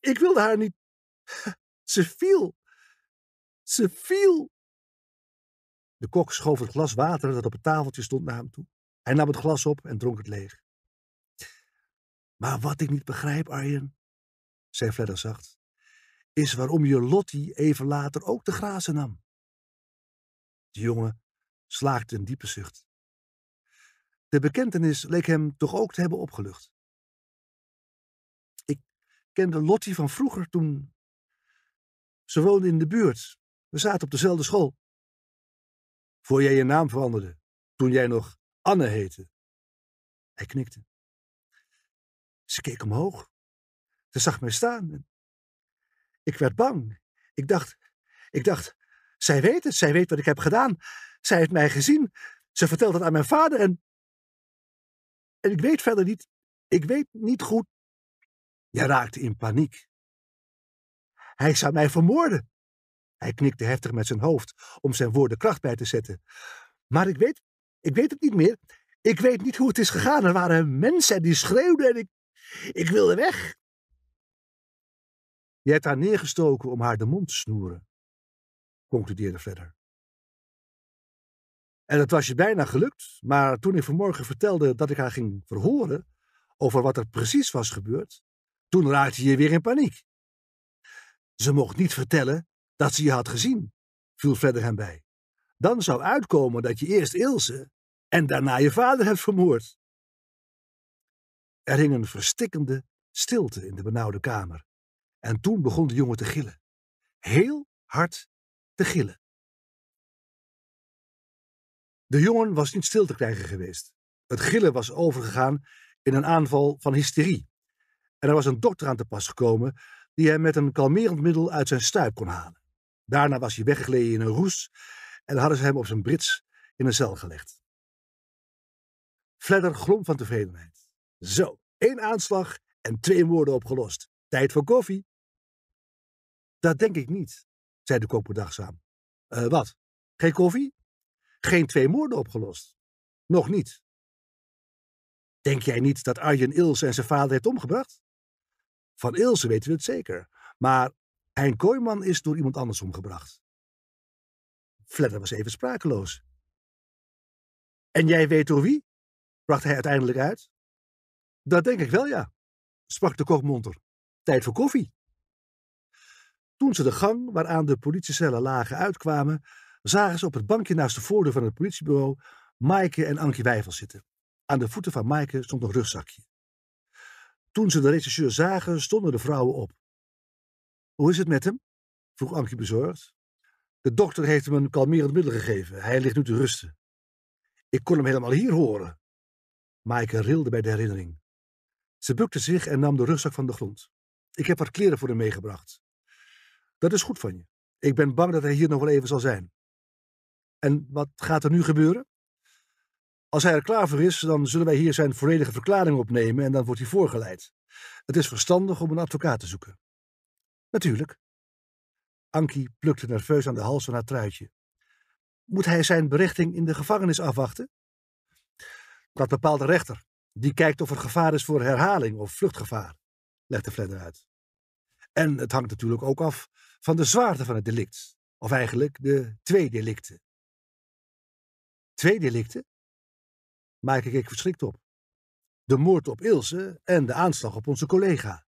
Ik wilde haar niet. *laughs* Ze viel. Ze viel. De kok schoof het glas water dat op het tafeltje stond naar hem toe. Hij nam het glas op en dronk het leeg. Maar wat ik niet begrijp, Arjen, zei Fledder zacht, is waarom je Lottie even later ook te grazen nam. De jongen slaakte een diepe zucht. De bekentenis leek hem toch ook te hebben opgelucht. Ik kende Lottie van vroeger toen. Ze woonde in de buurt. We zaten op dezelfde school. Voor jij je naam veranderde, toen jij nog Anne heette. Hij knikte. Ze keek omhoog. Ze zag mij staan en ik werd bang. Ik dacht, ik dacht, zij weet het, zij weet wat ik heb gedaan. Zij heeft mij gezien. Ze vertelt het aan mijn vader en. En ik weet verder niet, ik weet niet goed. Jij raakte in paniek. Hij zou mij vermoorden. Hij knikte heftig met zijn hoofd om zijn woorden kracht bij te zetten. Maar ik weet, ik weet het niet meer. Ik weet niet hoe het is gegaan. Er waren mensen die schreeuwden en ik, ik wilde weg. Je hebt haar neergestoken om haar de mond te snoeren, concludeerde Fredder. En het was je bijna gelukt, maar toen ik vanmorgen vertelde dat ik haar ging verhoren over wat er precies was gebeurd, toen raakte je weer in paniek. Ze mocht niet vertellen dat ze je had gezien, viel Verder hem bij. Dan zou uitkomen dat je eerst Ilse en daarna je vader hebt vermoord. Er hing een verstikkende stilte in de benauwde kamer. En toen begon de jongen te gillen. Heel hard te gillen. De jongen was niet stil te krijgen geweest. Het gillen was overgegaan in een aanval van hysterie. En er was een dokter aan te pas gekomen die hem met een kalmerend middel uit zijn stuip kon halen. Daarna was hij weggeleden in een roes en hadden ze hem op zijn Brits in een cel gelegd. Fledder glom van tevredenheid. Zo, één aanslag en twee woorden opgelost. Tijd voor koffie. Dat denk ik niet, zei de kok bedachtzaam. Eh, wat? Geen koffie? Geen twee moorden opgelost? Nog niet. Denk jij niet dat Arjen Ilse en zijn vader heeft omgebracht? Van Ilse weten we het zeker, maar Hein Koyman is door iemand anders omgebracht. Fladder was even sprakeloos. En jij weet door wie? bracht hij uiteindelijk uit. Dat denk ik wel, ja, sprak de kok monter. Tijd voor koffie. Toen ze de gang waaraan de politiecellen lagen uitkwamen, zagen ze op het bankje naast de voordeur van het politiebureau Maaike en Ankie Wijvel zitten. Aan de voeten van Maaike stond een rugzakje. Toen ze de rechercheur zagen, stonden de vrouwen op. Hoe is het met hem? vroeg Ankie bezorgd. De dokter heeft hem een kalmerend middel gegeven. Hij ligt nu te rusten. Ik kon hem helemaal hier horen. Maaike rilde bij de herinnering. Ze bukte zich en nam de rugzak van de grond. Ik heb haar kleren voor hem meegebracht. Dat is goed van je. Ik ben bang dat hij hier nog wel even zal zijn. En wat gaat er nu gebeuren? Als hij er klaar voor is, dan zullen wij hier zijn volledige verklaring opnemen en dan wordt hij voorgeleid. Het is verstandig om een advocaat te zoeken. Natuurlijk. Anki plukte nerveus aan de hals van haar truitje. Moet hij zijn berichting in de gevangenis afwachten? Dat bepaalt de rechter. Die kijkt of er gevaar is voor herhaling of vluchtgevaar, legde Fledder uit. En het hangt natuurlijk ook af van de zwaarte van het delict, of eigenlijk de twee delicten. Twee delicten? Maak ik verschrikt op. De moord op Ilse en de aanslag op onze collega.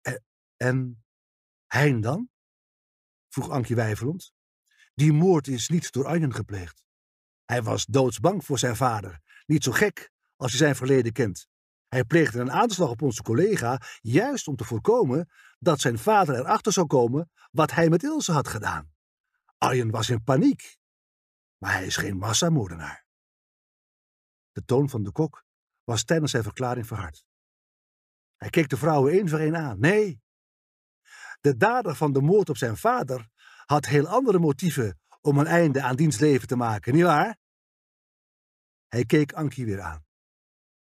En, en Hein dan? vroeg Ankie weifelend. Die moord is niet door Arjen gepleegd. Hij was doodsbang voor zijn vader. Niet zo gek als je zijn verleden kent. Hij pleegde een aanslag op onze collega, juist om te voorkomen dat zijn vader erachter zou komen wat hij met Ilse had gedaan. Arjen was in paniek. Maar hij is geen massamoordenaar. De toon van de kok was tijdens zijn verklaring verhard. Hij keek de vrouwen één voor één aan. Nee. De dader van de moord op zijn vader had heel andere motieven om een einde aan diens leven te maken, nietwaar? Hij keek Ankie weer aan.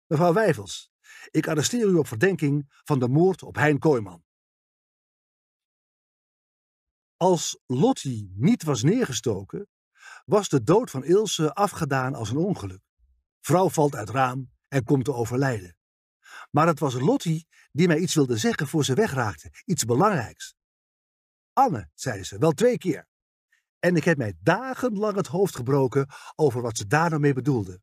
Mevrouw Wijvels, ik arresteer u op verdenking van de moord op Hein Kooiman. Als Lottie niet was neergestoken, was de dood van Ilse afgedaan als een ongeluk. Vrouw valt uit raam en komt te overlijden. Maar het was Lottie die mij iets wilde zeggen voor ze wegraakte, iets belangrijks. Anne, zei ze, wel twee keer. En ik heb mij dagenlang het hoofd gebroken over wat ze daar nou mee bedoelde.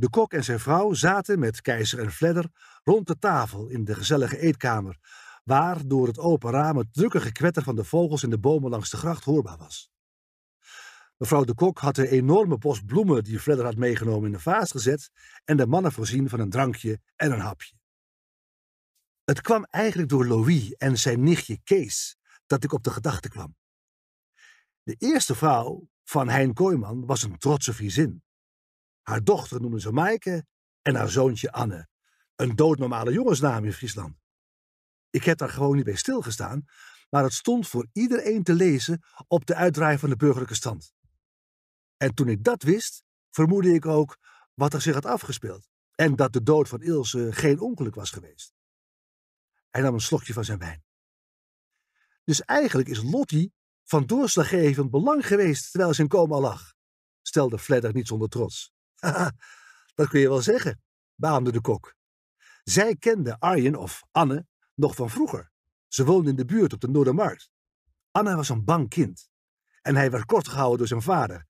De kok en zijn vrouw zaten met keizer en Fledder rond de tafel in de gezellige eetkamer, waar door het open raam het drukke gekwetter van de vogels in de bomen langs de gracht hoorbaar was. Mevrouw de Kok had de enorme bos bloemen die Fledder had meegenomen in een vaas gezet en de mannen voorzien van een drankje en een hapje. Het kwam eigenlijk door Louis en zijn nichtje Kees dat ik op de gedachte kwam. De eerste vrouw van Hein Kooiman was een trotse vriezin. Haar dochter noemen ze Maike en haar zoontje Anne. Een doodnormale jongensnaam in Friesland. Ik heb daar gewoon niet bij stilgestaan, maar het stond voor iedereen te lezen op de uitdraai van de burgerlijke stand. En toen ik dat wist, vermoedde ik ook wat er zich had afgespeeld en dat de dood van Ilse geen ongeluk was geweest. Hij nam een slokje van zijn wijn. Dus eigenlijk is Lottie van doorslaggevend belang geweest terwijl ze in coma lag, stelde Fledder niet zonder trots. Haha, *laughs* dat kun je wel zeggen, baamde de kok. Zij kende Arjen of Anne nog van vroeger. Ze woonde in de buurt op de Noordermarkt. Anne was een bang kind. En hij werd kort gehouden door zijn vader.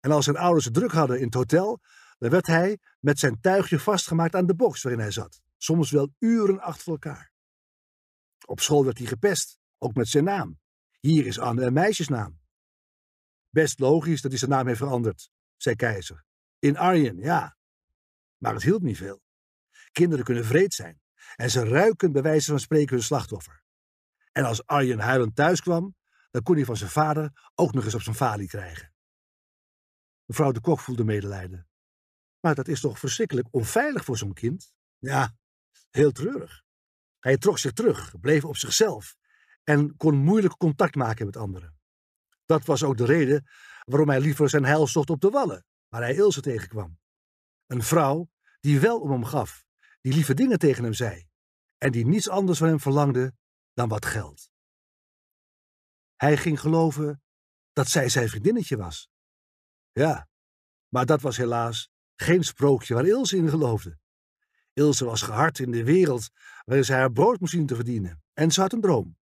En als zijn ouders het druk hadden in het hotel, dan werd hij met zijn tuigje vastgemaakt aan de box waarin hij zat. Soms wel uren achter elkaar. Op school werd hij gepest, ook met zijn naam. Hier is Anne een meisjesnaam. Best logisch dat hij zijn naam heeft veranderd, zei Keizer. In Arjen, ja. Maar het hielp niet veel. Kinderen kunnen vreed zijn. En ze ruiken bij wijze van spreken hun slachtoffer. En als Arjen huilend thuis kwam, dan kon hij van zijn vader ook nog eens op zijn falie krijgen. Mevrouw de Kok voelde medelijden. Maar dat is toch verschrikkelijk onveilig voor zo'n kind? Ja, heel treurig. Hij trok zich terug, bleef op zichzelf en kon moeilijk contact maken met anderen. Dat was ook de reden waarom hij liever zijn heil zocht op de wallen, waar hij Ilse tegenkwam. Een vrouw die wel om hem gaf, die lieve dingen tegen hem zei en die niets anders van hem verlangde dan wat geld. Hij ging geloven dat zij zijn vriendinnetje was. Ja, maar dat was helaas geen sprookje waar Ilse in geloofde. Ilse was gehard in de wereld waarin zij haar brood moest zien te verdienen. En ze had een droom.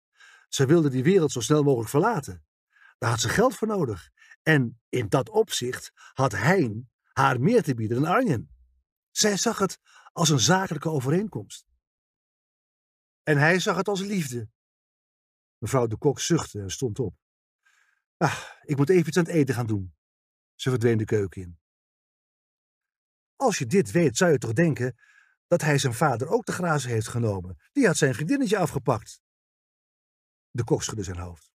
Ze wilde die wereld zo snel mogelijk verlaten. Daar had ze geld voor nodig en in dat opzicht had Hein haar meer te bieden dan Arjen. Zij zag het als een zakelijke overeenkomst. En hij zag het als liefde. Mevrouw de Kok zuchtte en stond op. Ah, ik moet even iets aan het eten gaan doen. Ze verdween de keuken in. Als je dit weet, zou je toch denken dat hij zijn vader ook de grazen heeft genomen. Die had zijn vriendinnetje afgepakt. De kok schudde zijn hoofd.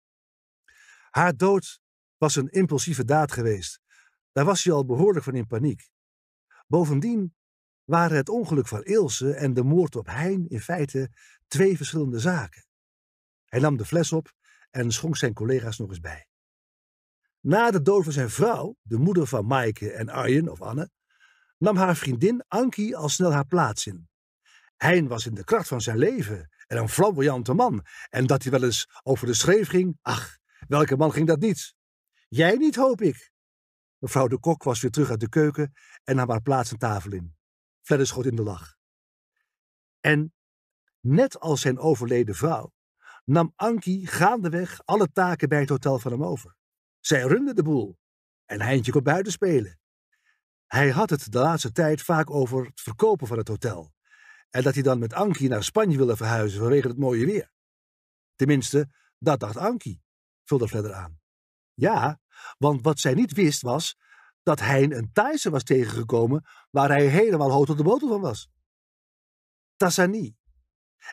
Haar dood was een impulsieve daad geweest. Daar was hij al behoorlijk van in paniek. Bovendien waren het ongeluk van Ilse en de moord op Hein in feite twee verschillende zaken. Hij nam de fles op en schonk zijn collega's nog eens bij. Na de dood van zijn vrouw, de moeder van Maaike en Arjen of Anne, nam haar vriendin Ankie al snel haar plaats in. Hein was in de kracht van zijn leven en een flamboyante man. En dat hij wel eens over de schreef ging, ach, welke man ging dat niet? Jij niet, hoop ik. Mevrouw de Kok was weer terug uit de keuken en nam haar plaats aan tafel in. Fledder schoot in de lach. En net als zijn overleden vrouw nam Ankie gaandeweg alle taken bij het hotel van hem over. Zij runde de boel en Heintje kon buiten spelen. Hij had het de laatste tijd vaak over het verkopen van het hotel. En dat hij dan met Ankie naar Spanje wilde verhuizen vanwege het mooie weer. Tenminste, dat dacht Ankie, vulde Fledder aan. Ja, want wat zij niet wist was dat Hein een Thaise was tegengekomen waar hij helemaal hoog tot de botel van was. Tassani.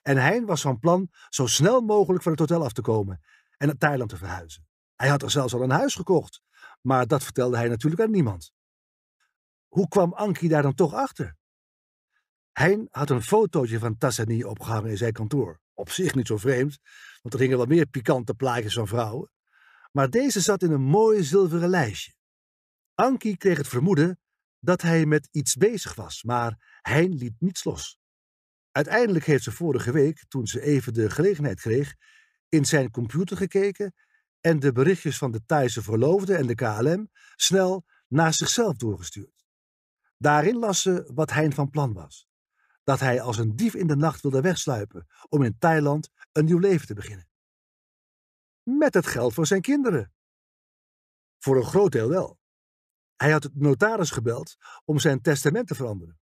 En Hein was van plan zo snel mogelijk van het hotel af te komen en naar Thailand te verhuizen. Hij had er zelfs al een huis gekocht, maar dat vertelde hij natuurlijk aan niemand. Hoe kwam Anki daar dan toch achter? Hein had een fotootje van Tassani opgehangen in zijn kantoor. Op zich niet zo vreemd, want er gingen wat meer pikante plaatjes van vrouwen maar deze zat in een mooi zilveren lijstje. Anki kreeg het vermoeden dat hij met iets bezig was, maar Hein liet niets los. Uiteindelijk heeft ze vorige week, toen ze even de gelegenheid kreeg, in zijn computer gekeken en de berichtjes van de Thaise verloofde en de KLM snel naar zichzelf doorgestuurd. Daarin las ze wat Hein van plan was: dat hij als een dief in de nacht wilde wegsluipen om in Thailand een nieuw leven te beginnen. Met het geld van zijn kinderen. Voor een groot deel wel. Hij had het notaris gebeld om zijn testament te veranderen.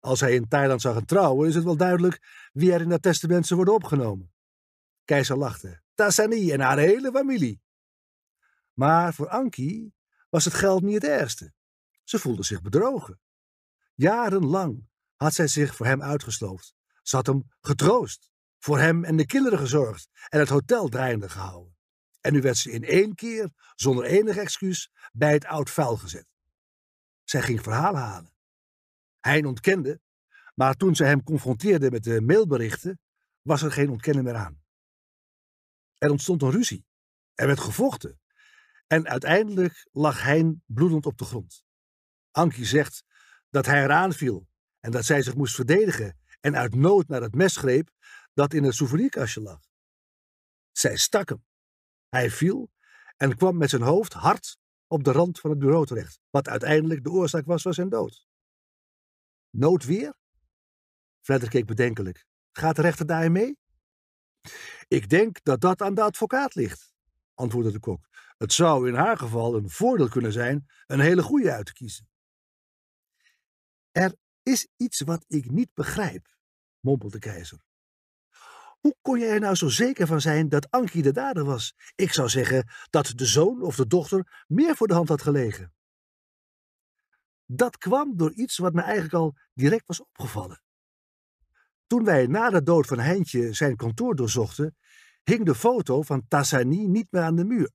Als hij in Thailand zou gaan trouwen, is het wel duidelijk wie er in dat testament zou worden opgenomen. Keizer lachte. Tassani en haar hele familie. Maar voor Anki was het geld niet het ergste. Ze voelde zich bedrogen. Jarenlang had zij zich voor hem uitgesloofd. Ze had hem getroost, voor hem en de kinderen gezorgd en het hotel draaiende gehouden. En nu werd ze in één keer, zonder enig excuus, bij het oud vuil gezet. Zij ging verhaal halen. Hein ontkende, maar toen ze hem confronteerde met de mailberichten, was er geen ontkennen meer aan. Er ontstond een ruzie. Er werd gevochten. En uiteindelijk lag Hein bloedend op de grond. Ankie zegt dat hij eraan viel en dat zij zich moest verdedigen en uit nood naar het mes greep dat in het souvenirkastje lag. Zij stak hem. Hij viel en kwam met zijn hoofd hard op de rand van het bureau terecht, wat uiteindelijk de oorzaak was van zijn dood. Noodweer? Fledder keek bedenkelijk. Gaat de rechter daarin mee? Ik denk dat dat aan de advocaat ligt, antwoordde de kok. Het zou in haar geval een voordeel kunnen zijn een hele goede uit te kiezen. Er is iets wat ik niet begrijp, mompelde de keizer. Hoe kon je er nou zo zeker van zijn dat Ankie de dader was? Ik zou zeggen dat de zoon of de dochter meer voor de hand had gelegen. Dat kwam door iets wat me eigenlijk al direct was opgevallen. Toen wij na de dood van Heintje zijn kantoor doorzochten, hing de foto van Tassani niet meer aan de muur.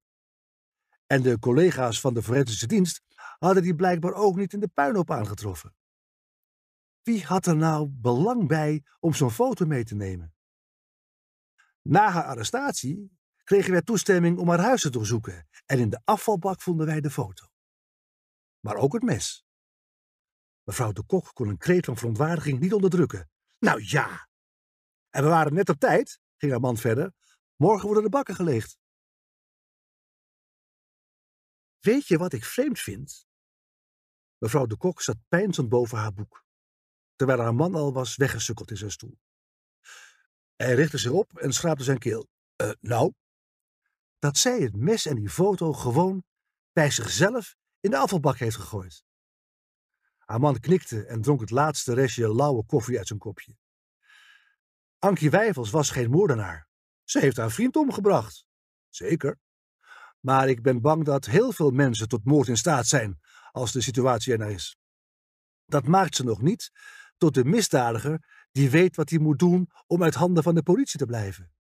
En de collega's van de forensische dienst hadden die blijkbaar ook niet in de puinhoop aangetroffen. Wie had er nou belang bij om zo'n foto mee te nemen? Na haar arrestatie kregen wij toestemming om haar huis te doorzoeken en in de afvalbak vonden wij de foto. Maar ook het mes. Mevrouw de Kok kon een kreet van verontwaardiging niet onderdrukken. Nou ja! En we waren net op tijd, ging haar man verder. Morgen worden de bakken geleegd. Weet je wat ik vreemd vind? Mevrouw de Kok zat pijnzend boven haar boek, terwijl haar man al was weggesukkeld in zijn stoel. Hij richtte zich op en schraapte zijn keel. Eh, nou? Dat zij het mes en die foto gewoon bij zichzelf in de afvalbak heeft gegooid. Haar man knikte en dronk het laatste restje lauwe koffie uit zijn kopje. Ankie Wijvels was geen moordenaar. Ze heeft haar vriend omgebracht. Zeker. Maar ik ben bang dat heel veel mensen tot moord in staat zijn als de situatie ernaar nou is. Dat maakt ze nog niet tot de misdadiger die weet wat hij moet doen om uit handen van de politie te blijven.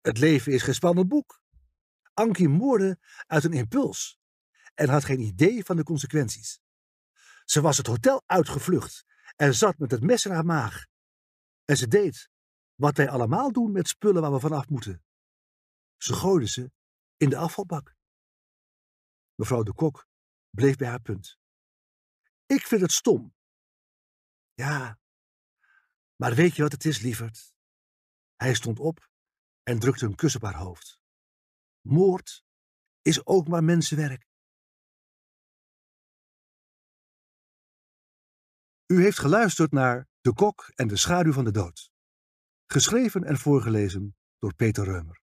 Het leven is gespannen boek. Ankie moorde uit een impuls en had geen idee van de consequenties. Ze was het hotel uitgevlucht en zat met het mes in haar maag. En ze deed wat wij allemaal doen met spullen waar we vanaf moeten. Ze gooide ze in de afvalbak. Mevrouw de Kok bleef bij haar punt. Ik vind het stom. Ja, maar weet je wat het is, lieverd? Hij stond op en drukte een kus op haar hoofd. Moord is ook maar mensenwerk. U heeft geluisterd naar De Kok en de Schaduw van de Dood. Geschreven en voorgelezen door Peter Reumer.